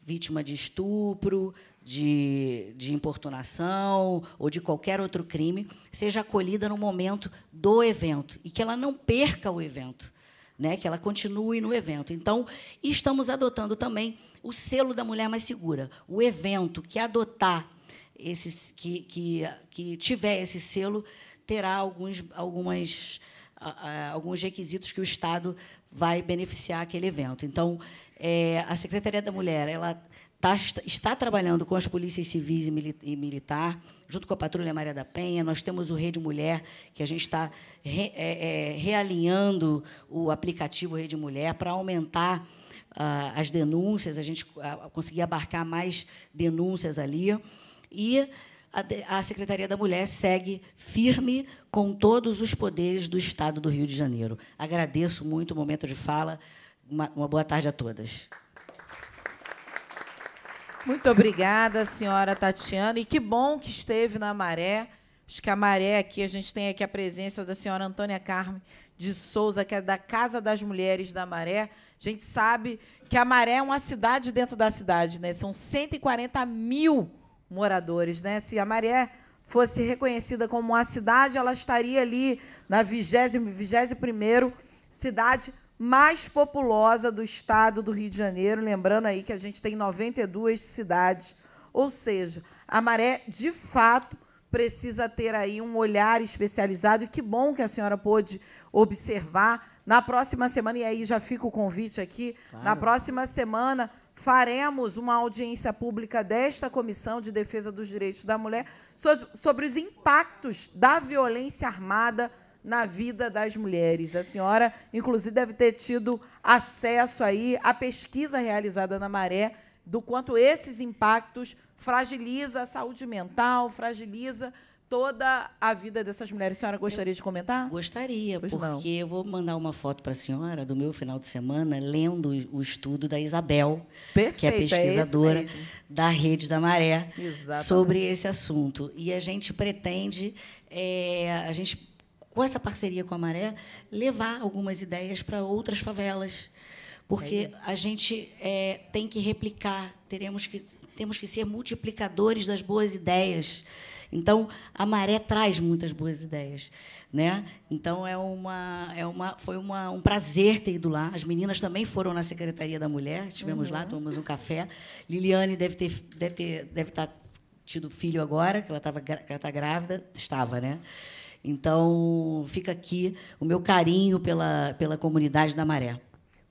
vítima de estupro, de, de importunação ou de qualquer outro crime seja acolhida no momento do evento e que ela não perca o evento. Né, que ela continue no evento. Então, estamos adotando também o selo da mulher mais segura. O evento que adotar esse, que, que, que tiver esse selo terá alguns, algumas, alguns requisitos que o Estado vai beneficiar aquele evento. Então, é, a Secretaria da Mulher ela Tá, está trabalhando com as polícias civis e, mili e, militar, junto com a Patrulha Maria da Penha. Nós temos o Rede Mulher, que a gente está re é, é, realinhando o aplicativo Rede Mulher para aumentar ah, as denúncias, a gente a, ah, conseguir abarcar mais denúncias ali. E a, a Secretaria da Mulher segue firme com todos os poderes do Estado do Rio de Janeiro. Agradeço muito o momento de fala. uma, uma boa tarde a todas. Muito obrigada, senhora Tatiana. E que bom que esteve na Maré. Acho que a Maré aqui, a gente tem aqui a presença da senhora Antônia Carme de Souza, que é da Casa das Mulheres da Maré. A gente sabe que a Maré é uma cidade dentro da cidade, né? São 140 mil moradores, né? Se a Maré fosse reconhecida como uma cidade, ela estaria ali na 20 21 cidade mais populosa do estado do Rio de Janeiro. Lembrando aí que a gente tem 92 cidades. Ou seja, a maré, de fato, precisa ter aí um olhar especializado. E que bom que a senhora pôde observar. Na próxima semana, e aí já fica o convite aqui, claro. na próxima semana faremos uma audiência pública desta Comissão de Defesa dos Direitos da Mulher sobre os impactos da violência armada na vida das mulheres. A senhora, inclusive, deve ter tido acesso aí à pesquisa realizada na Maré do quanto esses impactos fragiliza a saúde mental, fragiliza toda a vida dessas mulheres. A senhora gostaria eu de comentar? Gostaria, pois porque não. eu vou mandar uma foto para a senhora do meu final de semana lendo o estudo da Isabel, Perfeito, que é, é pesquisadora é da Rede da Maré, Exatamente. sobre esse assunto. E a gente pretende, é, a gente com essa parceria com a Maré, levar algumas ideias para outras favelas. Porque é a gente é, tem que replicar, teremos que, temos que ser multiplicadores das boas ideias. Então, a Maré traz muitas boas ideias. Né? Então, é uma, é uma, foi uma, um prazer ter ido lá. As meninas também foram na Secretaria da Mulher, estivemos uhum. lá, tomamos um café. Liliane deve, ter, deve, ter, deve estar tá tido filho agora, que ela estava ela está grávida, estava, né? Então, fica aqui o meu carinho pela, pela comunidade da Maré.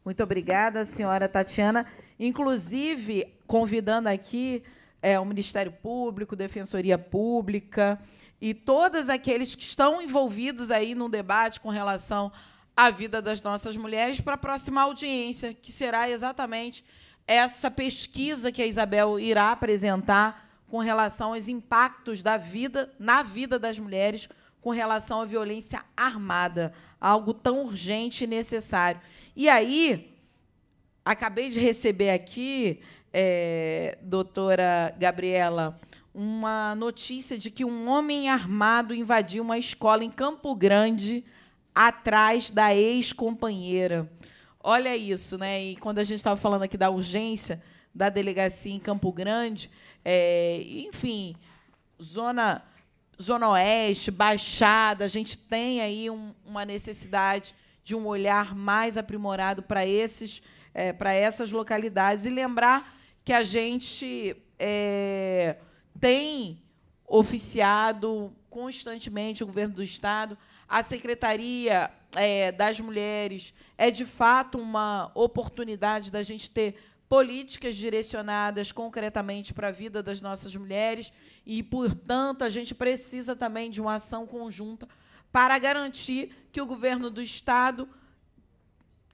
Muito obrigada, senhora Tatiana. Inclusive, convidando aqui é, o Ministério Público, Defensoria Pública e todos aqueles que estão envolvidos aí no debate com relação à vida das nossas mulheres para a próxima audiência, que será exatamente essa pesquisa que a Isabel irá apresentar com relação aos impactos da vida na vida das mulheres com relação à violência armada, algo tão urgente e necessário. E aí, acabei de receber aqui, é, doutora Gabriela, uma notícia de que um homem armado invadiu uma escola em Campo Grande atrás da ex-companheira. Olha isso, né? E quando a gente estava falando aqui da urgência da delegacia em Campo Grande, é, enfim, zona Zona Oeste, Baixada, a gente tem aí um, uma necessidade de um olhar mais aprimorado para esses, é, para essas localidades e lembrar que a gente é, tem oficiado constantemente o governo do estado, a secretaria é, das mulheres é de fato uma oportunidade da gente ter políticas direcionadas concretamente para a vida das nossas mulheres e, portanto, a gente precisa também de uma ação conjunta para garantir que o governo do Estado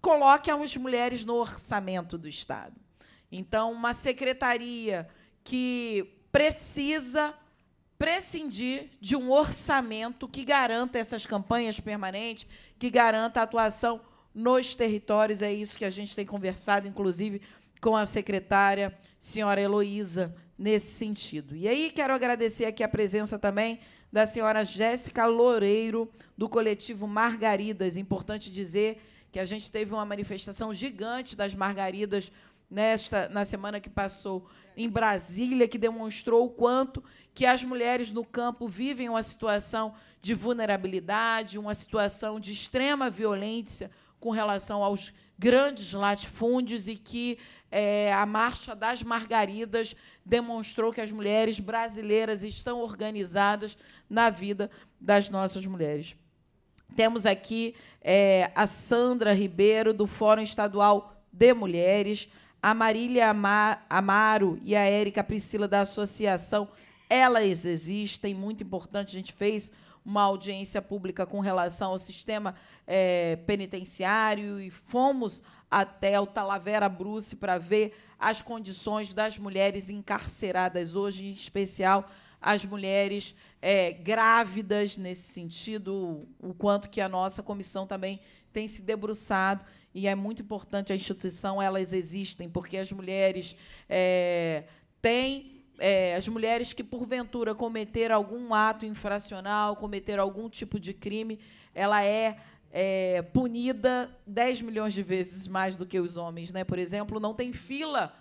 coloque as mulheres no orçamento do Estado. Então, uma secretaria que precisa prescindir de um orçamento que garanta essas campanhas permanentes, que garanta a atuação nos territórios, é isso que a gente tem conversado, inclusive, com a secretária, senhora Heloísa, nesse sentido. E aí quero agradecer aqui a presença também da senhora Jéssica Loureiro, do coletivo Margaridas. Importante dizer que a gente teve uma manifestação gigante das Margaridas nesta na semana que passou em Brasília, que demonstrou o quanto que as mulheres no campo vivem uma situação de vulnerabilidade, uma situação de extrema violência com relação aos grandes latifúndios e que é, a Marcha das Margaridas demonstrou que as mulheres brasileiras estão organizadas na vida das nossas mulheres. Temos aqui é, a Sandra Ribeiro, do Fórum Estadual de Mulheres, a Marília Amaro e a Érica Priscila, da Associação Elas Existem, muito importante, a gente fez uma audiência pública com relação ao sistema é, penitenciário e fomos até o Talavera Bruce para ver as condições das mulheres encarceradas hoje, em especial as mulheres é, grávidas nesse sentido, o quanto que a nossa comissão também tem se debruçado e é muito importante a instituição elas existem porque as mulheres é, têm é, as mulheres que porventura cometer algum ato infracional, cometer algum tipo de crime, ela é, é punida 10 milhões de vezes mais do que os homens, né? Por exemplo, não tem fila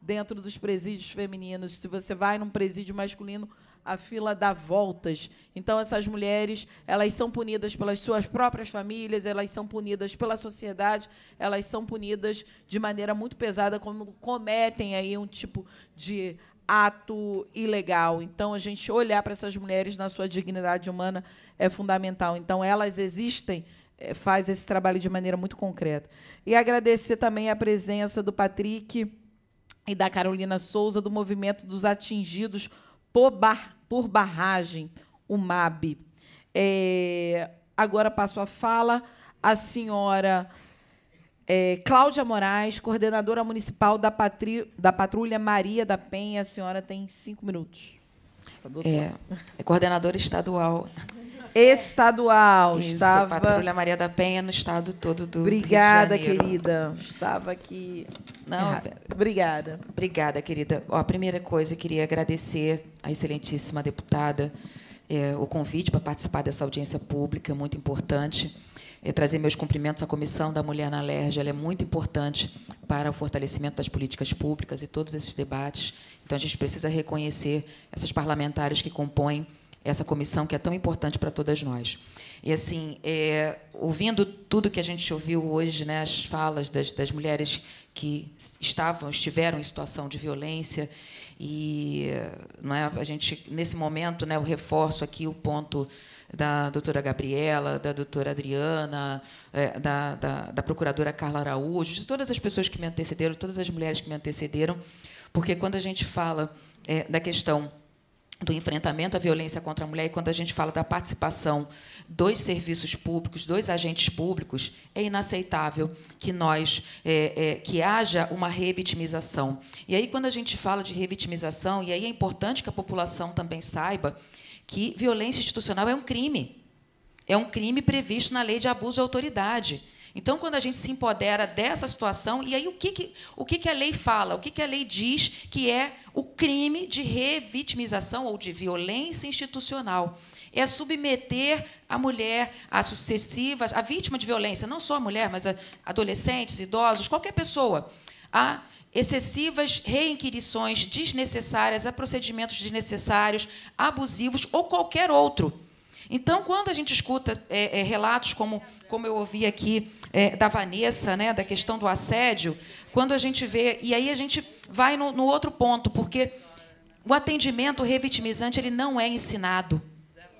dentro dos presídios femininos. Se você vai num presídio masculino, a fila dá voltas. Então essas mulheres, elas são punidas pelas suas próprias famílias, elas são punidas pela sociedade, elas são punidas de maneira muito pesada quando cometem aí um tipo de ato ilegal. Então, a gente olhar para essas mulheres na sua dignidade humana é fundamental. Então, elas existem, é, faz esse trabalho de maneira muito concreta. E agradecer também a presença do Patrick e da Carolina Souza, do Movimento dos Atingidos por, bar, por Barragem, o MAB. É, agora passo a fala à senhora é, Cláudia Moraes, coordenadora municipal da, patri, da Patrulha Maria da Penha. A senhora tem cinco minutos. É, é coordenadora estadual. Estadual. Isso, estava... Patrulha Maria da Penha no estado todo do Obrigada, querida. Estava aqui. Não, é- obrigada. Obrigada, querida. Ó, a primeira coisa, queria agradecer à excelentíssima deputada é, o convite para participar dessa audiência pública, muito importante trazer meus cumprimentos à Comissão da Mulher na LERJ. Ela é muito importante para o fortalecimento das políticas públicas e todos esses debates. Então, a gente precisa reconhecer essas parlamentares que compõem essa comissão que é tão importante para todas nós. E, assim, é, ouvindo tudo que a gente ouviu hoje, né, as falas das, das mulheres que estavam, estiveram em situação de violência, e não é, a gente, nesse momento, né, eu reforço aqui o ponto da doutora Gabriela, da doutora Adriana, é, da, da, da procuradora Carla Araújo, de todas as pessoas que me antecederam, todas as mulheres que me antecederam, porque quando a gente fala é, da questão do enfrentamento à violência contra a mulher, e quando a gente fala da participação dos serviços públicos, dos agentes públicos, é inaceitável que nós é, é, que haja uma revitimização. E aí, quando a gente fala de revitimização, e aí é importante que a população também saiba que violência institucional é um crime. É um crime previsto na lei de abuso de autoridade. Então, quando a gente se empodera dessa situação, e aí o que, que, o que, que a lei fala? O que, que a lei diz que é o crime de revitimização ou de violência institucional? É submeter a mulher a sucessivas, a vítima de violência, não só a mulher, mas a adolescentes, idosos, qualquer pessoa, a excessivas reinquirições desnecessárias a procedimentos desnecessários, abusivos ou qualquer outro. Então, quando a gente escuta é, é, relatos como, como eu ouvi aqui é, da Vanessa, né, da questão do assédio, quando a gente vê. E aí a gente vai no, no outro ponto, porque o atendimento revitimizante ele não é ensinado,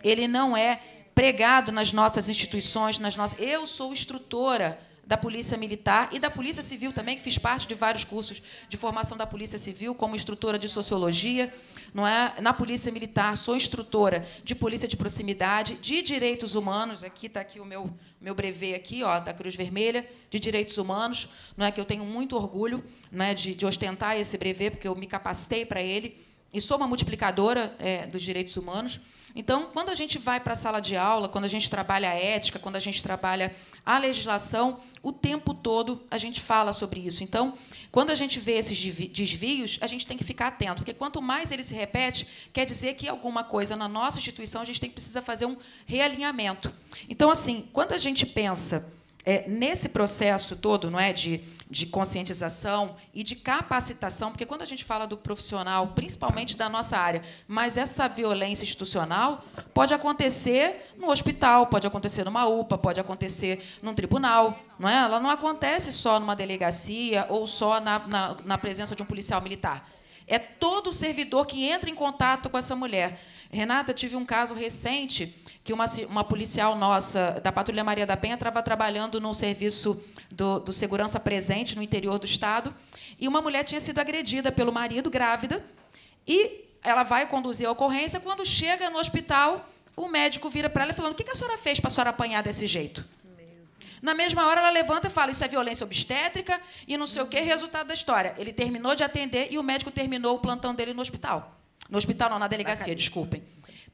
ele não é pregado nas nossas instituições, nas nossas. Eu sou instrutora da Polícia Militar e da Polícia Civil também, que fiz parte de vários cursos de formação da Polícia Civil, como instrutora de sociologia, não é? Na Polícia Militar sou instrutora de Polícia de Proximidade, de Direitos Humanos, aqui está aqui o meu meu brevet aqui, ó, da Cruz Vermelha, de Direitos Humanos, não é que eu tenho muito orgulho, né, de, de ostentar esse brevet, porque eu me capacitei para ele e sou uma multiplicadora é, dos direitos humanos. Então, quando a gente vai para a sala de aula, quando a gente trabalha a ética, quando a gente trabalha a legislação, o tempo todo a gente fala sobre isso. Então, quando a gente vê esses desvios, a gente tem que ficar atento, porque quanto mais ele se repete, quer dizer que alguma coisa na nossa instituição a gente tem que precisa fazer um realinhamento. Então, assim, quando a gente pensa é, nesse processo todo, não é, de, de conscientização e de capacitação, porque quando a gente fala do profissional, principalmente da nossa área, mas essa violência institucional pode acontecer no hospital, pode acontecer numa UPA, pode acontecer num tribunal, não é? Ela não acontece só numa delegacia ou só na, na, na presença de um policial militar é todo servidor que entra em contato com essa mulher. Renata, tive um caso recente que uma, uma policial nossa, da Patrulha Maria da Penha, estava trabalhando num serviço do, do segurança presente no interior do Estado, e uma mulher tinha sido agredida pelo marido, grávida, e ela vai conduzir a ocorrência. Quando chega no hospital, o médico vira para ela falando: O que a senhora fez para a senhora apanhar desse jeito? Na mesma hora, ela levanta e fala: Isso é violência obstétrica e não sei o que, resultado da história. Ele terminou de atender e o médico terminou o plantão dele no hospital. No hospital, não, na delegacia, desculpem.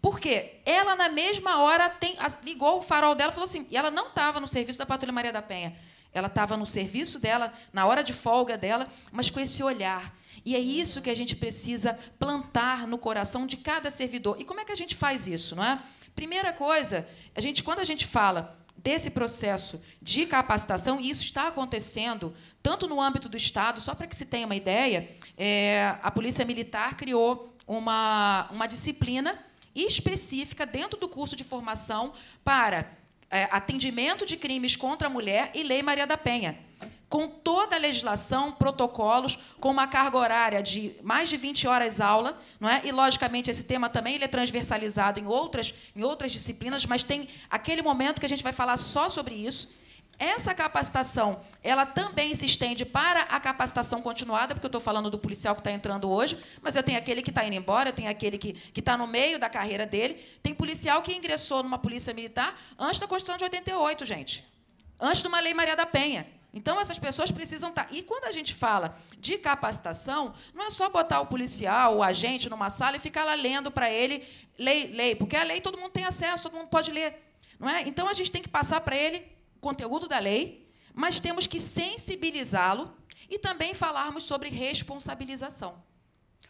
Por quê? Ela, na mesma hora, tem, ligou o farol dela e falou assim: e ela não estava no serviço da Patrulha Maria da Penha. Ela estava no serviço dela, na hora de folga dela, mas com esse olhar. E é isso que a gente precisa plantar no coração de cada servidor. E como é que a gente faz isso, não é? Primeira coisa, a gente quando a gente fala desse processo de capacitação, e isso está acontecendo tanto no âmbito do Estado, só para que se tenha uma ideia, é, a Polícia Militar criou uma, uma disciplina específica dentro do curso de formação para é, atendimento de crimes contra a mulher e Lei Maria da Penha com toda a legislação, protocolos, com uma carga horária de mais de 20 horas aula, não é? E logicamente esse tema também ele é transversalizado em outras em outras disciplinas, mas tem aquele momento que a gente vai falar só sobre isso. Essa capacitação, ela também se estende para a capacitação continuada, porque eu estou falando do policial que está entrando hoje, mas eu tenho aquele que está indo embora, eu tenho aquele que, que está no meio da carreira dele. Tem policial que ingressou numa polícia militar antes da Constituição de 88, gente. Antes de uma Lei Maria da Penha. Então, essas pessoas precisam estar. Tá-. E quando a gente fala de capacitação, não é só botar o policial, o agente, numa sala e ficar lá lendo para ele lei, lei, porque a lei todo mundo tem acesso, todo mundo pode ler. Não é? Então, a gente tem que passar para ele o conteúdo da lei, mas temos que sensibilizá-lo e também falarmos sobre responsabilização.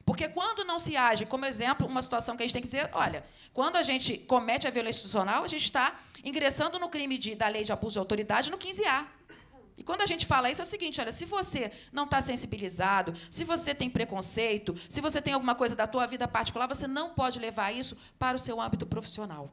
Porque quando não se age, como exemplo, uma situação que a gente tem que dizer, olha, quando a gente comete a violência institucional, a gente está ingressando no crime de, da lei de abuso de autoridade no 15A. E quando a gente fala isso, é o seguinte: olha, se você não está sensibilizado, se você tem preconceito, se você tem alguma coisa da tua vida particular, você não pode levar isso para o seu âmbito profissional.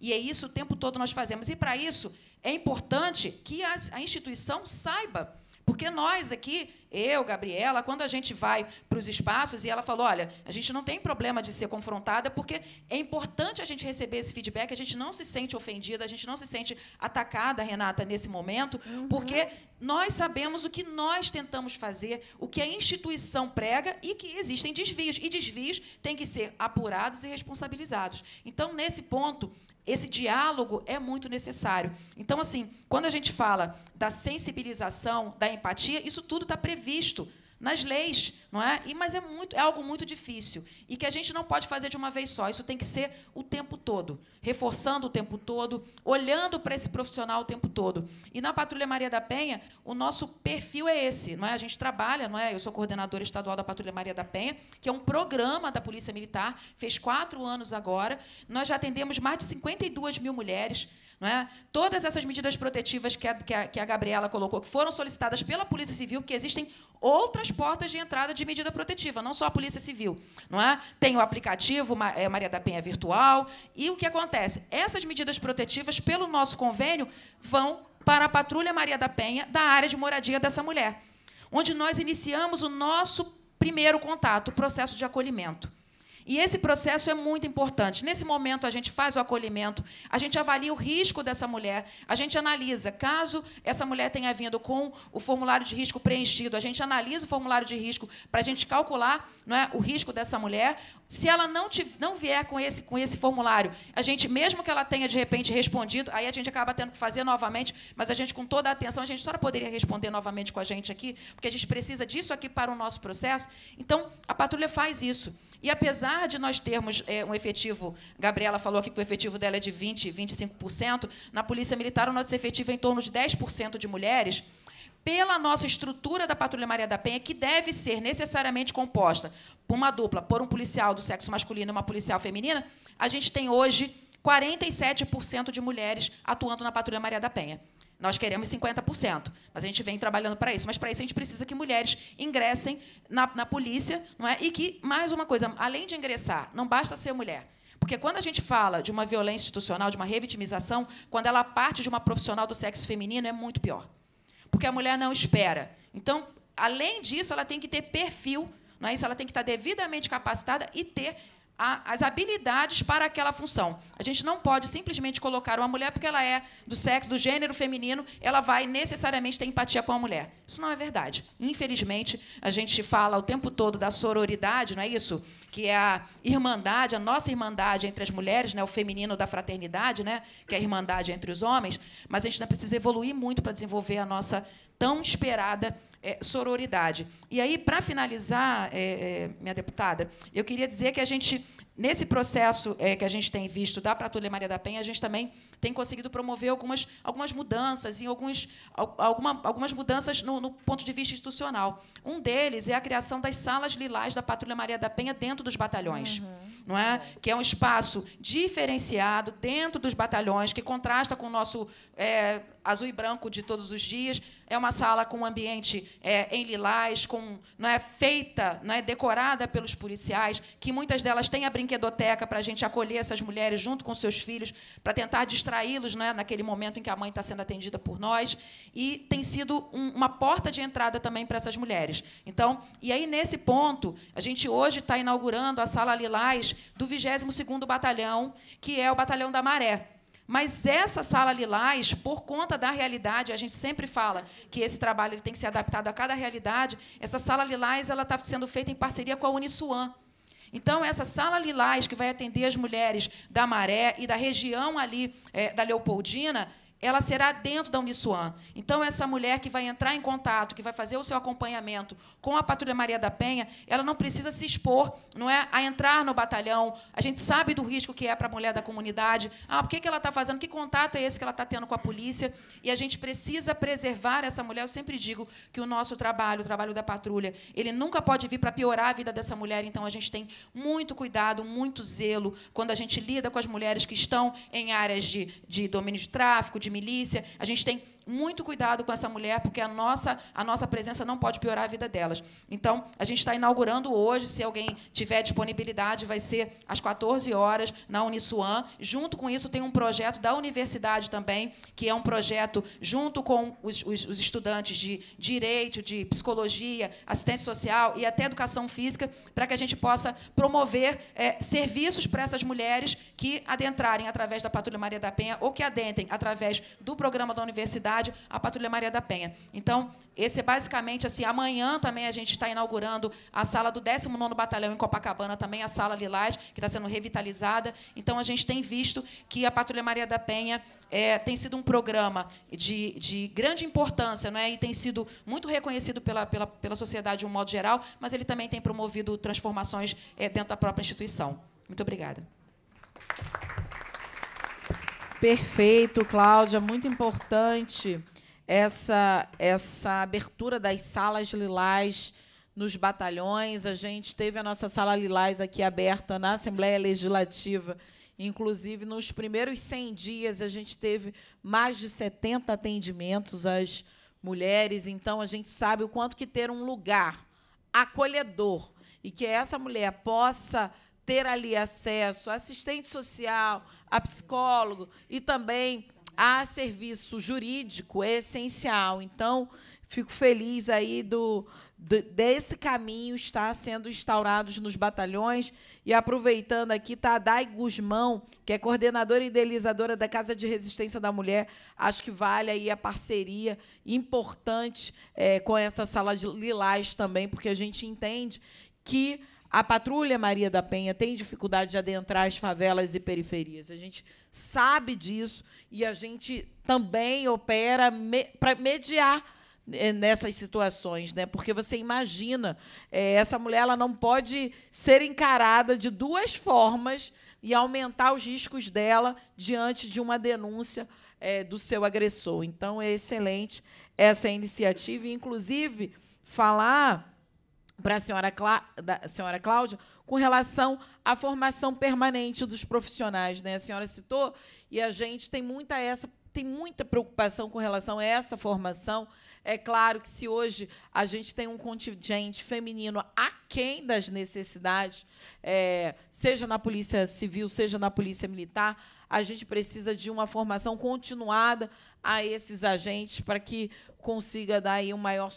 E é isso o tempo todo nós fazemos. E para isso é importante que a instituição saiba porque nós aqui, eu, Gabriela, quando a gente vai para os espaços e ela falou: olha, a gente não tem problema de ser confrontada, porque é importante a gente receber esse feedback, a gente não se sente ofendida, a gente não se sente atacada, Renata, nesse momento, uhum. porque nós sabemos o que nós tentamos fazer, o que a instituição prega e que existem desvios. E desvios têm que ser apurados e responsabilizados. Então, nesse ponto, esse diálogo é muito necessário. Então, assim, quando a gente fala da sensibilização, da empatia, isso tudo está previsto nas leis, não é? E, mas é, muito, é algo muito difícil e que a gente não pode fazer de uma vez só. Isso tem que ser o tempo todo, reforçando o tempo todo, olhando para esse profissional o tempo todo. E na Patrulha Maria da Penha, o nosso perfil é esse, não é? A gente trabalha, não é? Eu sou coordenadora estadual da Patrulha Maria da Penha, que é um programa da Polícia Militar, fez quatro anos agora. Nós já atendemos mais de 52 mil mulheres. Não é? Todas essas medidas protetivas que a, que, a, que a Gabriela colocou, que foram solicitadas pela Polícia Civil, porque existem outras portas de entrada de medida protetiva, não só a Polícia Civil. Não é? Tem o aplicativo é, Maria da Penha Virtual. E o que acontece? Essas medidas protetivas, pelo nosso convênio, vão para a Patrulha Maria da Penha, da área de moradia dessa mulher, onde nós iniciamos o nosso primeiro contato, o processo de acolhimento. E esse processo é muito importante. Nesse momento, a gente faz o acolhimento, a gente avalia o risco dessa mulher, a gente analisa. Caso essa mulher tenha vindo com o formulário de risco preenchido, a gente analisa o formulário de risco para a gente calcular não é, o risco dessa mulher. Se ela não, não vier com esse, com esse formulário, a gente, mesmo que ela tenha de repente respondido, aí a gente acaba tendo que fazer novamente, mas a gente, com toda a atenção, a gente só poderia responder novamente com a gente aqui, porque a gente precisa disso aqui para o nosso processo. Então, a patrulha faz isso. E apesar de nós termos é, um efetivo, Gabriela falou aqui que o efetivo dela é de 20%, 25%, na Polícia Militar o nosso efetivo é em torno de 10% de mulheres, pela nossa estrutura da Patrulha Maria da Penha, que deve ser necessariamente composta por uma dupla, por um policial do sexo masculino e uma policial feminina, a gente tem hoje 47% de mulheres atuando na Patrulha Maria da Penha. Nós queremos 50%, mas a gente vem trabalhando para isso. Mas para isso a gente precisa que mulheres ingressem na, na polícia, não é? E que, mais uma coisa, além de ingressar, não basta ser mulher. Porque quando a gente fala de uma violência institucional, de uma revitimização, quando ela parte de uma profissional do sexo feminino, é muito pior. Porque a mulher não espera. Então, além disso, ela tem que ter perfil, não é isso? Ela tem que estar devidamente capacitada e ter a, as habilidades para aquela função. A gente não pode simplesmente colocar uma mulher porque ela é do sexo, do gênero feminino, ela vai necessariamente ter empatia com a mulher. Isso não é verdade. Infelizmente, a gente fala o tempo todo da sororidade, não é isso? Que é a irmandade, a nossa irmandade entre as mulheres, né? o feminino da fraternidade, né? que é a irmandade entre os homens, mas a gente ainda precisa evoluir muito para desenvolver a nossa tão esperada é, sororidade. E aí, para finalizar, é, é, minha deputada, eu queria dizer que a gente, nesse processo é, que a gente tem visto da e Maria da Penha, a gente também tem conseguido promover algumas, algumas mudanças, em alguns, alguma, algumas mudanças no, no, ponto de vista institucional. Um deles é a criação das salas lilás da Patrulha Maria da Penha dentro dos batalhões. Uhum. Não é? Que é um espaço diferenciado dentro dos batalhões, que contrasta com o nosso é, azul e branco de todos os dias. É uma sala com um ambiente é, em lilás, com, não é feita, não é decorada pelos policiais, que muitas delas têm a brinquedoteca para a gente acolher essas mulheres junto com seus filhos, para tentar distrair distraí-los né, naquele momento em que a mãe está sendo atendida por nós. E tem sido um, uma porta de entrada também para essas mulheres. Então, e aí, nesse ponto, a gente hoje está inaugurando a Sala Lilás do 22º Batalhão, que é o Batalhão da Maré. Mas essa sala lilás, por conta da realidade, a gente sempre fala que esse trabalho tem que ser adaptado a cada realidade. Essa sala lilás ela está sendo feita em parceria com a Unisuan, então, essa sala lilás que vai atender as mulheres da Maré e da região ali é, da Leopoldina, ela será dentro da Uniswan. Então, essa mulher que vai entrar em contato, que vai fazer o seu acompanhamento com a Patrulha Maria da Penha, ela não precisa se expor não é, a entrar no batalhão. A gente sabe do risco que é para a mulher da comunidade. Ah, o que, que ela está fazendo? Que contato é esse que ela está tendo com a polícia? E a gente precisa preservar essa mulher. Eu sempre digo que o nosso trabalho, o trabalho da patrulha, ele nunca pode vir para piorar a vida dessa mulher. Então, a gente tem muito cuidado, muito zelo quando a gente lida com as mulheres que estão em áreas de, de domínio de tráfico, de de milícia. A gente tem muito cuidado com essa mulher, porque a nossa, a nossa presença não pode piorar a vida delas. Então, a gente está inaugurando hoje, se alguém tiver disponibilidade, vai ser às 14 horas na Unisuan. Junto com isso, tem um projeto da universidade também, que é um projeto junto com os, os, os estudantes de direito, de psicologia, assistência social e até educação física, para que a gente possa promover é, serviços para essas mulheres que adentrarem através da Patrulha Maria da Penha ou que adentrem através através do programa da universidade, a Patrulha Maria da Penha. Então, esse é basicamente assim. Amanhã também a gente está inaugurando a sala do 19 Batalhão em Copacabana, também a Sala Lilás, que está sendo revitalizada. Então, a gente tem visto que a Patrulha Maria da Penha é, tem sido um programa de, de grande importância não é? e tem sido muito reconhecido pela, pela, pela sociedade de um modo geral, mas ele também tem promovido transformações é, dentro da própria instituição. Muito obrigada. Perfeito, Cláudia, muito importante essa essa abertura das salas lilás nos batalhões. A gente teve a nossa sala lilás aqui aberta na Assembleia Legislativa. Inclusive, nos primeiros 100 dias, a gente teve mais de 70 atendimentos às mulheres. Então, a gente sabe o quanto que ter um lugar acolhedor e que essa mulher possa ter ali acesso a assistente social, a psicólogo e também a serviço jurídico é essencial. Então, fico feliz aí do, do desse caminho estar sendo instaurados nos batalhões e aproveitando aqui Tadai tá Guzmão, que é coordenadora e idealizadora da Casa de Resistência da Mulher, acho que vale aí a parceria importante é, com essa sala de lilás também, porque a gente entende que a patrulha Maria da Penha tem dificuldade de adentrar as favelas e periferias. A gente sabe disso e a gente também opera me para mediar né, nessas situações, né? Porque você imagina, é, essa mulher ela não pode ser encarada de duas formas e aumentar os riscos dela diante de uma denúncia é, do seu agressor. Então é excelente essa iniciativa, inclusive falar para a senhora, Clá, da, senhora Cláudia com relação à formação permanente dos profissionais. Né? A senhora citou, e a gente tem muita essa tem muita preocupação com relação a essa formação. É claro que se hoje a gente tem um contingente feminino aquém das necessidades, é, seja na polícia civil, seja na polícia militar, a gente precisa de uma formação continuada a esses agentes para que consiga dar aí um maior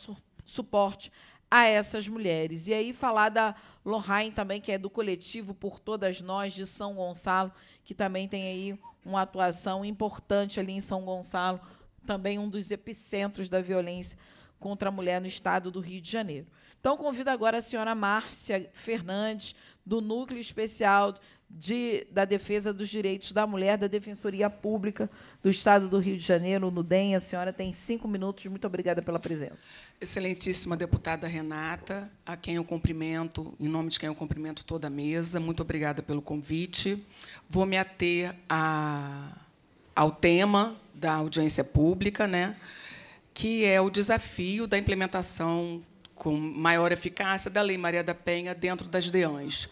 suporte a essas mulheres. E aí falar da Lorraine também, que é do coletivo Por Todas Nós de São Gonçalo, que também tem aí uma atuação importante ali em São Gonçalo, também um dos epicentros da violência contra a mulher no estado do Rio de Janeiro. Então convido agora a senhora Márcia Fernandes, do Núcleo Especial de, da Defesa dos Direitos da Mulher da Defensoria Pública do Estado do Rio de Janeiro, no DEM. A senhora tem cinco minutos. Muito obrigada pela presença. Excelentíssima deputada Renata, a quem eu cumprimento, em nome de quem eu cumprimento toda a mesa, muito obrigada pelo convite. Vou me ater a, ao tema da audiência pública, né, que é o desafio da implementação com maior eficácia da Lei Maria da Penha dentro das DEANs.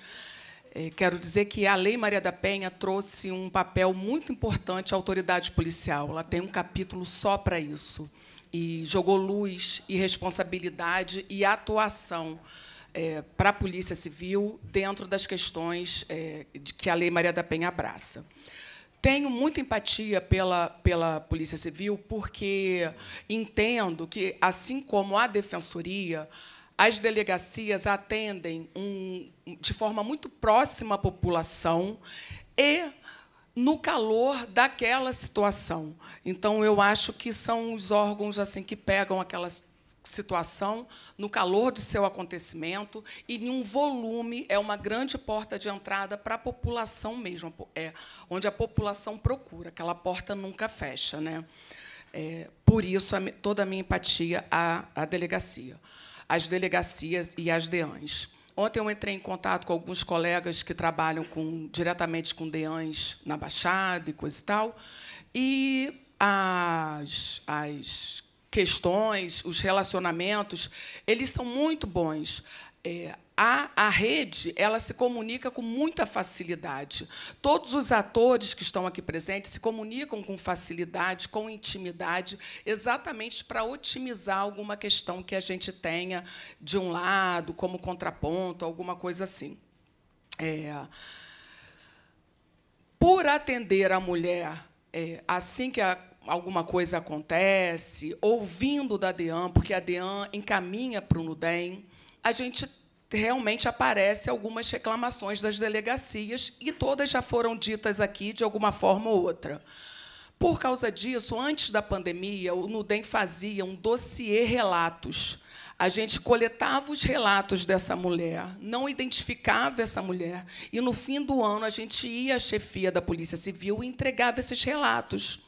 É, quero dizer que a Lei Maria da Penha trouxe um papel muito importante à autoridade policial. Ela tem um capítulo só para isso. E jogou luz e responsabilidade e atuação é, para a Polícia Civil dentro das questões é, de que a Lei Maria da Penha abraça. Tenho muita empatia pela, pela Polícia Civil, porque entendo que, assim como a Defensoria, as delegacias atendem um, de forma muito próxima à população e no calor daquela situação. Então, eu acho que são os órgãos assim que pegam aquela situação no calor de seu acontecimento e em um volume é uma grande porta de entrada para a população mesmo, é onde a população procura, aquela porta nunca fecha, né? É, por isso a, toda a minha empatia à, à delegacia as delegacias e as DEANs. Ontem eu entrei em contato com alguns colegas que trabalham com, diretamente com DEANs na Baixada e coisa e tal, e as, as questões, os relacionamentos, eles são muito bons. É, a, a rede ela se comunica com muita facilidade. Todos os atores que estão aqui presentes se comunicam com facilidade, com intimidade, exatamente para otimizar alguma questão que a gente tenha de um lado, como contraponto, alguma coisa assim. É, por atender a mulher é, assim que a alguma coisa acontece, ouvindo da DEAN, porque a DEAN encaminha para o NUDEM, a gente realmente aparece algumas reclamações das delegacias e todas já foram ditas aqui de alguma forma ou outra. Por causa disso, antes da pandemia, o Nudem fazia um dossiê relatos. A gente coletava os relatos dessa mulher, não identificava essa mulher, e no fim do ano a gente ia à chefia da Polícia Civil e entregava esses relatos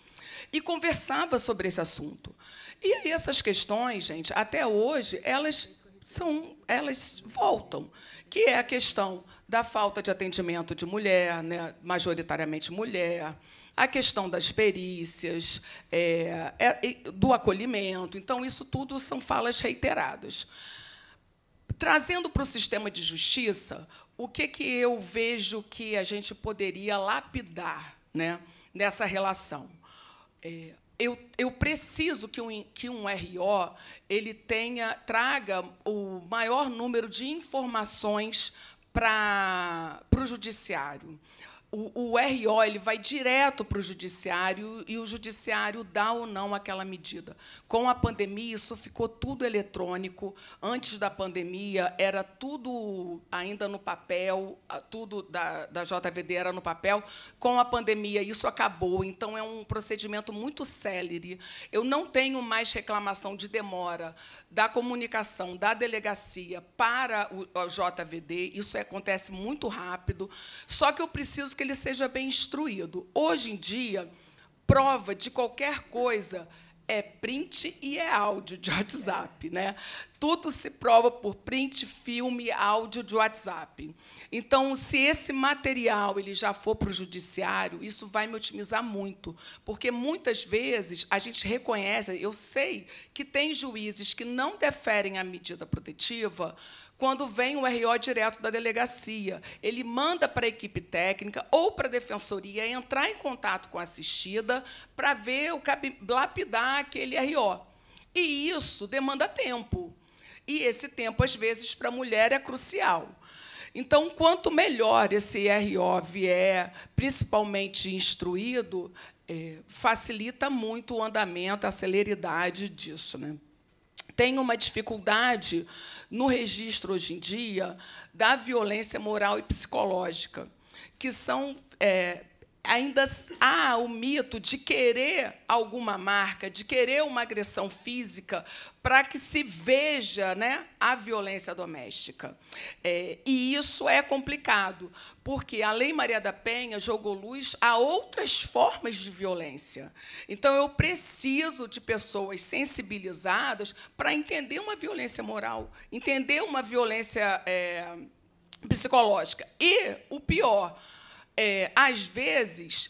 e conversava sobre esse assunto. E essas questões, gente, até hoje, elas são elas voltam, que é a questão da falta de atendimento de mulher, né, majoritariamente mulher, a questão das perícias, é, é, do acolhimento. Então, isso tudo são falas reiteradas. Trazendo para o sistema de justiça, o que, que eu vejo que a gente poderia lapidar né, nessa relação? É, eu, eu preciso que um, que um RO ele tenha, traga o maior número de informações para o judiciário o, o RO ele vai direto para o judiciário e o judiciário dá ou não aquela medida. Com a pandemia, isso ficou tudo eletrônico. Antes da pandemia, era tudo ainda no papel, tudo da, da JVD era no papel. Com a pandemia, isso acabou. Então, é um procedimento muito célere. Eu não tenho mais reclamação de demora da comunicação da delegacia para o JVD, isso acontece muito rápido, só que eu preciso que ele seja bem instruído. Hoje em dia, prova de qualquer coisa é print e é áudio de WhatsApp, né? Tudo se prova por print, filme, áudio de WhatsApp. Então, se esse material ele já for para o judiciário, isso vai me otimizar muito, porque muitas vezes a gente reconhece, eu sei que tem juízes que não deferem a medida protetiva quando vem o RO direto da delegacia. Ele manda para a equipe técnica ou para a defensoria entrar em contato com a assistida para ver o lapidar aquele RO. E isso demanda tempo. E esse tempo, às vezes, para a mulher é crucial. Então, quanto melhor esse RO vier, principalmente instruído, é, facilita muito o andamento, a celeridade disso. Né? tem uma dificuldade no registro hoje em dia da violência moral e psicológica, que são é, ainda há o mito de querer alguma marca, de querer uma agressão física para que se veja né, a violência doméstica. É, e isso é complicado, porque a Lei Maria da Penha jogou luz a outras formas de violência. Então, eu preciso de pessoas sensibilizadas para entender uma violência moral, entender uma violência é, psicológica. E o pior é, às vezes,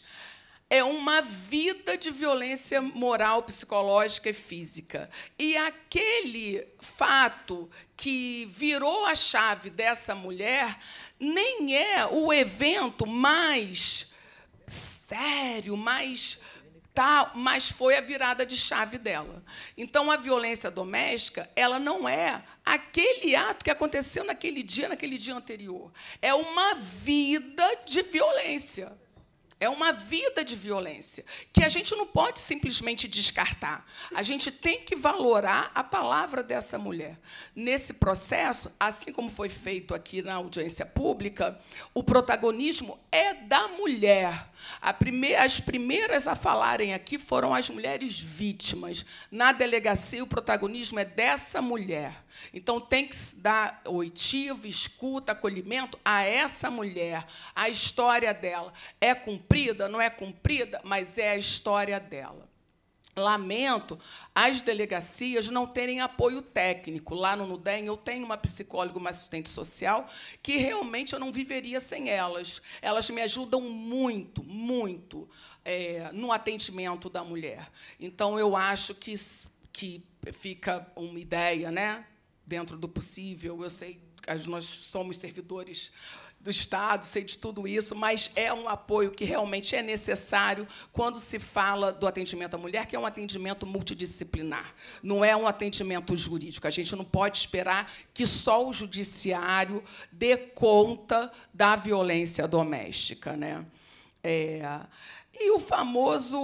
é uma vida de violência moral, psicológica e física. E aquele fato que virou a chave dessa mulher nem é o evento mais sério, mais Tal, Mas foi a virada de chave dela. Então a violência doméstica, ela não é aquele ato que aconteceu naquele dia, naquele dia anterior. É uma vida de violência. É uma vida de violência que a gente não pode simplesmente descartar. A gente tem que valorar a palavra dessa mulher. Nesse processo, assim como foi feito aqui na audiência pública, o protagonismo é da mulher. as primeiras a falarem aqui foram as mulheres vítimas. Na delegacia, o protagonismo é dessa mulher. Então tem que dar oitiva, escuta, acolhimento a essa mulher. A história dela é cumprida, não é cumprida, mas é a história dela. Lamento as delegacias não terem apoio técnico. Lá no Nudem, eu tenho uma psicóloga, uma assistente social, que realmente eu não viveria sem elas. Elas me ajudam muito, muito é, no atendimento da mulher. Então, eu acho que, que fica uma ideia, né? dentro do possível. Eu sei que nós somos servidores do Estado, sei de tudo isso, mas é um apoio que realmente é necessário quando se fala do atendimento à mulher, que é um atendimento multidisciplinar, não é um atendimento jurídico. A gente não pode esperar que só o judiciário dê conta da violência doméstica. Né? É, e o famoso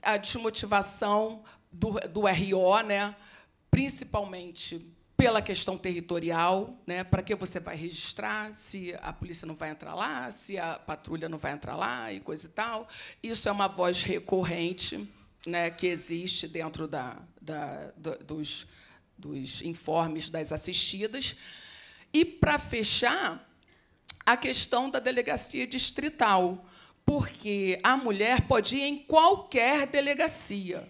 a desmotivação do, do RO, né? principalmente pela questão territorial, né? Para que você vai registrar se a polícia não vai entrar lá, se a patrulha não vai entrar lá e coisa e tal. Isso é uma voz recorrente, né? Que existe dentro da, da, dos, dos informes das assistidas. E para fechar, a questão da delegacia distrital, porque a mulher pode ir em qualquer delegacia.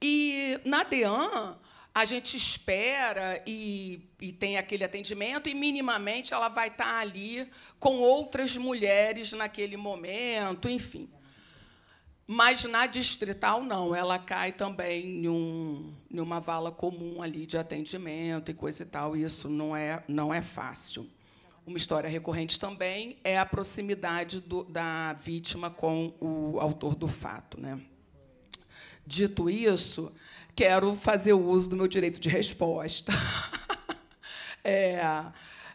E na DEAN, a gente espera e, e, tem aquele atendimento, e minimamente ela vai estar tá ali com outras mulheres naquele momento, enfim. Mas na distrital, não, ela cai também em, um, em uma vala comum ali de atendimento e coisa e tal, e isso não é, não é fácil. Uma história recorrente também é a proximidade do, da vítima com o autor do fato. Né? Dito isso, quero fazer o uso do meu direito de resposta. é,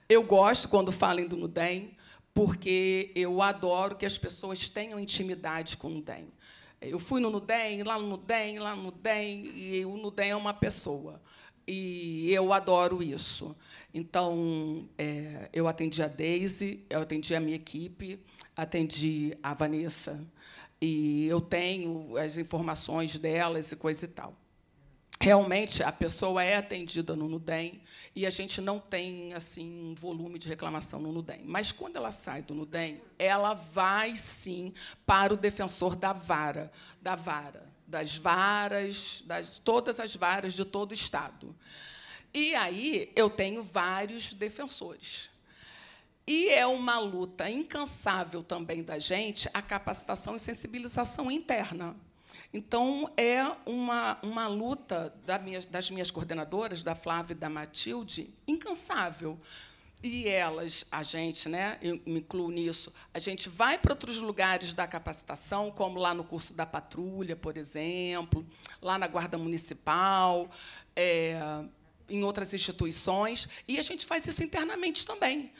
eu gosto quando falam do Nudem, porque eu adoro que as pessoas tenham intimidade com o Nudem. Eu fui no Nudem, lá no Nudem, lá no Nudem, e o Nudem é uma pessoa. E eu adoro isso. Então, é, eu atendi a Daisy, eu atendi a minha equipe, atendi a Vanessa. E eu tenho as informações delas e coisa e tal realmente a pessoa é atendida no Nudem e a gente não tem assim um volume de reclamação no Nudem. Mas quando ela sai do Nudem, ela vai sim para o defensor da vara, da vara, das varas, das todas as varas de todo o estado. E aí eu tenho vários defensores. E é uma luta incansável também da gente a capacitação e sensibilização interna então, é uma, uma luta da minha, das minhas coordenadoras, da Flávia e da Matilde, incansável. E elas, a gente, né, eu me incluo nisso, a gente vai para outros lugares da capacitação, como lá no curso da patrulha, por exemplo, lá na Guarda Municipal, é, em outras instituições, e a gente faz isso internamente também.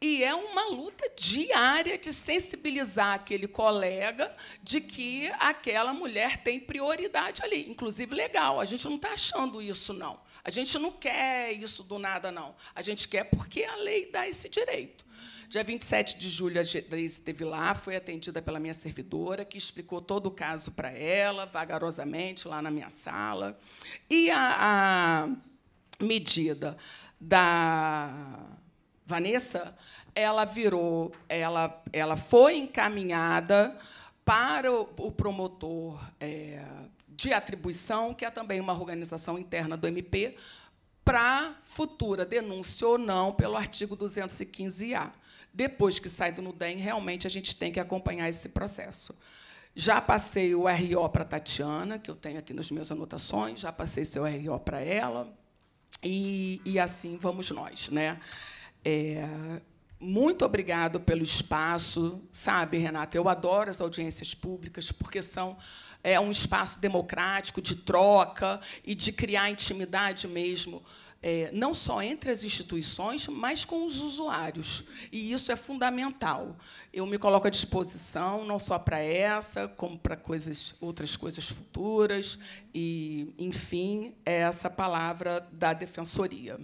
E é uma luta diária de sensibilizar aquele colega de que aquela mulher tem prioridade ali, inclusive legal. A gente não está achando isso, não. A gente não quer isso do nada, não. A gente quer porque a lei dá esse direito. Dia 27 de julho, a Geise esteve lá, foi atendida pela minha servidora, que explicou todo o caso para ela, vagarosamente, lá na minha sala. E a, a medida da Vanessa, ela virou, ela, ela foi encaminhada para o, o promotor é, de atribuição, que é também uma organização interna do MP, para futura denúncia ou não pelo artigo 215-A. Depois que sai do NUDEM, realmente a gente tem que acompanhar esse processo. Já passei o RO para a Tatiana, que eu tenho aqui nas minhas anotações, já passei seu RO para ela, e, e assim vamos nós. Né? É, muito obrigado pelo espaço, sabe, Renata? Eu adoro as audiências públicas porque são é, um espaço democrático de troca e de criar intimidade mesmo. É, não só entre as instituições, mas com os usuários. E isso é fundamental. Eu me coloco à disposição, não só para essa, como para coisas, outras coisas futuras. E, enfim, é essa palavra da defensoria.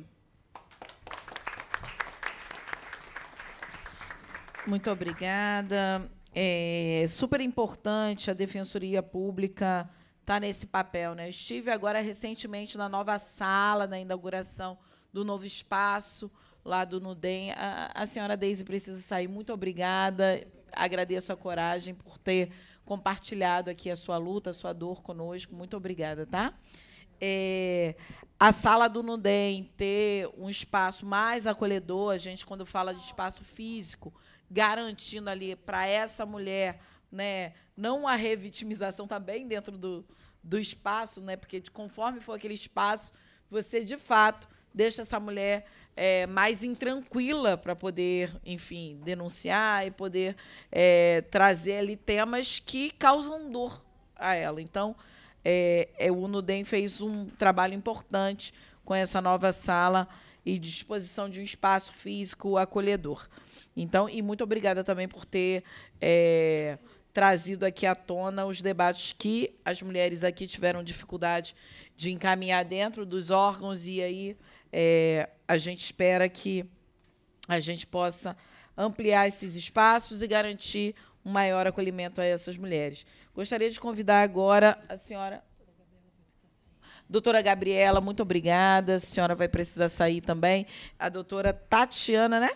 Muito obrigada. É super importante a Defensoria Pública estar tá nesse papel. Né? Eu estive agora recentemente na nova sala, na inauguração do novo espaço lá do Nudem. A, a senhora Deise precisa sair. Muito obrigada. Agradeço a coragem por ter compartilhado aqui a sua luta, a sua dor conosco. Muito obrigada, tá? É, a sala do Nudem ter um espaço mais acolhedor, a gente, quando fala de espaço físico, garantindo ali para essa mulher, né, não a revitimização também tá dentro do, do espaço, né, porque conforme for aquele espaço, você de fato deixa essa mulher é, mais intranquila para poder, enfim, denunciar e poder é, trazer ali temas que causam dor a ela. Então, é, é o Nudem fez um trabalho importante com essa nova sala e disposição de um espaço físico acolhedor. Então, e muito obrigada também por ter é, trazido aqui à tona os debates que as mulheres aqui tiveram dificuldade de encaminhar dentro dos órgãos, e aí é, a gente espera que a gente possa ampliar esses espaços e garantir um maior acolhimento a essas mulheres. Gostaria de convidar agora a senhora Doutora Gabriela, muito obrigada. A senhora vai precisar sair também. A doutora Tatiana, né?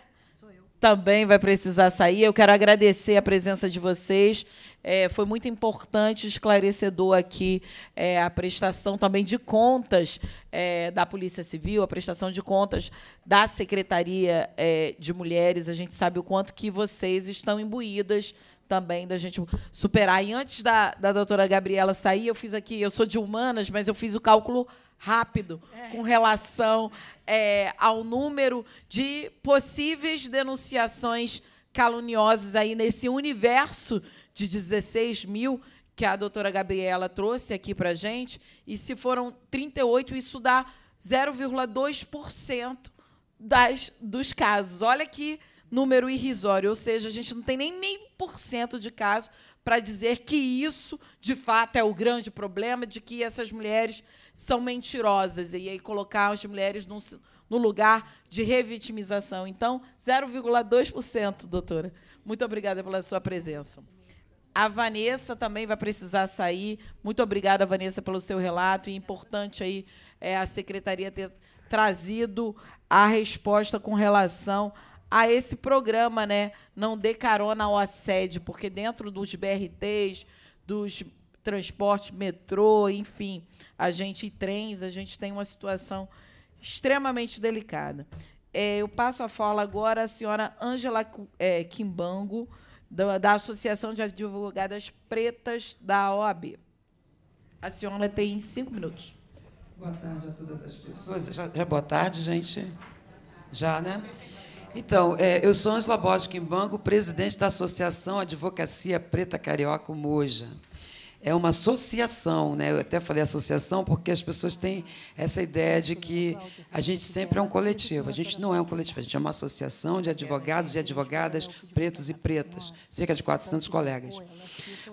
também vai precisar sair. Eu quero agradecer a presença de vocês. É, foi muito importante, esclarecedor aqui é, a prestação também de contas é, da Polícia Civil, a prestação de contas da Secretaria é, de Mulheres. A gente sabe o quanto que vocês estão imbuídas também da gente superar. E antes da, da doutora Gabriela sair, eu fiz aqui, eu sou de humanas, mas eu fiz o cálculo rápido é. com relação é, ao número de possíveis denunciações caluniosas aí nesse universo de 16 mil que a doutora Gabriela trouxe aqui para a gente. E se foram 38, isso dá 0,2% das, dos casos. Olha que número irrisório, ou seja, a gente não tem nem meio por cento de caso para dizer que isso, de fato, é o grande problema de que essas mulheres são mentirosas e aí colocar as mulheres num, no lugar de revitimização. Então, 0,2%, doutora. Muito obrigada pela sua presença. A Vanessa também vai precisar sair. Muito obrigada, Vanessa, pelo seu relato. E é importante aí é, a secretaria ter trazido a resposta com relação a esse programa, né? Não dê carona ao assédio, porque dentro dos BRTs, dos transportes metrô, enfim, a gente trens, a gente tem uma situação extremamente delicada. É, eu passo a fala agora à senhora Ângela é, Quimbango, da, da Associação de Advogadas Pretas da OAB. A senhora tem cinco minutos. Boa tarde a todas as pessoas. Já, já boa tarde, gente. Já, né? Então, é, eu sou Angela Borges Quimbango, presidente da Associação Advocacia Preta Carioca Moja. É uma associação, né? eu até falei associação porque as pessoas têm essa ideia de que a gente sempre é um coletivo. A gente não é um coletivo, a gente é uma associação de advogados e advogadas pretos e pretas, cerca de 400 colegas.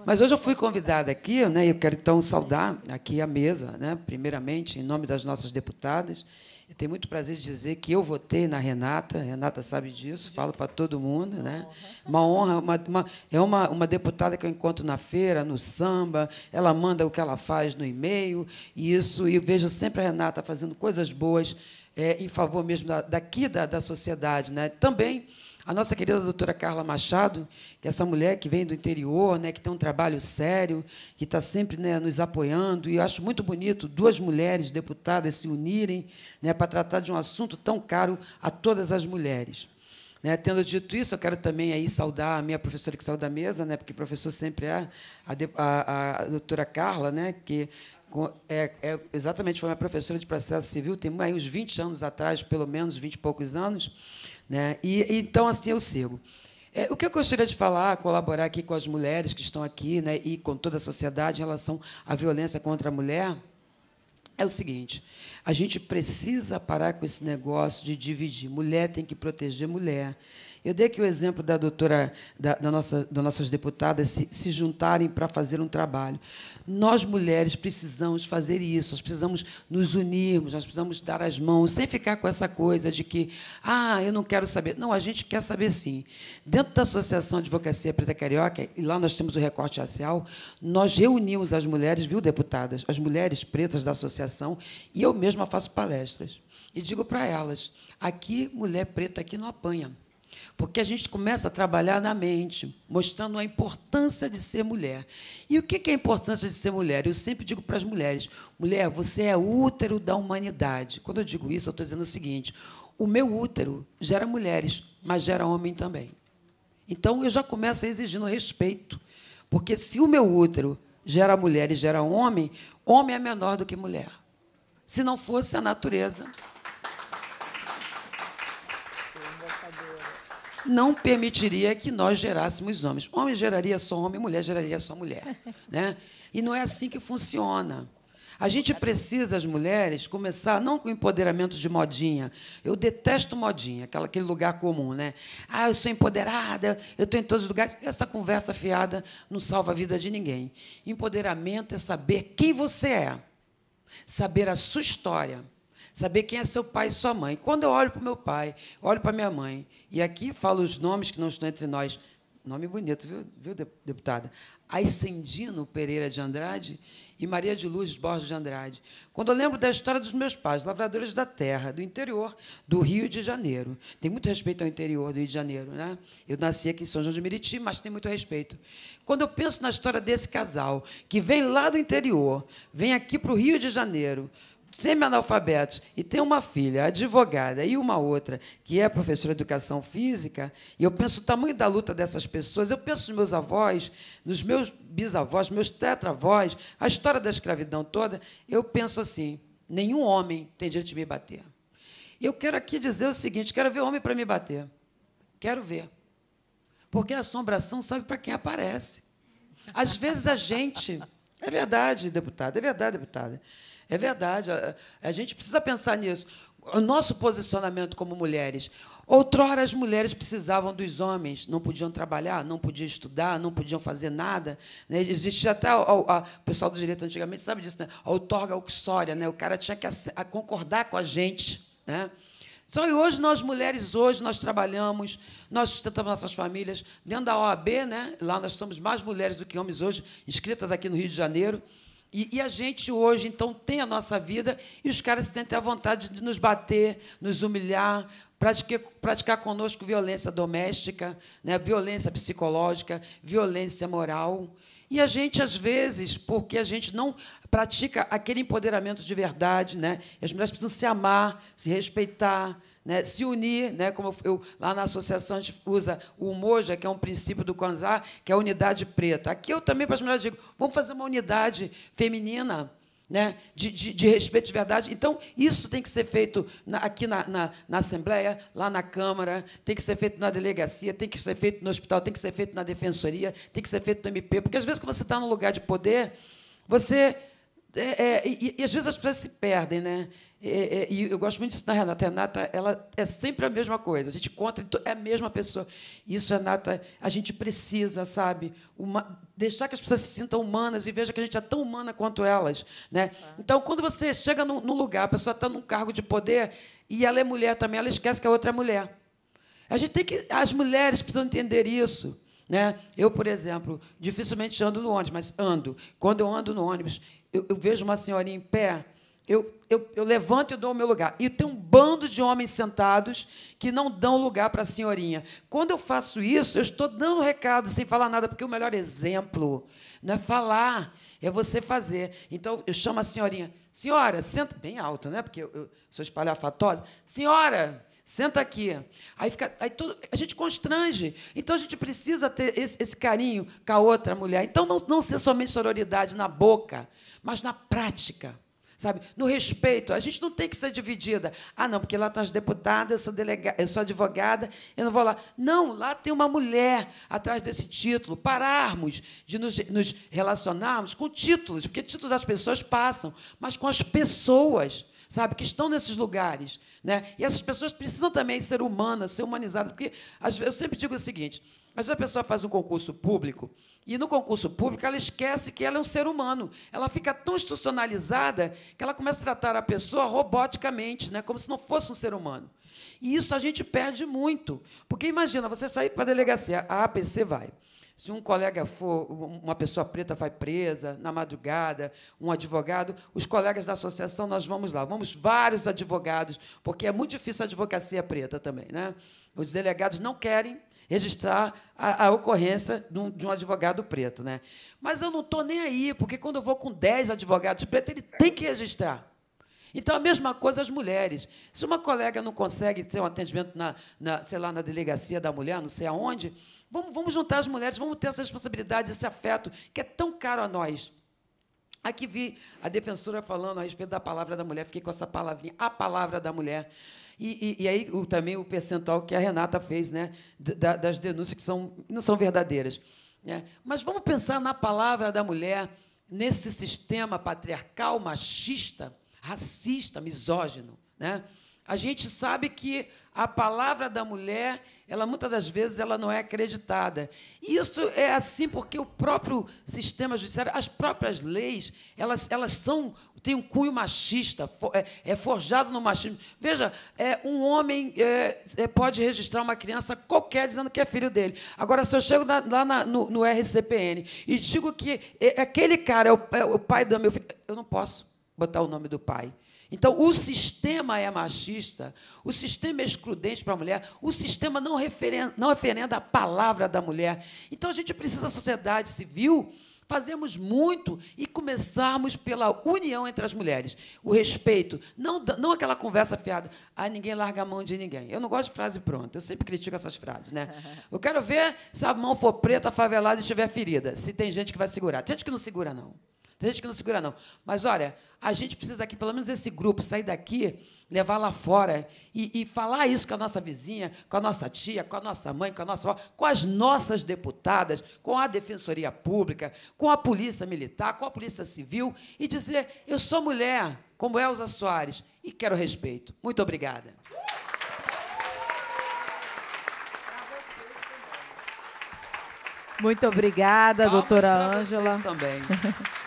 Mas hoje eu fui convidada aqui, né? e eu quero então saudar aqui a mesa, né? primeiramente, em nome das nossas deputadas, eu tenho muito prazer de dizer que eu votei na Renata, Renata sabe disso, falo para todo mundo, né? Uma honra, uma, uma, é uma, uma deputada que eu encontro na feira, no samba, ela manda o que ela faz no e-mail, e isso, e vejo sempre a Renata fazendo coisas boas é, em favor mesmo da, daqui da, da sociedade, né? Também a nossa querida doutora Carla Machado, que é essa mulher que vem do interior, né, que tem um trabalho sério, que está sempre né, nos apoiando, e eu acho muito bonito duas mulheres deputadas se unirem né, para tratar de um assunto tão caro a todas as mulheres. Né, tendo dito isso, eu quero também aí saudar a minha professora que saiu da mesa, né, porque professor sempre é a, a, a doutora Carla, né, que é, é, exatamente foi minha professora de processo civil, tem aí uns 20 anos atrás, pelo menos, 20 e poucos anos né? E, então, assim eu sigo. É, o que eu gostaria de falar, colaborar aqui com as mulheres que estão aqui né, e com toda a sociedade em relação à violência contra a mulher, é o seguinte: a gente precisa parar com esse negócio de dividir. Mulher tem que proteger mulher. Eu dei aqui o exemplo da doutora, da, da nossa, das nossas deputadas se, se juntarem para fazer um trabalho. Nós, mulheres, precisamos fazer isso, nós precisamos nos unirmos, nós precisamos dar as mãos, sem ficar com essa coisa de que, ah, eu não quero saber. Não, a gente quer saber sim. Dentro da Associação de Advocacia Preta Carioca, e lá nós temos o recorte racial, nós reunimos as mulheres, viu, deputadas, as mulheres pretas da associação, e eu mesma faço palestras. E digo para elas: aqui, mulher preta aqui não apanha. Porque a gente começa a trabalhar na mente, mostrando a importância de ser mulher. E o que é a importância de ser mulher? Eu sempre digo para as mulheres: mulher, você é útero da humanidade. Quando eu digo isso, eu estou dizendo o seguinte: o meu útero gera mulheres, mas gera homem também. Então eu já começo exigindo respeito, porque se o meu útero gera mulher e gera homem, homem é menor do que mulher. Se não fosse a natureza. não permitiria que nós gerássemos homens. Homem geraria só homem, mulher geraria só mulher. Né? E não é assim que funciona. A gente precisa, as mulheres, começar não com empoderamento de modinha. Eu detesto modinha, aquela, aquele lugar comum, né? Ah, eu sou empoderada, eu estou em todos os lugares. Essa conversa fiada não salva a vida de ninguém. Empoderamento é saber quem você é, saber a sua história, saber quem é seu pai e sua mãe. Quando eu olho para o meu pai, olho para minha mãe e aqui fala os nomes que não estão entre nós. Nome bonito, viu, viu deputada? Ascendino Pereira de Andrade e Maria de Luz Borges de Andrade. Quando eu lembro da história dos meus pais, lavradores da terra, do interior do Rio de Janeiro. Tem muito respeito ao interior do Rio de Janeiro, né? Eu nasci aqui em São João de Meriti, mas tem muito respeito. Quando eu penso na história desse casal, que vem lá do interior, vem aqui para o Rio de Janeiro, semi-analfabetos e tem uma filha advogada e uma outra que é professora de educação física, e eu penso o tamanho da luta dessas pessoas, eu penso nos meus avós, nos meus bisavós, meus tetravós, a história da escravidão toda, eu penso assim, nenhum homem tem direito de me bater. Eu quero aqui dizer o seguinte, quero ver homem para me bater. Quero ver. Porque a assombração sabe para quem aparece. Às vezes a gente. É verdade, deputada, é verdade, deputada. É verdade. A, a gente precisa pensar nisso. O nosso posicionamento como mulheres. Outrora as mulheres precisavam dos homens, não podiam trabalhar, não podiam estudar, não podiam fazer nada. Né? Existia até o, pessoal do direito antigamente sabe disso, né? a outorga uxória, né? o cara tinha que concordar com a gente. Né? Só e hoje nós mulheres hoje nós trabalhamos, nós sustentamos nossas famílias dentro da OAB, né? Lá nós somos mais mulheres do que homens hoje inscritas aqui no Rio de Janeiro. E, e, a gente hoje, então, tem a nossa vida e os caras sentem a vontade de nos bater, nos humilhar, praticar, praticar conosco violência doméstica, né? violência psicológica, violência moral. E a gente, às vezes, porque a gente não pratica aquele empoderamento de verdade, né? as mulheres precisam se amar, se respeitar, né, se unir, né, como eu, lá na associação a gente usa o Moja, que é um princípio do Kwanzaa, que é a unidade preta. Aqui eu também para as mulheres digo, vamos fazer uma unidade feminina. Né, de, de, de, respeito de verdade. Então, isso tem que ser feito na, aqui na, na, na, Assembleia, lá na Câmara, tem que ser feito na delegacia, tem que ser feito no hospital, tem que ser feito na defensoria, tem que ser feito no MP. Porque, às vezes, quando você está num lugar de poder, você. É, é, e, e, às vezes as pessoas se perdem, né? É, é, e eu gosto muito disso na Renata. A Renata ela é sempre a mesma coisa. A gente conta, é a mesma pessoa. Isso, Renata, a gente precisa, sabe? Uma, deixar que as pessoas se sintam humanas e vejam que a gente é tão humana quanto elas. Né? Ah. Então, quando você chega num, num lugar, a pessoa está num cargo de poder e ela é mulher também, ela esquece que a outra é mulher. A gente tem que. As mulheres precisam entender isso. Né? Eu, por exemplo, dificilmente ando no ônibus, mas ando. Quando eu ando no ônibus, eu, eu vejo uma senhorinha em pé eu, eu, eu levanto e dou o meu lugar. E tem um bando de homens sentados que não dão lugar para a senhorinha. Quando eu faço isso, eu estou dando um recado sem falar nada, porque o melhor exemplo não é falar, é você fazer. Então, eu chamo a senhorinha. Senhora, senta bem alto, né? Porque eu, eu sou espalhafatosa. Senhora, senta aqui. Aí fica, aí todo, a gente constrange. Então a gente precisa ter esse, esse carinho com a outra mulher. Então não, não ser somente sororidade na boca, mas na prática sabe? No respeito, a gente não tem que ser dividida. Ah, não, porque lá estão as deputadas, eu sou, delega, eu sou advogada, eu não vou lá. Não, lá tem uma mulher atrás desse título. Pararmos de nos, nos relacionarmos com títulos, porque títulos as pessoas passam, mas com as pessoas sabe, que estão nesses lugares. Né? E essas pessoas precisam também ser humanas, ser humanizadas, porque eu sempre digo o seguinte: às vezes a pessoa faz um concurso público e no concurso público, ela esquece que ela é um ser humano. Ela fica tão institucionalizada que ela começa a tratar a pessoa roboticamente, né? como se não fosse um ser humano. E isso a gente perde muito. Porque imagina, você sair para a delegacia, a APC vai. Se um colega for, uma pessoa preta vai presa, na madrugada, um advogado, os colegas da associação, nós vamos lá, vamos vários advogados, porque é muito difícil a advocacia preta também. Né? Os delegados não querem registrar a, a ocorrência de um, de um, advogado preto. Né? Mas eu não estou nem aí, porque quando eu vou com 10 advogados pretos, ele tem que registrar. Então, a mesma coisa as mulheres. Se uma colega não consegue ter um atendimento na, na sei lá, na delegacia da mulher, não sei aonde, vamos, vamos juntar as mulheres, vamos ter essa responsabilidade, esse afeto, que é tão caro a nós. Aqui vi a defensora falando a respeito da palavra da mulher, fiquei com essa palavrinha, a palavra da mulher. E, e, e aí o, também o percentual que a Renata fez né, da, das denúncias que são, não são verdadeiras. Né? Mas vamos pensar na palavra da mulher nesse sistema patriarcal, machista, racista, misógino. Né? A gente sabe que a palavra da mulher, ela muitas das vezes ela não é acreditada. E isso é assim porque o próprio sistema judiciário, as próprias leis, elas, elas são tem um cunho machista, é, é forjado no machismo. Veja, é, um homem é, é, pode registrar uma criança qualquer dizendo que é filho dele. Agora, se eu chego na, lá na, no, no, RCPN e digo que é, aquele cara é o, é o pai do meu filho, eu não posso botar o nome do pai. Então, o sistema é machista, o sistema é excludente para a mulher, o sistema não referenda, não referenda a palavra da mulher. Então, a gente precisa, sociedade civil, fazermos muito e começarmos pela união entre as mulheres. O respeito, não, não aquela conversa fiada, ah, ninguém larga a mão de ninguém. Eu não gosto de frase pronta, eu sempre critico essas frases. Né? Eu quero ver se a mão for preta, favelada e estiver ferida, se tem gente que vai segurar. Tem gente que não segura, não. Tem gente que não segura, não. Mas olha, a gente precisa aqui, pelo menos esse grupo, sair daqui, levar lá fora e, e falar isso com a nossa vizinha, com a nossa tia, com a nossa mãe, com a nossa avó, com as nossas deputadas, com a Defensoria Pública, com a Polícia Militar, com a Polícia Civil e dizer: eu sou mulher, como Elza Soares, e quero respeito. Muito obrigada. Muito obrigada, Palmas doutora Ângela. também.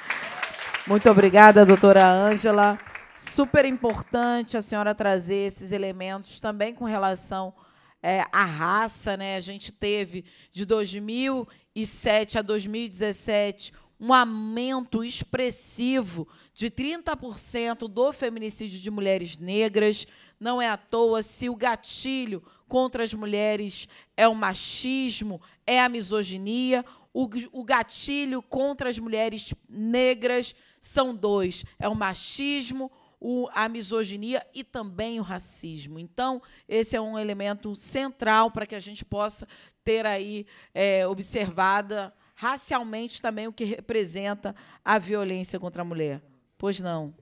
Muito obrigada, doutora Ângela. Super importante a senhora trazer esses elementos também com relação é, à raça. Né? A gente teve de 2007 a 2017 um aumento expressivo de 30% do feminicídio de mulheres negras. Não é à toa se o gatilho contra as mulheres é o machismo, é a misoginia o, o gatilho contra as mulheres negras são dois: é o machismo, o, a misoginia e também o racismo. Então, esse é um elemento central para que a gente possa ter aí é, observada racialmente também o que representa a violência contra a mulher. Pois não.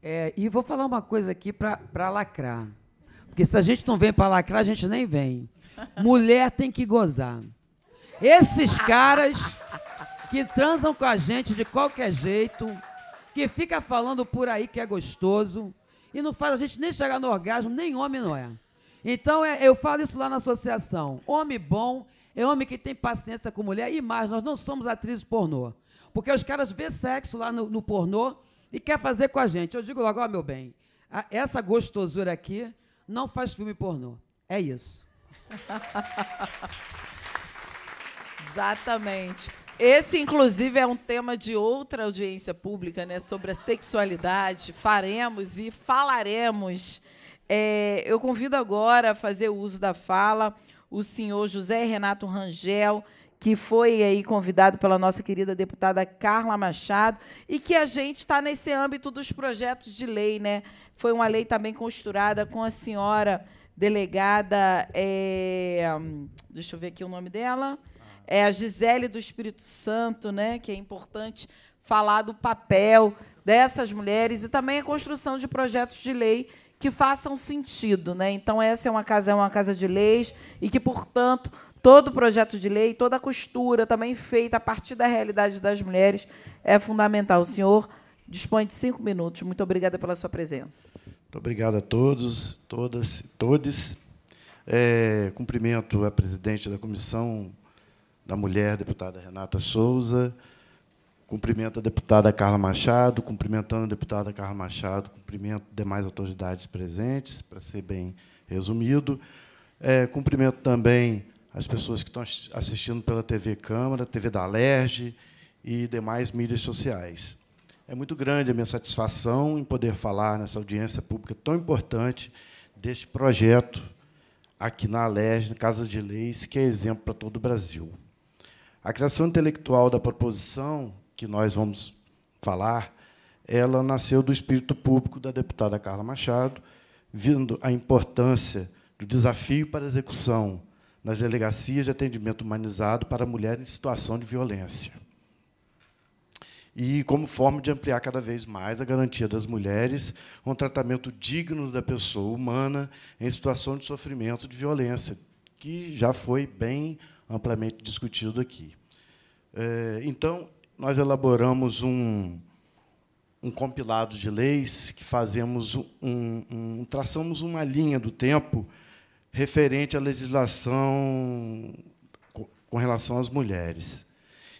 É, e vou falar uma coisa aqui para lacrar. Porque se a gente não vem para lacrar, a gente nem vem. Mulher tem que gozar. Esses caras que transam com a gente de qualquer jeito, que fica falando por aí que é gostoso e não faz a gente nem chegar no orgasmo, nem homem não é. Então, é, eu falo isso lá na associação. Homem bom é homem que tem paciência com mulher e mais, nós não somos atrizes pornô. Porque os caras vê sexo lá no, no pornô e quer fazer com a gente. Eu digo logo, ó, meu bem, a, essa gostosura aqui não faz filme pornô. É isso. Exatamente. Esse, inclusive, é um tema de outra audiência pública, né? Sobre a sexualidade. Faremos e falaremos. É, eu convido agora a fazer o uso da fala o senhor José Renato Rangel, que foi aí convidado pela nossa querida deputada Carla Machado, e que a gente está nesse âmbito dos projetos de lei, né? Foi uma lei também costurada com a senhora delegada. É, deixa eu ver aqui o nome dela é, a Gisele do Espírito Santo, né, que é importante falar do papel dessas mulheres e também a construção de projetos de lei que façam sentido, né? Então essa é uma casa é uma casa de leis e que portanto todo projeto de lei, toda a costura também feita a partir da realidade das mulheres é fundamental. O senhor dispõe de cinco minutos. Muito obrigada pela sua presença. Muito obrigado a todos, todas, todes. É, cumprimento a presidente da comissão da mulher, deputada Renata Souza. Cumprimento a deputada Carla Machado, cumprimentando a deputada Carla Machado, cumprimento demais autoridades presentes, para ser bem resumido. É, cumprimento também as pessoas que estão assistindo pela TV Câmara, TV da Alerj e demais mídias sociais. É muito grande a minha satisfação em poder falar nessa audiência pública tão importante deste projeto aqui na Alerj, na Casa de Leis, que é exemplo para todo o Brasil. A criação intelectual da proposição, que nós vamos falar, ela nasceu do espírito público da deputada Carla Machado, vindo a importância do desafio para execução nas delegacias de atendimento humanizado para mulheres em situação de violência. E como forma de ampliar cada vez mais a garantia das mulheres um tratamento digno da pessoa humana em situação de sofrimento de violência, que já foi bem amplamente discutido aqui. É, então, nós elaboramos um, um compilado de leis que fazemos um, um, traçamos uma linha do tempo referente à legislação com relação às mulheres.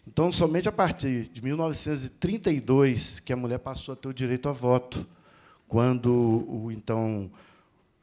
Então, somente a partir de 1932 que a mulher passou a ter o direito a voto, quando o então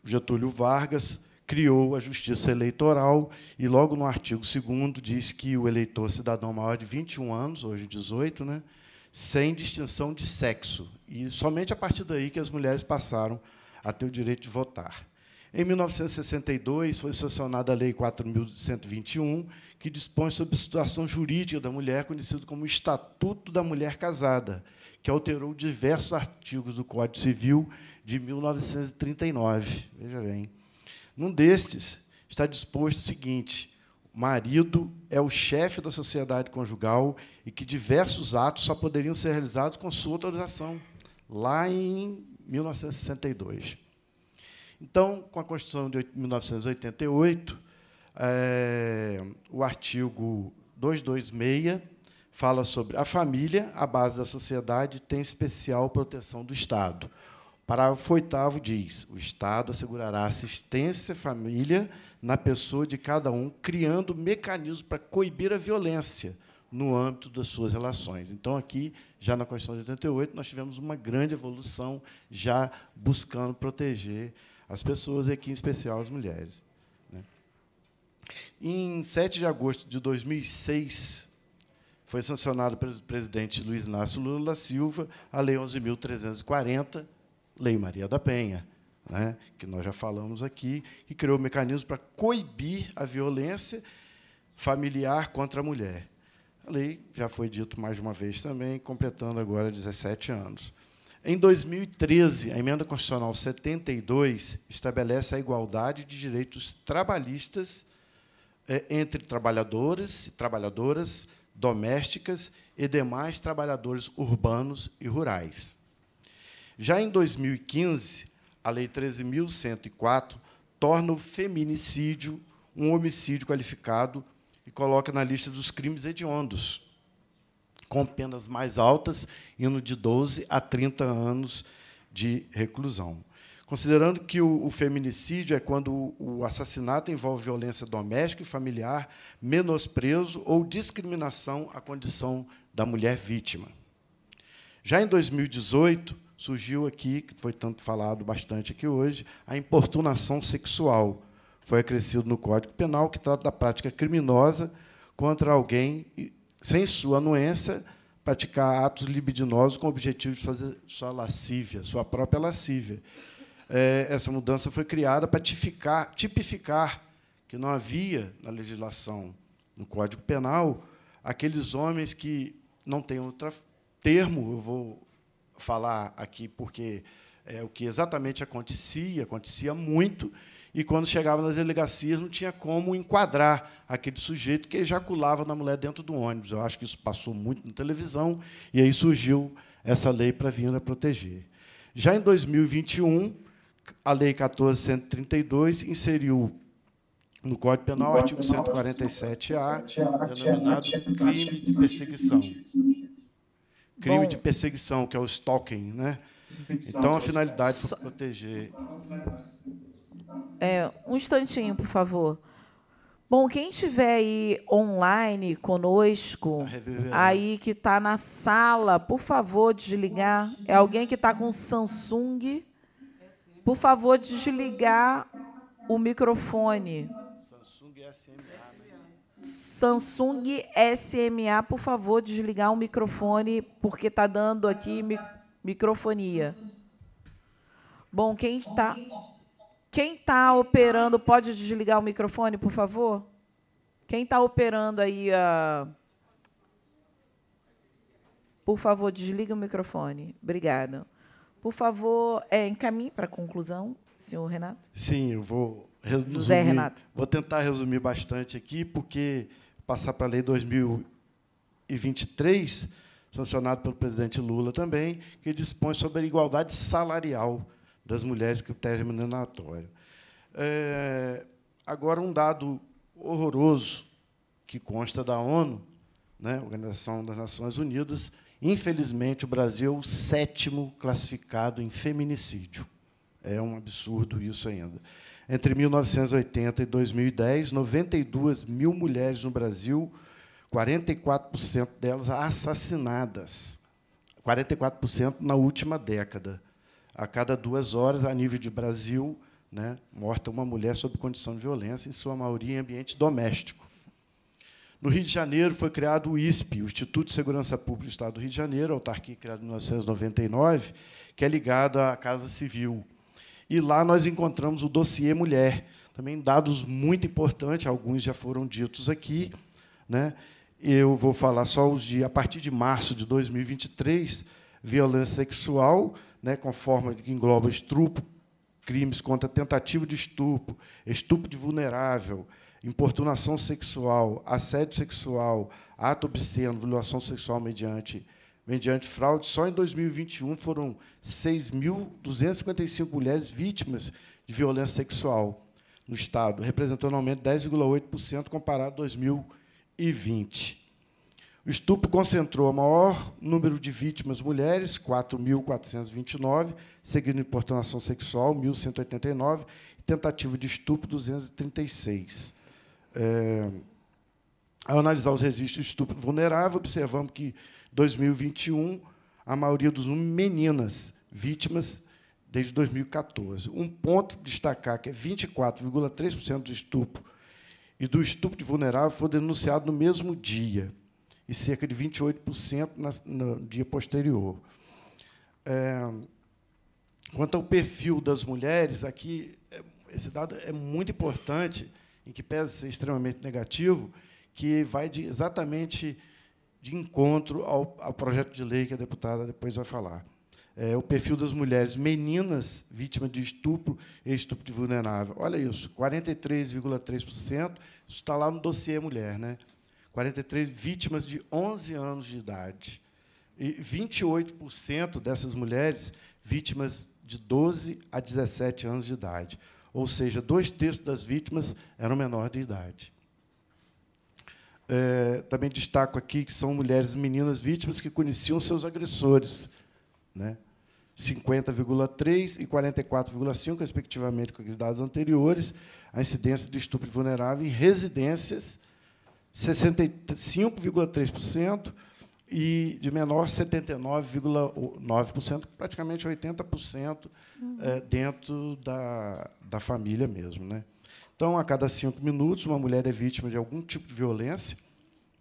Getúlio Vargas criou a Justiça Eleitoral e logo no artigo 2 diz que o eleitor cidadão maior de 21 anos, hoje 18, né, sem distinção de sexo. E somente a partir daí que as mulheres passaram a ter o direito de votar. Em 1962 foi sancionada a Lei 4121, que dispõe sobre a situação jurídica da mulher, conhecido como Estatuto da Mulher Casada, que alterou diversos artigos do Código Civil de 1939. Veja bem. Num destes está disposto o seguinte: o marido é o chefe da sociedade conjugal e que diversos atos só poderiam ser realizados com sua autorização, lá em 1962. Então, com a Constituição de 1988, é, eh, o artigo 226 fala sobre a família, a base da sociedade, tem especial proteção do Estado. Parágrafo 8 diz: o Estado assegurará assistência à família na pessoa de cada um, criando mecanismos para coibir a violência no âmbito das suas relações. Então, aqui, já na Constituição de 88, nós tivemos uma grande evolução já buscando proteger as pessoas, e aqui, em especial, as mulheres. Né? Em 7 de agosto de 2006, foi sancionado pelo presidente Luiz Inácio Lula da Silva a Lei 11.340, Lei Maria da Penha, né, que nós já falamos aqui, que criou um para coibir a violência familiar contra a mulher. A lei já foi dito mais uma vez também, completando agora 17 anos. Em 2013, a emenda constitucional 72 estabelece a igualdade de direitos trabalhistas eh, entre trabalhadores e trabalhadoras domésticas e demais trabalhadores urbanos e rurais. Já em 2015, a Lei 13.104 torna o feminicídio um homicídio qualificado e coloca na lista dos crimes hediondos, com penas mais altas, indo de 12 a 30 anos de reclusão. Considerando que o, o feminicídio é quando o, o assassinato envolve violência doméstica e familiar, menosprezo ou discriminação à condição da mulher vítima. Já em 2018, surgiu aqui, que foi tanto falado bastante aqui hoje, a importunação sexual. Foi acrescido no Código Penal, que trata da prática criminosa contra alguém, sem sua anuência, praticar atos libidinosos com o objetivo de fazer sua lascívia, sua própria lascívia. É, essa mudança foi criada para tipificar, tipificar, que não havia na legislação, no Código Penal, aqueles homens que não têm outro termo, eu vou falar aqui, porque é o que exatamente acontecia, acontecia muito, e quando chegava nas delegacias não tinha como enquadrar aquele sujeito que ejaculava na mulher dentro do ônibus. Eu acho que isso passou muito na televisão, e aí surgiu essa lei para vir a proteger. Já em 2021, a Lei 14.132 inseriu no Código Penal o artigo 147-A, denominado crime de perseguição crime Bom, de perseguição, que é o stalking, né? Então a finalidade é foi proteger. É, um instantinho, por favor. Bom, quem estiver aí online conosco, aí que está na sala, por favor, desligar. É alguém que está com Samsung. Por favor, desligar o microfone. Samsung é SMA. Samsung SMA, por favor, desligar o microfone, porque está dando aqui mi microfonia. Bom, quem está quem tá operando, pode desligar o microfone, por favor? Quem está operando aí a. Por favor, desliga o microfone. Obrigada. Por favor, é, encaminhe para a conclusão, senhor Renato. Sim, eu vou resumir, José Renato. Vou tentar resumir bastante aqui, porque passar para a Lei 2023, sancionado pelo presidente Lula também, que dispõe sobre a igualdade salarial das mulheres, o remuneratório. É, é, agora, um dado horroroso que consta da ONU, né, Organização das Nações Unidas, infelizmente o Brasil é o sétimo classificado em feminicídio. É um absurdo isso ainda. Entre 1980 e 2010, 92 mil mulheres no Brasil, 44% delas assassinadas. 44% na última década. A cada duas horas, a nível de Brasil, né, morta uma mulher sob condição de violência, em sua maioria em ambiente doméstico. No Rio de Janeiro foi criado o ISP, o Instituto de Segurança Pública do Estado do Rio de Janeiro, autarquia criada em 1999, que é ligado à Casa Civil e lá nós encontramos o dossiê mulher. Também dados muito importantes, alguns já foram ditos aqui. Né? Eu vou falar só os de, a partir de março de 2023, violência sexual, né, com forma que engloba estupro, crimes contra tentativa de estupro, estupro de vulnerável, importunação sexual, assédio sexual, ato obsceno, violação sexual mediante mediante fraude. Só em 2021 foram 6.255 mulheres vítimas de violência sexual no Estado, representando um aumento de 10,8% comparado a 2020. O estupro concentrou o maior número de vítimas mulheres, 4.429, seguido de importunação sexual, 1.189, e tentativa de estupro, 236. É, ao analisar os registros de estupro vulnerável, observamos que 2021, a maioria dos meninas vítimas desde 2014. Um ponto de destacar que é 24,3% do estupro e do estupro de vulnerável foi denunciado no mesmo dia e cerca de 28% no dia posterior. É, quanto ao perfil das mulheres, aqui é, esse dado é muito importante, em que pese ser extremamente negativo, que vai de exatamente de encontro ao, ao projeto de lei que a deputada depois vai falar. É, o perfil das mulheres meninas vítimas de estupro e estupro de vulnerável. Olha isso, 43,3%, isso está lá no dossiê mulher, né? 43 vítimas de 11 anos de idade. E 28% dessas mulheres vítimas de 12 a 17 anos de idade. Ou seja, dois terços das vítimas eram menores de idade é, também destaco aqui que são mulheres e meninas vítimas que conheciam seus agressores, né? 50,3 e 44,5, respectivamente, com os dados anteriores, a incidência de estupro vulnerável em residências, 65,3%, e de menor, 79,9%, praticamente 80% é, dentro da, da família mesmo. Né? Então, a cada cinco minutos, uma mulher é vítima de algum tipo de violência.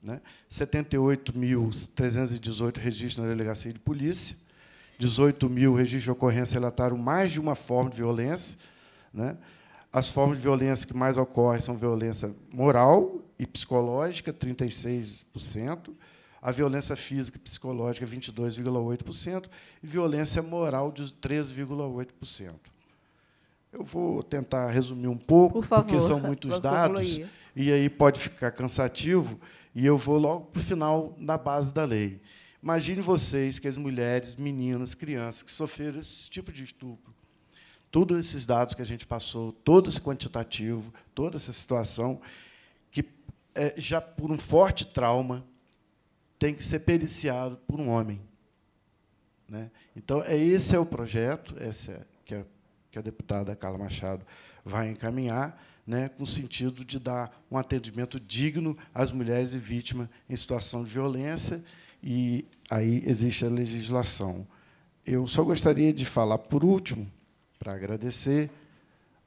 Né? 78.318 registros na delegacia de polícia, 18 mil registros de ocorrência relataram mais de uma forma de violência. Né? As formas de violência que mais ocorrem são violência moral e psicológica, 36%, a violência física e psicológica, 22,8%, e violência moral, de 13,8%. Eu vou tentar resumir um pouco, Por favor, porque são muitos dados concluir. e aí pode ficar cansativo, e eu vou logo para o final da base da lei. Imagine vocês que as mulheres, meninas, crianças que sofreram esse tipo de estupro, todos esses dados que a gente passou, todo esse quantitativo, toda essa situação, que é, já por um forte trauma tem que ser periciado por um homem. Né? Então, é, esse é o projeto, essa é, que é que a deputada Carla Machado vai encaminhar, né, com o sentido de dar um atendimento digno às mulheres e vítimas em situação de violência, e aí existe a legislação. Eu só gostaria de falar, por último, para agradecer,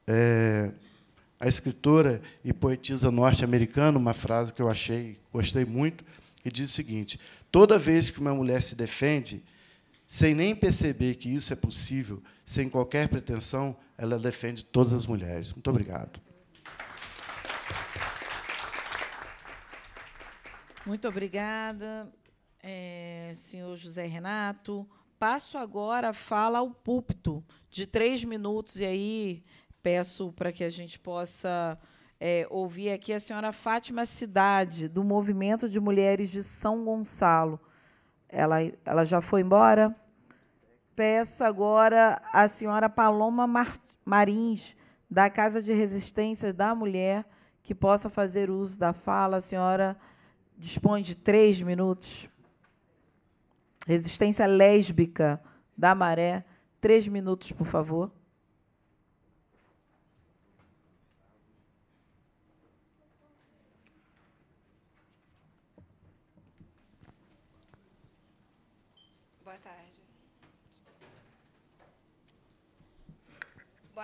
é, a escritora e poetisa norte-americana, uma frase que eu achei, gostei muito, que diz o seguinte: toda vez que uma mulher se defende, sem nem perceber que isso é possível, sem qualquer pretensão, ela defende todas as mulheres. Muito obrigado. Muito obrigada, é, senhor José Renato. Passo agora a fala ao púlpito de três minutos, e aí peço para que a gente possa é, ouvir aqui a senhora Fátima Cidade, do Movimento de Mulheres de São Gonçalo. Ela, ela já foi embora. Peço agora à senhora Paloma Mar, Marins, da Casa de Resistência da Mulher, que possa fazer uso da fala. A senhora dispõe de três minutos. Resistência Lésbica da Maré, três minutos, por favor.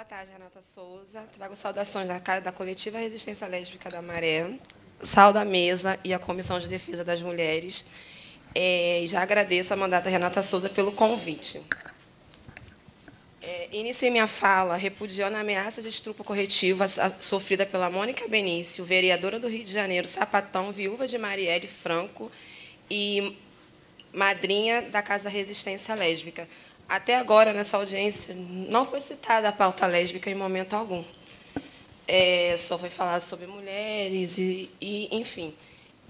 Boa tarde, Renata Souza. Trago saudações da, da coletiva Resistência Lésbica da Maré, sauda a mesa e a Comissão de Defesa das Mulheres. É, já agradeço a mandata Renata Souza pelo convite. É, iniciei minha fala repudiando a ameaça de estupro corretivo sofrida pela Mônica Benício, vereadora do Rio de Janeiro, sapatão, viúva de Marielle Franco e madrinha da Casa Resistência Lésbica até agora, nessa audiência, não foi citada a pauta lésbica em momento algum. É, só foi falado sobre mulheres e, e, enfim.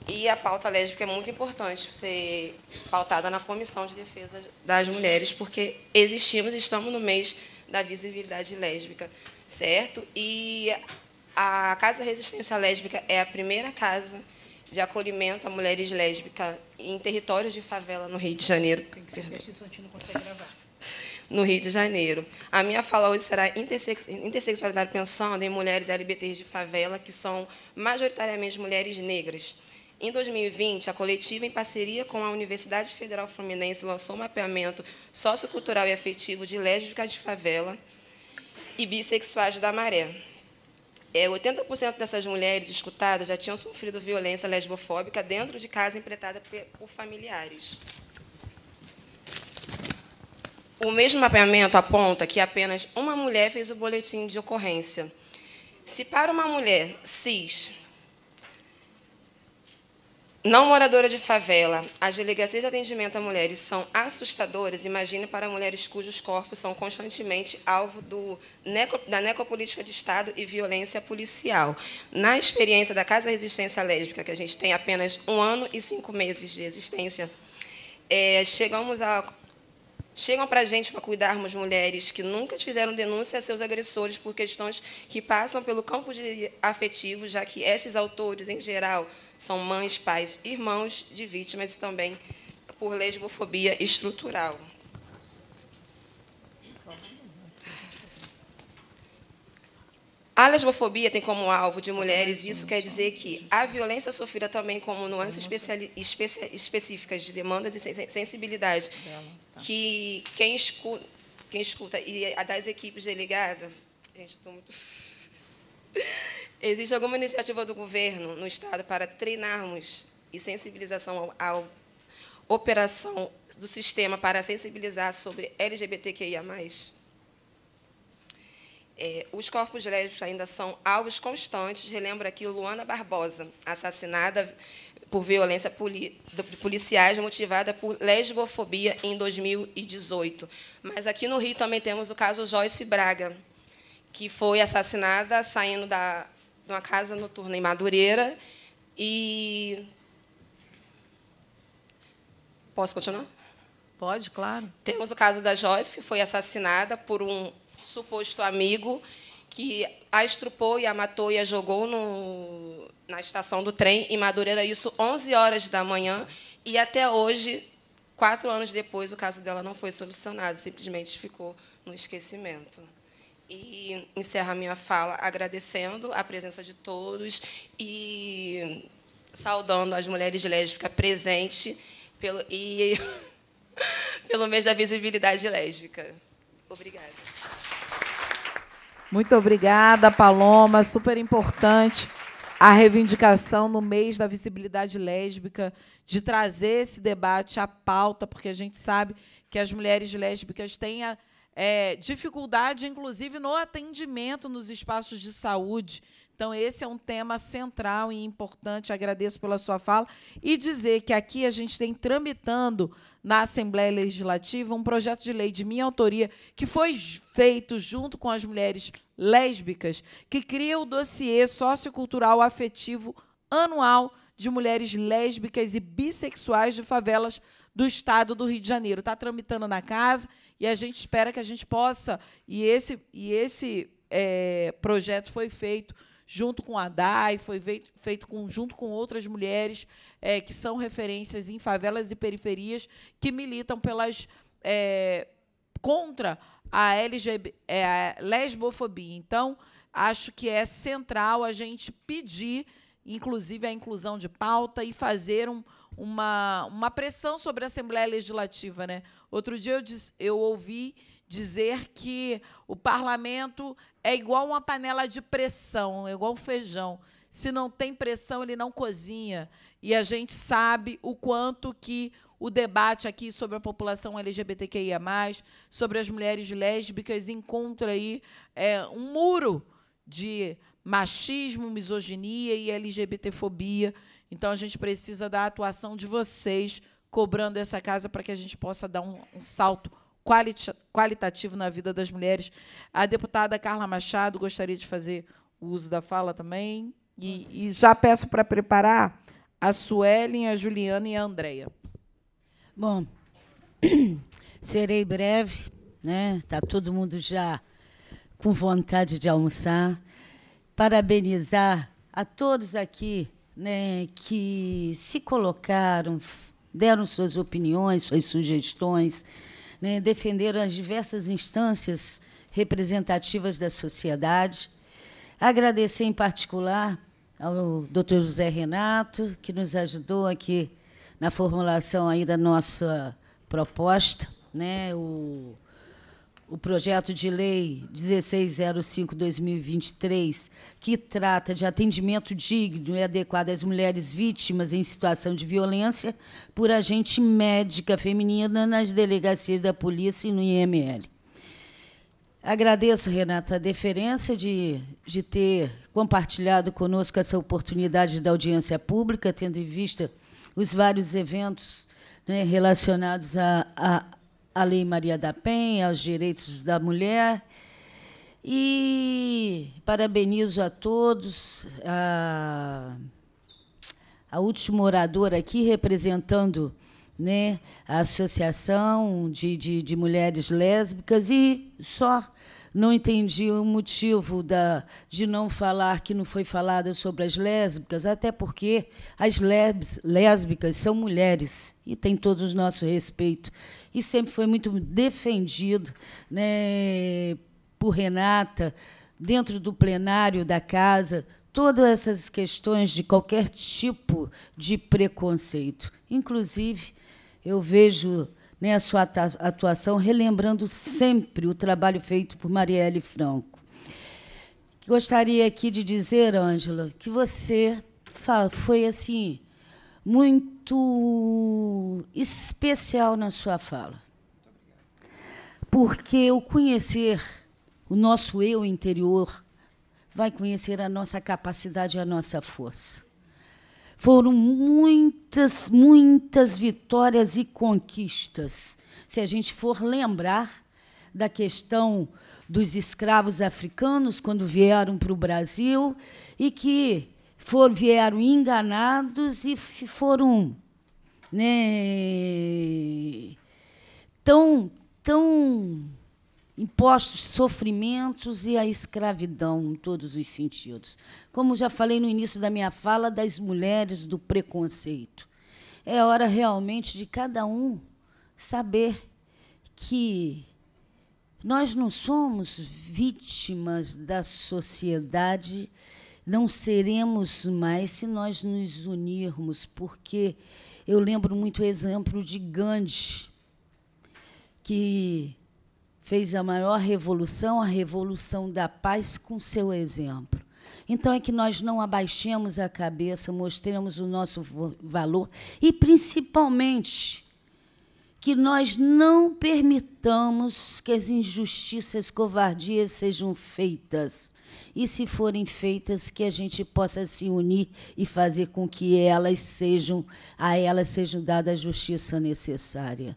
E a pauta lésbica é muito importante ser pautada na Comissão de Defesa das Mulheres, porque existimos, estamos no mês da visibilidade lésbica, certo? E a Casa Resistência Lésbica é a primeira casa de acolhimento a mulheres lésbicas em territórios de favela no Rio de Janeiro. Tem que ser que a consegue gravar no Rio de Janeiro. A minha fala hoje será intersexualidade pensando em mulheres LGBTs de favela, que são majoritariamente mulheres negras. Em 2020, a coletiva, em parceria com a Universidade Federal Fluminense, lançou um mapeamento sociocultural e afetivo de lésbicas de favela e bissexuais da maré. É, 80% dessas mulheres escutadas já tinham sofrido violência lesbofóbica dentro de casa empreitada por familiares. O mesmo mapeamento aponta que apenas uma mulher fez o boletim de ocorrência. Se para uma mulher cis, não moradora de favela, as delegacias de atendimento a mulheres são assustadoras, imagine para mulheres cujos corpos são constantemente alvo do, da necropolítica de Estado e violência policial. Na experiência da Casa da Resistência Lésbica, que a gente tem apenas um ano e cinco meses de existência, é, chegamos a Chegam para a gente para cuidarmos mulheres que nunca fizeram denúncia a seus agressores por questões que passam pelo campo afetivo, já que esses autores, em geral, são mães, pais, irmãos de vítimas e também por lesbofobia estrutural. A lesbofobia tem como alvo de mulheres, isso quer dizer que a violência sofrida também como nuances especi específicas de demandas e sensibilidades, que quem escuta, quem escuta e a das equipes delegadas... Gente, estou muito... Existe alguma iniciativa do governo no Estado para treinarmos e sensibilização ao operação do sistema para sensibilizar sobre LGBTQIA+. É, os corpos lésbicos ainda são alvos constantes. Relembro aqui Luana Barbosa, assassinada por violência poli de policiais motivada por lesbofobia em 2018. Mas aqui no Rio também temos o caso Joyce Braga, que foi assassinada saindo da, de uma casa noturna em Madureira e Posso continuar? Pode, claro. Temos o caso da Joyce, que foi assassinada por um suposto amigo que a estrupou e a matou e a jogou no, na estação do trem em Madureira, isso 11 horas da manhã, e até hoje, quatro anos depois, o caso dela não foi solucionado, simplesmente ficou no esquecimento. E encerro a minha fala agradecendo a presença de todos e saudando as mulheres lésbicas presentes pelo, e pelo mês da visibilidade lésbica. Obrigada. Muito obrigada, Paloma. Super importante a reivindicação no mês da visibilidade lésbica, de trazer esse debate à pauta, porque a gente sabe que as mulheres lésbicas têm a é, dificuldade, inclusive, no atendimento nos espaços de saúde. Então, esse é um tema central e importante. Agradeço pela sua fala. E dizer que aqui a gente tem tramitando na Assembleia Legislativa um projeto de lei de minha autoria que foi feito junto com as mulheres lésbicas, que cria o dossiê sociocultural afetivo anual de mulheres lésbicas e bissexuais de favelas do Estado do Rio de Janeiro. Está tramitando na casa e a gente espera que a gente possa. E esse, e esse é, projeto foi feito junto com a DAI, foi feito com, junto com outras mulheres é, que são referências em favelas e periferias que militam pelas é, contra a, LGB, é, a lesbofobia. Então, acho que é central a gente pedir, inclusive, a inclusão de pauta e fazer um, uma, uma pressão sobre a Assembleia Legislativa. Né? Outro dia eu, diz, eu ouvi dizer que o parlamento é igual uma panela de pressão, é igual um feijão. Se não tem pressão, ele não cozinha. E a gente sabe o quanto que o debate aqui sobre a população LGBTQIA, sobre as mulheres lésbicas, encontra aí é, um muro de machismo, misoginia e LGBTfobia então a gente precisa da atuação de vocês cobrando essa casa para que a gente possa dar um, um salto qualitativo na vida das mulheres. A deputada Carla Machado gostaria de fazer o uso da fala também. E, e já peço para preparar a Suelen, a Juliana e a Andréia. Bom, serei breve, né? Está todo mundo já com vontade de almoçar. Parabenizar a todos aqui né, que se colocaram, deram suas opiniões, suas sugestões, né, defenderam as diversas instâncias representativas da sociedade. Agradecer em particular ao Dr. José Renato, que nos ajudou aqui na formulação aí da nossa proposta, né, o o projeto de lei 1605-2023, que trata de atendimento digno e adequado às mulheres vítimas em situação de violência por agente médica feminina nas delegacias da polícia e no IML. Agradeço, Renata, a deferência de, de ter compartilhado conosco essa oportunidade da audiência pública, tendo em vista os vários eventos né, relacionados a, a a Lei Maria da Penha, aos direitos da mulher. E parabenizo a todos, a, a última oradora aqui representando né, a Associação de, de, de Mulheres Lésbicas e só não entendi o motivo da, de não falar que não foi falada sobre as lésbicas, até porque as lésbicas são mulheres e têm todo o nosso respeito e sempre foi muito defendido né, por Renata, dentro do plenário da casa, todas essas questões de qualquer tipo de preconceito. Inclusive, eu vejo né, a sua atuação relembrando sempre o trabalho feito por Marielle Franco. Gostaria aqui de dizer, Ângela, que você foi assim muito especial na sua fala. Porque o conhecer o nosso eu interior vai conhecer a nossa capacidade e a nossa força. Foram muitas, muitas vitórias e conquistas. Se a gente for lembrar da questão dos escravos africanos quando vieram para o Brasil e que foram, vieram enganados e foram né, tão, tão impostos sofrimentos e a escravidão em todos os sentidos. Como já falei no início da minha fala, das mulheres do preconceito. É hora realmente de cada um saber que nós não somos vítimas da sociedade não seremos mais se nós nos unirmos, porque eu lembro muito o exemplo de Gandhi, que fez a maior revolução, a revolução da paz, com seu exemplo. Então é que nós não abaixemos a cabeça, mostremos o nosso valor e, principalmente, que nós não permitamos que as injustiças, covardias sejam feitas e, se forem feitas, que a gente possa se unir e fazer com que elas sejam, a elas sejam dada a justiça necessária.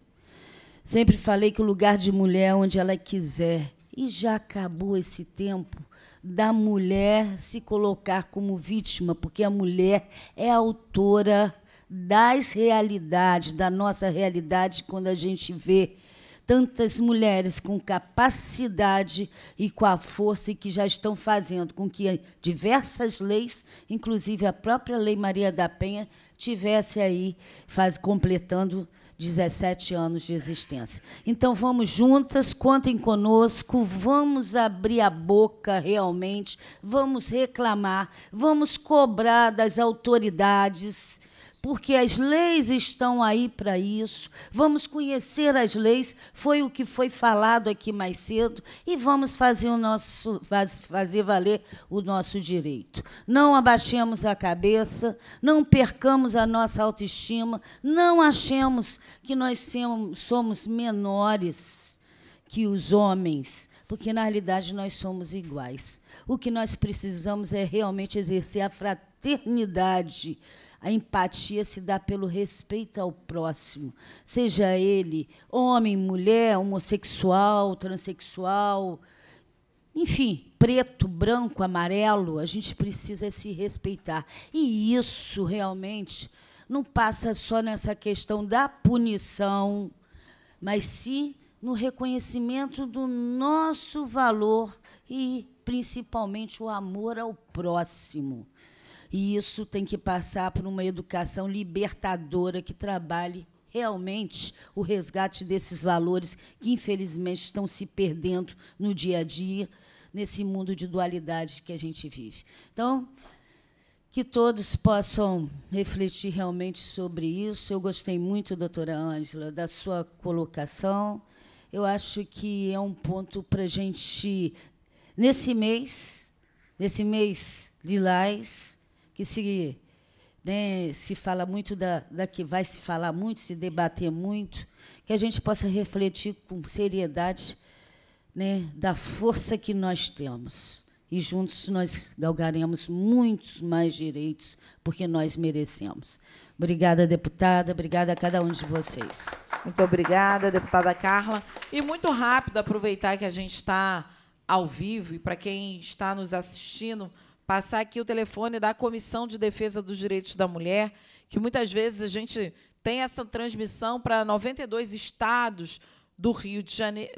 Sempre falei que o lugar de mulher é onde ela quiser. E já acabou esse tempo da mulher se colocar como vítima, porque a mulher é a autora das realidades, da nossa realidade, quando a gente vê tantas mulheres com capacidade e com a força e que já estão fazendo com que diversas leis, inclusive a própria Lei Maria da Penha, tivesse aí faz, completando 17 anos de existência. Então vamos juntas, contem conosco, vamos abrir a boca realmente, vamos reclamar, vamos cobrar das autoridades porque as leis estão aí para isso. Vamos conhecer as leis, foi o que foi falado aqui mais cedo, e vamos fazer, o nosso, fazer valer o nosso direito. Não abaixemos a cabeça, não percamos a nossa autoestima, não achemos que nós somos menores que os homens porque na realidade nós somos iguais. O que nós precisamos é realmente exercer a fraternidade a empatia se dá pelo respeito ao próximo, seja ele homem, mulher, homossexual, transexual, enfim, preto, branco, amarelo, a gente precisa se respeitar. E isso realmente não passa só nessa questão da punição, mas sim no reconhecimento do nosso valor e principalmente o amor ao próximo. E isso tem que passar por uma educação libertadora que trabalhe realmente o resgate desses valores que, infelizmente, estão se perdendo no dia a dia, nesse mundo de dualidade que a gente vive. Então, que todos possam refletir realmente sobre isso. Eu gostei muito, doutora Ângela, da sua colocação. Eu acho que é um ponto para a gente, nesse mês, nesse mês lilás, que se, né, se fala muito da, da que vai se falar muito, se debater muito, que a gente possa refletir com seriedade né, da força que nós temos. E juntos nós galgaremos muitos mais direitos, porque nós merecemos. Obrigada, deputada. Obrigada a cada um de vocês. Muito obrigada, deputada Carla. E muito rápido aproveitar que a gente está ao vivo e para quem está nos assistindo, passar aqui o telefone da Comissão de Defesa dos Direitos da Mulher, que muitas vezes a gente tem essa transmissão para 92 estados do Rio de Janeiro,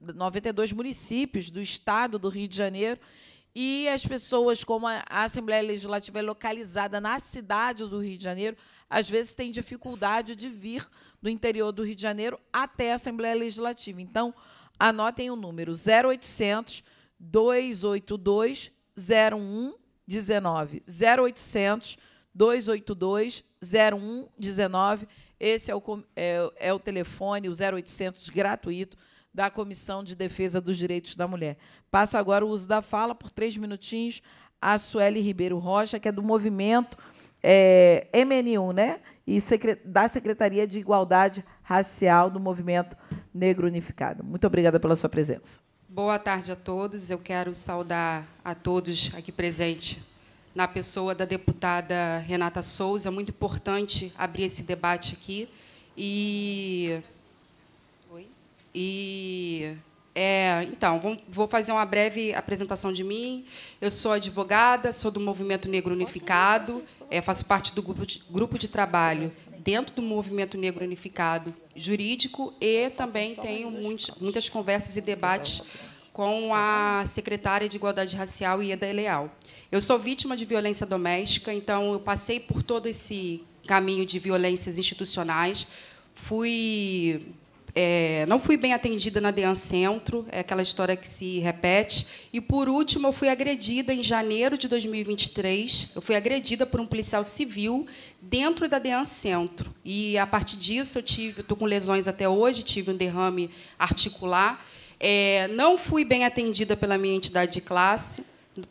92 municípios do estado do Rio de Janeiro, e as pessoas, como a Assembleia Legislativa é localizada na cidade do Rio de Janeiro, às vezes têm dificuldade de vir do interior do Rio de Janeiro até a Assembleia Legislativa. Então, anotem o número 0800 282 0119 0800 282 0119 Esse é o, é, é o telefone, o 0800 gratuito da Comissão de Defesa dos Direitos da Mulher. Passo agora o uso da fala por três minutinhos a Sueli Ribeiro Rocha, que é do movimento é, MNU, né? E da Secretaria de Igualdade Racial do Movimento Negro Unificado. Muito obrigada pela sua presença. Boa tarde a todos. Eu quero saudar a todos aqui presentes na pessoa da deputada Renata Souza. É Muito importante abrir esse debate aqui. E. Oi? E. É, então, vou fazer uma breve apresentação de mim. Eu sou advogada, sou do Movimento Negro Unificado, é, faço parte do grupo de, grupo de trabalho dentro do movimento negro unificado jurídico e também tenho muitos, muitas conversas e debates com a secretária de Igualdade Racial, Ieda Leal. Eu sou vítima de violência doméstica, então eu passei por todo esse caminho de violências institucionais. Fui é, não fui bem atendida na DEAN Centro, é aquela história que se repete. E, por último, eu fui agredida em janeiro de 2023. Eu fui agredida por um policial civil dentro da DEAN Centro. E, a partir disso, eu tive, estou com lesões até hoje, tive um derrame articular. É, não fui bem atendida pela minha entidade de classe,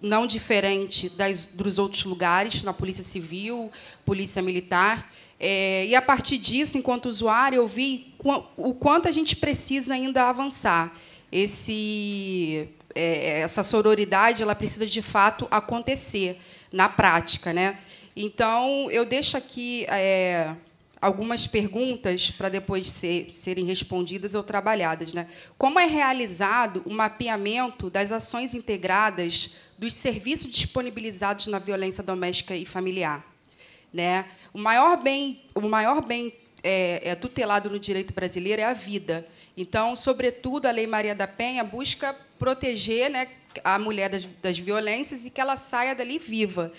não diferente das, dos outros lugares, na Polícia Civil, Polícia Militar. É, e, a partir disso, enquanto usuário, eu vi o quanto a gente precisa ainda avançar. Esse, é, essa sororidade ela precisa, de fato, acontecer na prática. Né? Então, eu deixo aqui é, algumas perguntas para depois ser, serem respondidas ou trabalhadas. Né? Como é realizado o mapeamento das ações integradas dos serviços disponibilizados na violência doméstica e familiar? Né? O maior bem, o maior bem é, é tutelado no direito brasileiro é a vida. Então, sobretudo, a Lei Maria da Penha busca proteger né, a mulher das, das violências e que ela saia dali viva.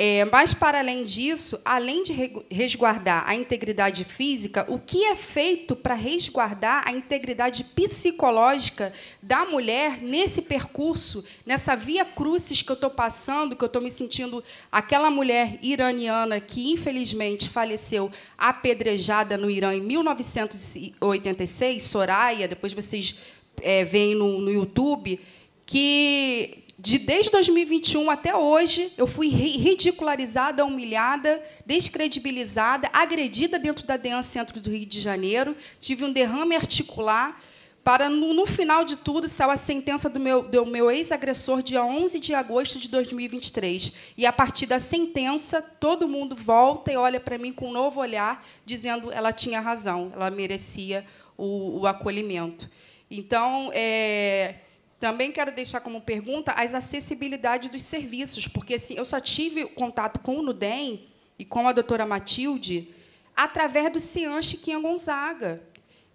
É, mas, para além disso, além de resguardar a integridade física, o que é feito para resguardar a integridade psicológica da mulher nesse percurso, nessa via crucis que eu estou passando, que eu estou me sentindo aquela mulher iraniana que, infelizmente, faleceu apedrejada no Irã em 1986, Soraya, depois vocês é, veem no, no YouTube, que de desde 2021 até hoje, eu fui ridicularizada, humilhada, descredibilizada, agredida dentro da DEAN Centro do Rio de Janeiro. Tive um derrame articular para, no, no final de tudo, saiu a sentença do meu, do meu ex-agressor dia 11 de agosto de 2023. E, a partir da sentença, todo mundo volta e olha para mim com um novo olhar, dizendo ela tinha razão, ela merecia o, o acolhimento. Então, é também quero deixar como pergunta as acessibilidades dos serviços, porque assim, eu só tive contato com o Nudem e com a doutora Matilde através do Cian Chiquinha Gonzaga.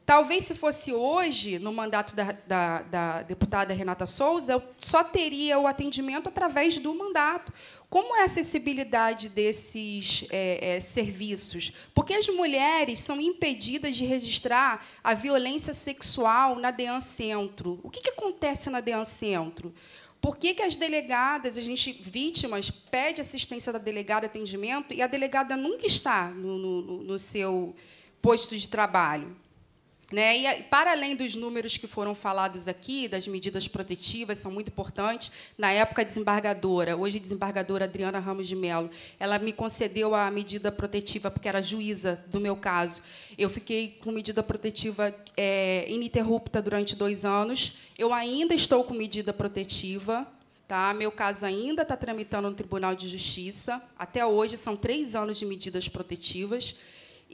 Talvez se fosse hoje, no mandato da, da, da, deputada Renata Souza, eu só teria o atendimento através do mandato. Como é a acessibilidade desses é, é, serviços? Porque as mulheres são impedidas de registrar a violência sexual na DEAN Centro. O que, que acontece na DEAN Centro? Por que, que as delegadas, a gente, vítimas, pede assistência da delegada atendimento e a delegada nunca está no, no, no seu posto de trabalho? Né? E, eh, para além dos números que foram falados aqui, das medidas protetivas, são muito importantes, na época, a desembargadora, hoje a desembargadora Adriana Ramos de Mello, ela me concedeu a medida protetiva, porque era juíza do meu caso. Eu fiquei com medida protetiva é, ininterrupta durante dois anos. Eu ainda estou com medida protetiva, Tá? Meu caso ainda está tramitando no Tribunal de Justiça. Até hoje são três anos de medidas protetivas.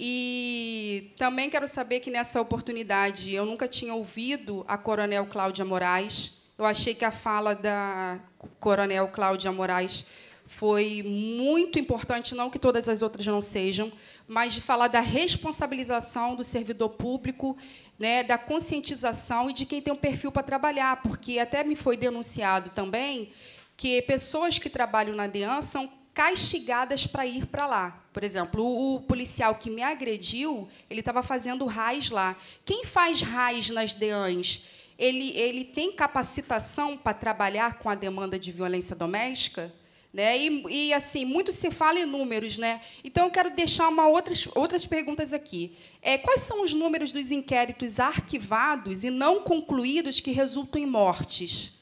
E também quero saber que nessa oportunidade eu nunca tinha ouvido a Coronel Cláudia Moraes. Eu achei que a fala da Coronel Cláudia Moraes foi muito importante, não que todas as outras não sejam, mas de falar da responsabilização do servidor público, né, da conscientização e de quem tem um perfil para trabalhar, porque até me foi denunciado também que pessoas que trabalham na DEAN são castigadas para ir para lá. Por exemplo, o policial que me agrediu, ele estava fazendo raiz lá. Quem faz raiz nas DEANs, ele, ele tem capacitação para trabalhar com a demanda de violência doméstica? Né? E, e, assim, muito se fala em números, né? Então eu quero deixar uma outras, outras perguntas aqui. É, quais são os números dos inquéritos arquivados e não concluídos que resultam em mortes?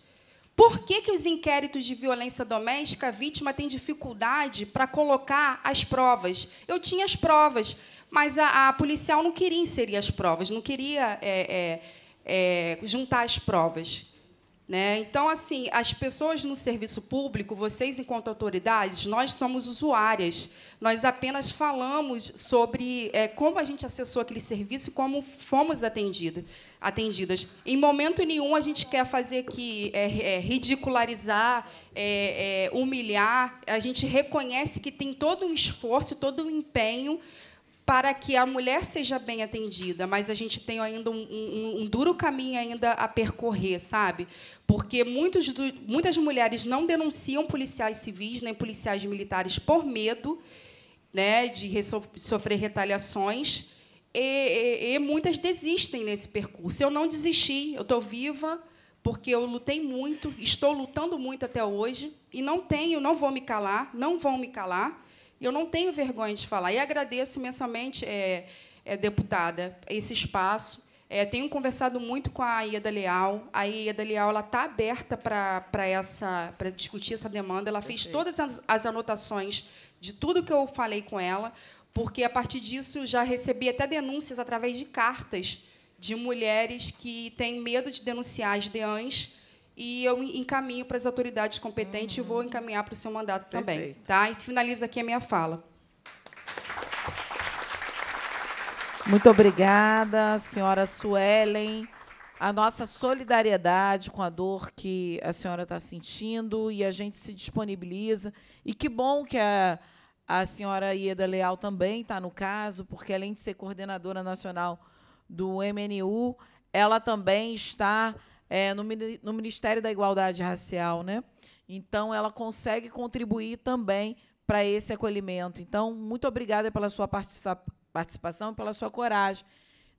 Por que, que os inquéritos de violência doméstica, a vítima tem dificuldade para colocar as provas? Eu tinha as provas, mas a, a policial não queria inserir as provas, não queria é, é, é, juntar as provas. Né? Então, assim, as pessoas no serviço público, vocês enquanto autoridades, nós somos usuárias. Nós apenas falamos sobre é, como a gente acessou aquele serviço e como fomos atendida, atendidas. Em momento nenhum a gente quer fazer que é, é, ridicularizar, é, é, humilhar. A gente reconhece que tem todo um esforço, todo um empenho para que a mulher seja bem atendida, mas a gente tem ainda um, um, um duro caminho ainda a percorrer, sabe? Porque muitos do, muitas mulheres não denunciam policiais civis nem policiais militares por medo, né, de sofrer retaliações e, e, e muitas desistem nesse percurso. Eu não desisti, eu estou viva porque eu lutei muito, estou lutando muito até hoje e não tenho, não vou me calar, não vão me calar e eu não tenho vergonha de falar. E agradeço imensamente, é, é, deputada, esse espaço. É, tenho conversado muito com a Ieda Leal. A Ieda Leal está aberta para discutir essa demanda. Ela fez todas as, as anotações de tudo que eu falei com ela, porque, a partir disso, já recebi até denúncias através de cartas de mulheres que têm medo de denunciar as DEANs e eu encaminho para as autoridades competentes uhum. e vou hum. encaminhar para o seu mandato Perfeito. também. Tá? E finalizo aqui a minha fala. Muito obrigada, senhora Suelen. A nossa solidariedade com a dor que a senhora está sentindo e a gente se disponibiliza. E que bom que a, a senhora Ieda Leal também está no caso, porque além de ser coordenadora nacional do MNU, ela também está é, no, no Ministério da Igualdade Racial, né? Então ela consegue contribuir também para esse acolhimento. Então, muito obrigada pela sua participação e pela sua coragem.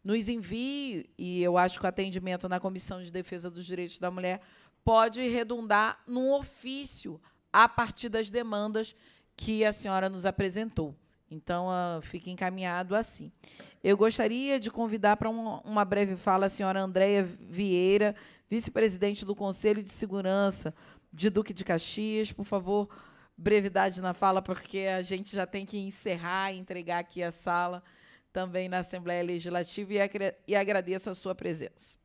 Nos envie, e eu acho que o atendimento na Comissão de Defesa dos Direitos da Mulher pode redundar num ofício a partir das demandas que a senhora nos apresentou. Então, ah, fica encaminhado assim. Eu gostaria de convidar para uma breve fala a senhora Andréia Vieira, vice-presidente do Conselho de Segurança de Duque de Caxias. Por favor, brevidade na fala, porque a gente já tem que encerrar e entregar aqui a sala também na Assembleia Legislativa e, agradeço a sua presença.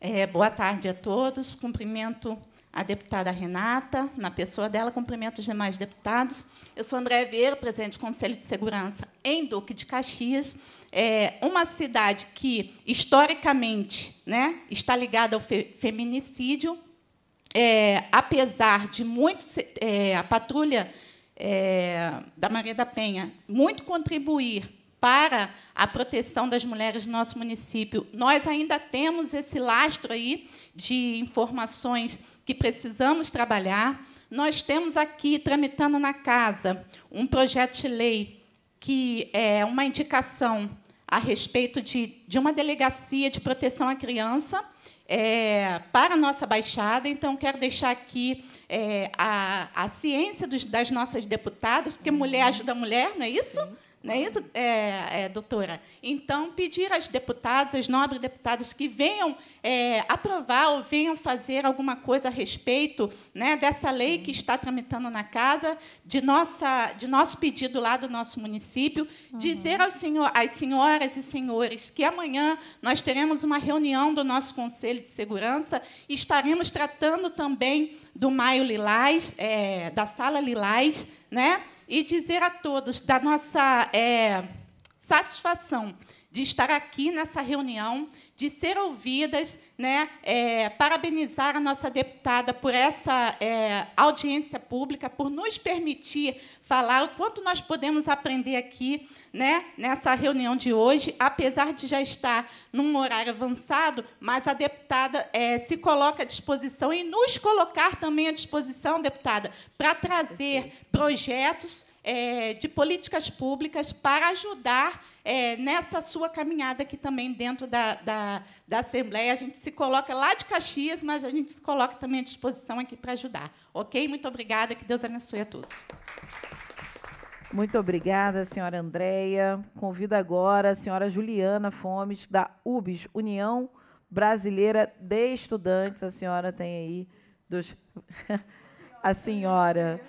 É, boa tarde a todos. Cumprimento a deputada Renata, na pessoa dela, cumprimento os demais deputados. Eu sou André Vieira, presidente do Conselho de Segurança em Duque de Caxias, é uma cidade que, historicamente, né, está ligada ao fe feminicídio. É, apesar de muito... É, a patrulha é, da Maria da Penha muito contribuir para a proteção das mulheres no nosso município. Nós ainda temos esse lastro aí de informações que precisamos trabalhar. Nós temos aqui, tramitando na casa, um projeto de lei que é uma indicação a respeito de, de uma delegacia de proteção à criança é, para a nossa baixada. Então, quero deixar aqui é, a, a ciência dos, das nossas deputadas, porque mulher ajuda mulher, não é isso? Sim não é isso, é, é, doutora? Então, pedir às deputadas, às nobres deputadas, que venham é, aprovar ou venham fazer alguma coisa a respeito né, dessa lei que está tramitando na casa, de, nossa, de nosso pedido lá do nosso município, uhum. dizer senhor, às senhoras e senhores que amanhã nós teremos uma reunião do nosso Conselho de Segurança e estaremos tratando também do Maio Lilás, é, da Sala Lilás, né? e dizer a todos da nossa é, satisfação de estar aqui nessa reunião de ser ouvidas, né, é, parabenizar a nossa deputada por essa é, audiência pública, por nos permitir falar o quanto nós podemos aprender aqui, né, nessa reunião de hoje, apesar de já estar num horário avançado, mas a deputada é, se coloca à disposição e nos colocar também à disposição, deputada, para trazer projetos é, de políticas públicas para ajudar é, nessa sua caminhada aqui também dentro da, da, da, Assembleia. A gente se coloca lá de Caxias, mas a gente se coloca também à disposição aqui para ajudar. Ok? Muito obrigada, que Deus abençoe a todos. Muito obrigada, senhora Andréia. Convido agora a senhora Juliana Fomes, da UBS, União Brasileira de Estudantes. A senhora tem aí dos. a senhora.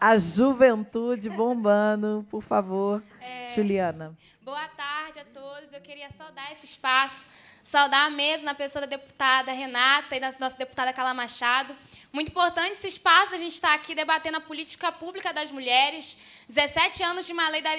A juventude bombando, por favor. É, Juliana. Boa tarde a todos. Eu queria saudar esse espaço, saudar mesmo na pessoa da deputada Renata e da nossa deputada Cala Machado. Muito importante esse espaço, a gente está aqui debatendo a política pública das mulheres, 17 anos de, lei, da,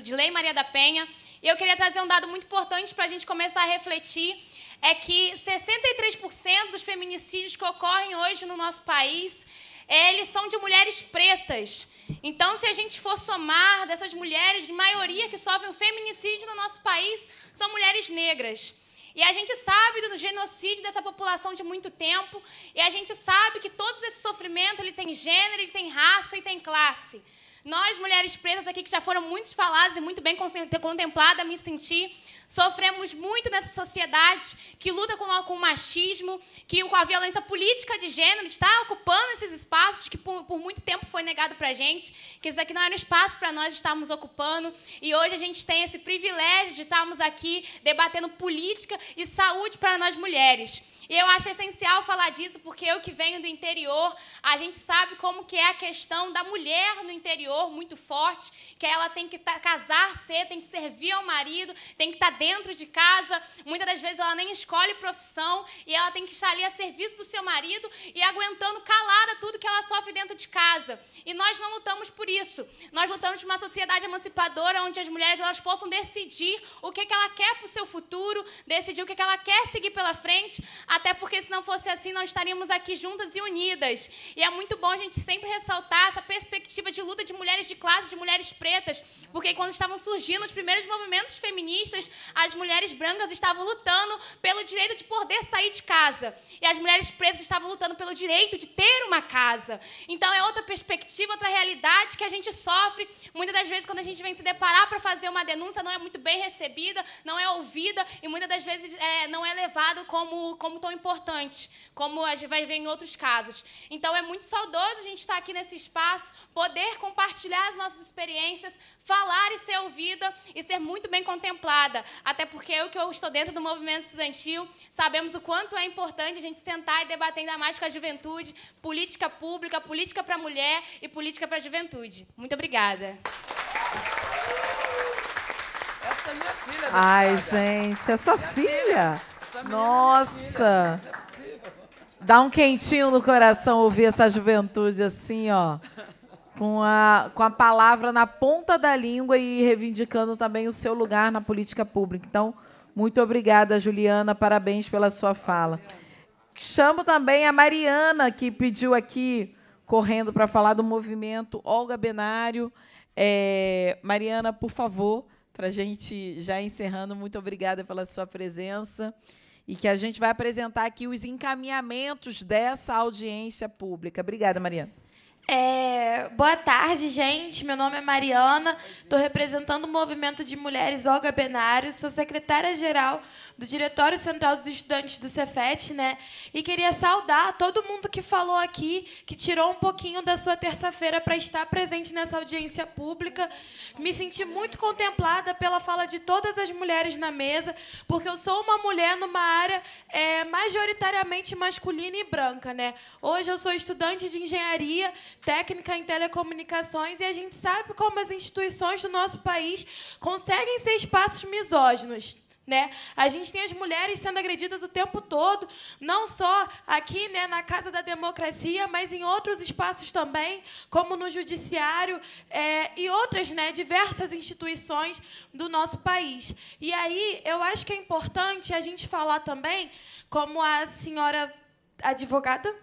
de lei Maria da Penha. E eu queria trazer um dado muito importante para a gente começar a refletir, é que 63% dos feminicídios que ocorrem hoje no nosso país é, eles são de mulheres pretas. Então, se a gente for somar dessas mulheres, de maioria que sofrem o feminicídio no nosso país são mulheres negras. E a gente sabe do genocídio dessa população de muito tempo, e a gente sabe que todo esse sofrimento ele tem gênero, ele tem raça e tem classe. Nós, mulheres pretas aqui, que já foram muito faladas e muito bem contempladas, me sentir Sofremos muito nessa sociedade que luta com, com o machismo, que com a violência política de gênero, que está ocupando esses espaços que por, por muito tempo foi negado para a gente, que isso aqui não era um espaço para nós estarmos ocupando. E hoje a gente tem esse privilégio de estarmos aqui debatendo política e saúde para nós mulheres. E eu acho essencial falar disso, porque eu que venho do interior, a gente sabe como que é a questão da mulher no interior, muito forte, que ela tem que casar cedo, tem que servir ao marido, tem que estar tá dentro de casa, muitas das vezes ela nem escolhe profissão e ela tem que estar ali a serviço do seu marido e aguentando calada tudo que ela sofre dentro de casa. E nós não lutamos por isso. Nós lutamos por uma sociedade emancipadora onde as mulheres elas possam decidir o que, é que ela quer para o seu futuro, decidir o que, é que ela quer seguir pela frente, até porque se não fosse assim, não estaríamos aqui juntas e unidas. E é muito bom a gente sempre ressaltar essa perspectiva de luta de mulheres de classe, de mulheres pretas, porque quando estavam surgindo os primeiros movimentos feministas, as mulheres brancas estavam lutando pelo direito de poder sair de casa. E as mulheres pretas estavam lutando pelo direito de ter uma casa. Então é outra perspectiva, outra realidade que a gente sofre. Muitas das vezes, quando a gente vem se deparar para fazer uma denúncia, não é muito bem recebida, não é ouvida e muitas das vezes é, não é levado como, como tão importante, como a gente vai ver em outros casos. Então é muito saudoso a gente estar aqui nesse espaço, poder compartilhar as nossas experiências, falar e ser ouvida e ser muito bem contemplada. Até porque eu que eu estou dentro do movimento estudantil, sabemos o quanto é importante a gente sentar e debater ainda mais com a juventude, política pública, política para a mulher e política para a juventude. Muito obrigada. Essa é minha filha. Né, Ai, cara. gente, é sua filha. filha. É Nossa. É Dá um quentinho no coração ouvir essa juventude assim, ó com a, com a palavra na ponta da língua e reivindicando também o seu lugar na política pública. Então, muito obrigada, Juliana, parabéns pela sua fala. Chamo também a Mariana, que pediu aqui, correndo para falar do movimento Olga Benário. É, Mariana, por favor, para a gente já encerrando, muito obrigada pela sua presença e que a gente vai apresentar aqui os encaminhamentos dessa audiência pública. Obrigada, Mariana. É, boa tarde, gente. Meu nome é Mariana. Estou representando o movimento de mulheres Olga Benário. Sou secretária-geral do Diretório Central dos Estudantes do Cefet, né? E queria saudar todo mundo que falou aqui, que tirou um pouquinho da sua terça-feira para estar presente nessa audiência pública. Me senti muito contemplada pela fala de todas as mulheres na mesa, porque eu sou uma mulher numa área é, majoritariamente masculina e branca, né? Hoje eu sou estudante de engenharia técnica em telecomunicações e a gente sabe como as instituições do nosso país conseguem ser espaços misóginos. Né? A gente tem as mulheres sendo agredidas o tempo todo, não só aqui né, na Casa da Democracia, mas em outros espaços também, como no Judiciário é, e outras né, diversas instituições do nosso país. E aí eu acho que é importante a gente falar também, como a senhora advogada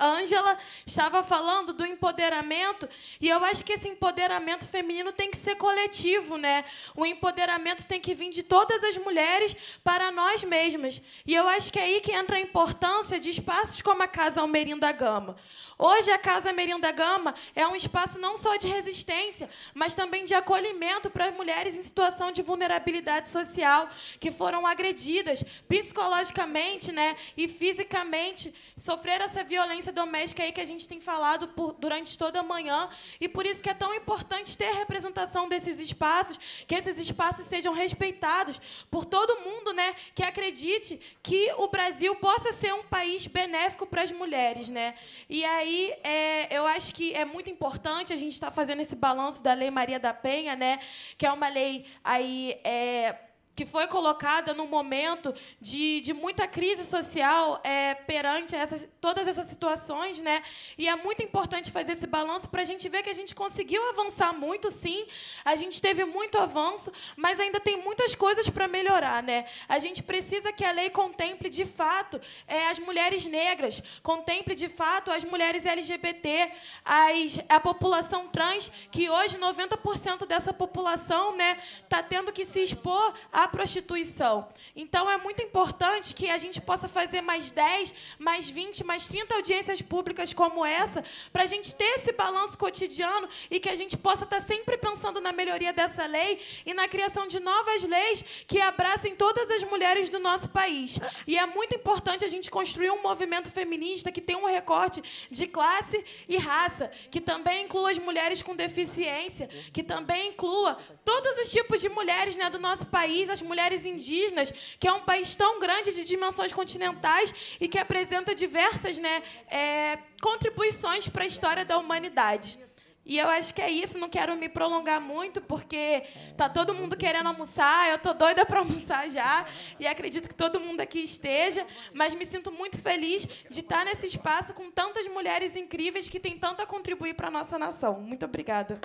Ângela estava falando do empoderamento, e eu acho que esse empoderamento feminino tem que ser coletivo, né? O empoderamento tem que vir de todas as mulheres para nós mesmas. E eu acho que é aí que entra a importância de espaços como a Casa Almerim da Gama. Hoje a Casa Merim da Gama é um espaço não só de resistência, mas também de acolhimento para mulheres em situação de vulnerabilidade social que foram agredidas psicologicamente, né, e fisicamente, sofreram essa violência doméstica aí que a gente tem falado por, durante toda a manhã, e por isso que é tão importante ter representação desses espaços, que esses espaços sejam respeitados por todo mundo, né, que acredite que o Brasil possa ser um país benéfico para as mulheres, né? E aí aí, é, eu acho que é muito importante a gente estar tá fazendo esse balanço da Lei Maria da Penha, né? que é uma lei aí, é, que foi colocada num momento de, de muita crise social é, perante essas, todas essas situações. Né? E é muito importante fazer esse balanço para a gente ver que a gente conseguiu avançar muito, sim, a gente teve muito avanço, mas ainda tem muitas coisas para melhorar. Né? A gente precisa que a lei contemple, de fato, é, as mulheres negras, contemple, de fato, as mulheres LGBT, as, a população trans, que hoje 90% dessa população está né, tá tendo que se expor a prostituição. Então é muito importante que a gente possa fazer mais 10, mais 20, mais 30 audiências públicas como essa, para a gente ter esse balanço cotidiano e que a gente possa estar tá sempre pensando na melhoria dessa lei e na criação de novas leis que abracem todas as mulheres do nosso país. E é muito importante a gente construir um movimento feminista que tenha um recorte de classe e raça, que também inclua as mulheres com deficiência, que também inclua todos os tipos de mulheres né, do nosso país, as mulheres indígenas, que é um país tão grande de dimensões continentais e que apresenta diversas né, é, contribuições para a história da humanidade. E eu acho que é isso, não quero me prolongar muito, porque tá todo mundo querendo almoçar, eu tô doida para almoçar já, e acredito que todo mundo aqui esteja, mas me sinto muito feliz de estar nesse espaço com tantas mulheres incríveis que têm tanto a contribuir para a nossa nação. Muito obrigada.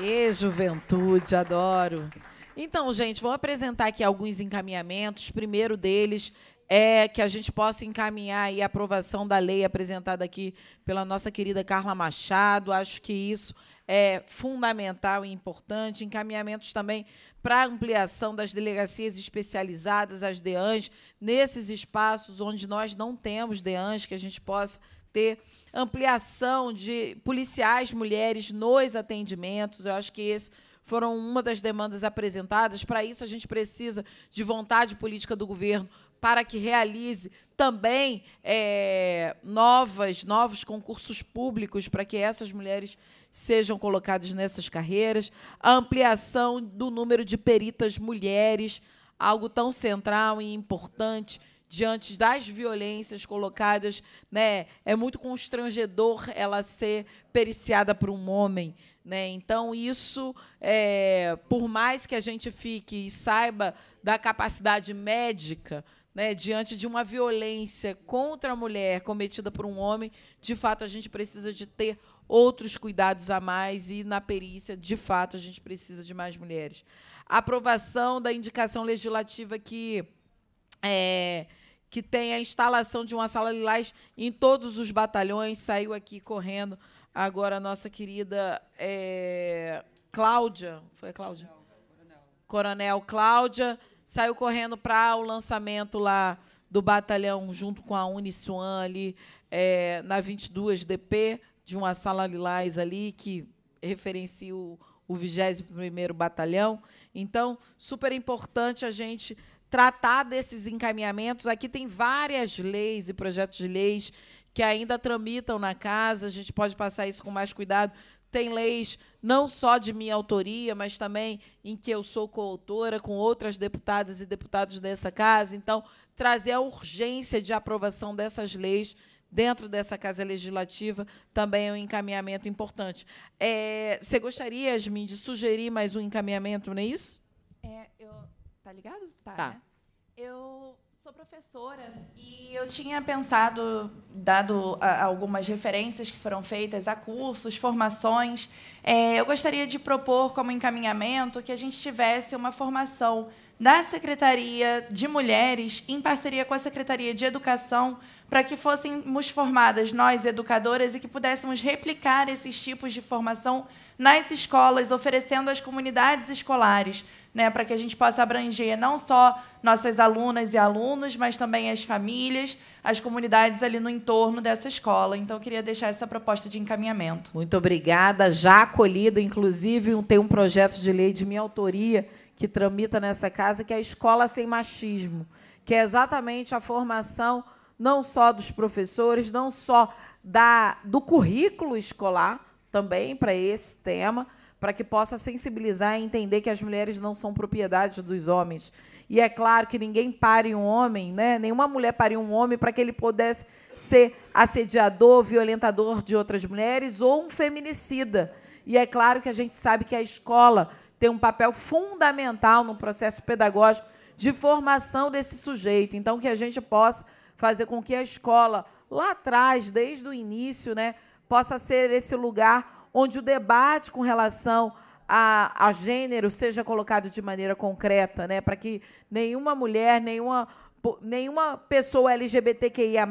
E juventude, adoro. Então, gente, vou apresentar aqui alguns encaminhamentos. O primeiro deles é que a gente possa encaminhar a aprovação da lei apresentada aqui pela nossa querida Carla Machado. Acho que isso é fundamental e importante. Encaminhamentos também para ampliação das delegacias especializadas, as DEANs, nesses espaços onde nós não temos DEANs, que a gente possa ter ampliação de policiais mulheres nos atendimentos. Eu acho que esse foram uma das demandas apresentadas. Para isso, a gente precisa de vontade política do governo para que realize também é, novas, novos concursos públicos para que essas mulheres sejam colocadas nessas carreiras, a ampliação do número de peritas mulheres, algo tão central e importante diante das violências colocadas, né? É muito constrangedor ela ser periciada por um homem, né? Então isso, é, por mais que a gente fique e saiba da capacidade médica, né, diante de uma violência contra a mulher cometida por um homem, de fato a gente precisa de ter outros cuidados a mais e na perícia, de fato, a gente precisa de mais mulheres. A aprovação da indicação legislativa que é, que tem a instalação de uma sala lilás em todos os batalhões. Saiu aqui correndo agora a nossa querida é, Cláudia. Foi a Cláudia? Coronel, Coronel Cláudia. Saiu correndo para o lançamento lá do batalhão, junto com a Uniswan ali, é, na 22 DP, de uma sala lilás ali, que referencia o, o 21º Batalhão. Então, super importante a gente tratar desses encaminhamentos. Aqui tem várias leis e projetos de leis que ainda tramitam na casa, a gente pode passar isso com mais cuidado. Tem leis não só de minha autoria, mas também em que eu sou coautora com outras deputadas e deputados dessa casa. Então, trazer a urgência de aprovação dessas leis dentro dessa casa legislativa também é um encaminhamento importante. É, você gostaria, Yasmin, de sugerir mais um encaminhamento, não é isso? É, eu Tá ligado? Tá. tá. Né? Eu sou professora e eu tinha pensado, dado a, algumas referências que foram feitas a cursos, formações, é, eu gostaria de propor como encaminhamento que a gente tivesse uma formação da Secretaria de Mulheres em parceria com a Secretaria de Educação para que fôssemos formadas nós, educadoras, e que pudéssemos replicar esses tipos de formação nas escolas, oferecendo às comunidades escolares né, para que a gente possa abranger não só nossas alunas e alunos, mas também as famílias, as comunidades ali no entorno dessa escola. Então, eu queria deixar essa proposta de encaminhamento. Muito obrigada. Já acolhida, inclusive, tem um projeto de lei de minha autoria que tramita nessa casa, que é a Escola Sem Machismo, que é exatamente a formação não só dos professores, não só da, do currículo escolar, também para esse tema, para que possa sensibilizar e entender que as mulheres não são propriedade dos homens. E é claro que ninguém pare um homem, né? nenhuma mulher pare um homem para que ele pudesse ser assediador, violentador de outras mulheres ou um feminicida. E é claro que a gente sabe que a escola tem um papel fundamental no processo pedagógico de formação desse sujeito. Então, que a gente possa fazer com que a escola, lá atrás, desde o início, né, possa ser esse lugar onde o debate com relação a, a gênero seja colocado de maneira concreta, né? para que nenhuma mulher, nenhuma, nenhuma pessoa LGBTQIA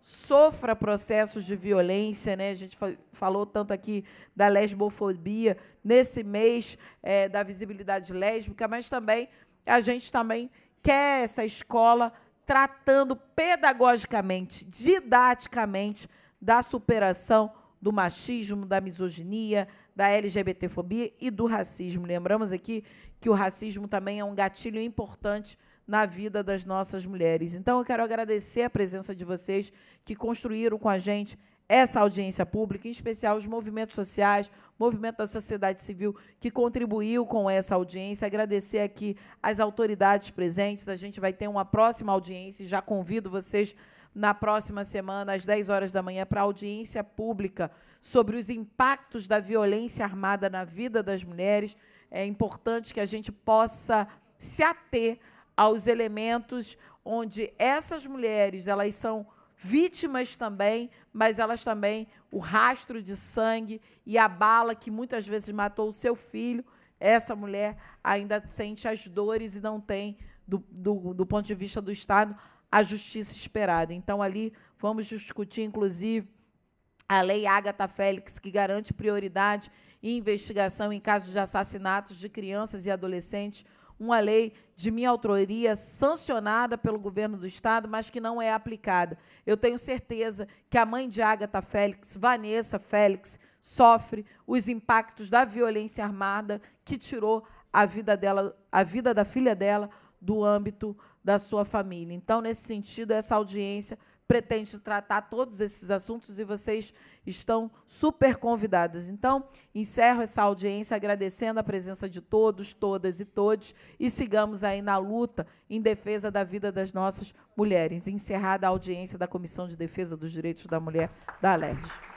sofra processos de violência, né? A gente falou tanto aqui da lesbofobia nesse mês é, da visibilidade lésbica, mas também a gente também quer essa escola tratando pedagogicamente, didaticamente da superação do machismo, da misoginia, da LGBTfobia e do racismo. Lembramos aqui que o racismo também é um gatilho importante na vida das nossas mulheres. Então, eu quero agradecer a presença de vocês que construíram com a gente essa audiência pública, em especial os movimentos sociais, movimento da sociedade civil que contribuiu com essa audiência. Agradecer aqui as autoridades presentes. A gente vai ter uma próxima audiência e já convido vocês na próxima semana, às 10 horas da manhã, para audiência pública sobre os impactos da violência armada na vida das mulheres. É importante que a gente possa se ater aos elementos onde essas mulheres elas são vítimas também, mas elas também o rastro de sangue e a bala que muitas vezes matou o seu filho, essa mulher ainda sente as dores e não tem do, do, do ponto de vista do Estado a justiça esperada. Então, ali vamos discutir, inclusive, a Lei Agatha Félix, que garante prioridade e investigação em casos de assassinatos de crianças e adolescentes, uma lei de minha autoria sancionada pelo governo do Estado, mas que não é aplicada. Eu tenho certeza que a mãe de Agatha Félix, Vanessa Félix, sofre os impactos da violência armada que tirou a vida dela, a vida da filha dela do âmbito da sua família. Então, nesse sentido, essa audiência pretende tratar todos esses assuntos e vocês estão super convidadas. Então, encerro essa audiência agradecendo a presença de todos, todas e todos e sigamos aí na luta em defesa da vida das nossas mulheres. Encerrada a audiência da Comissão de Defesa dos Direitos da Mulher da Alerj.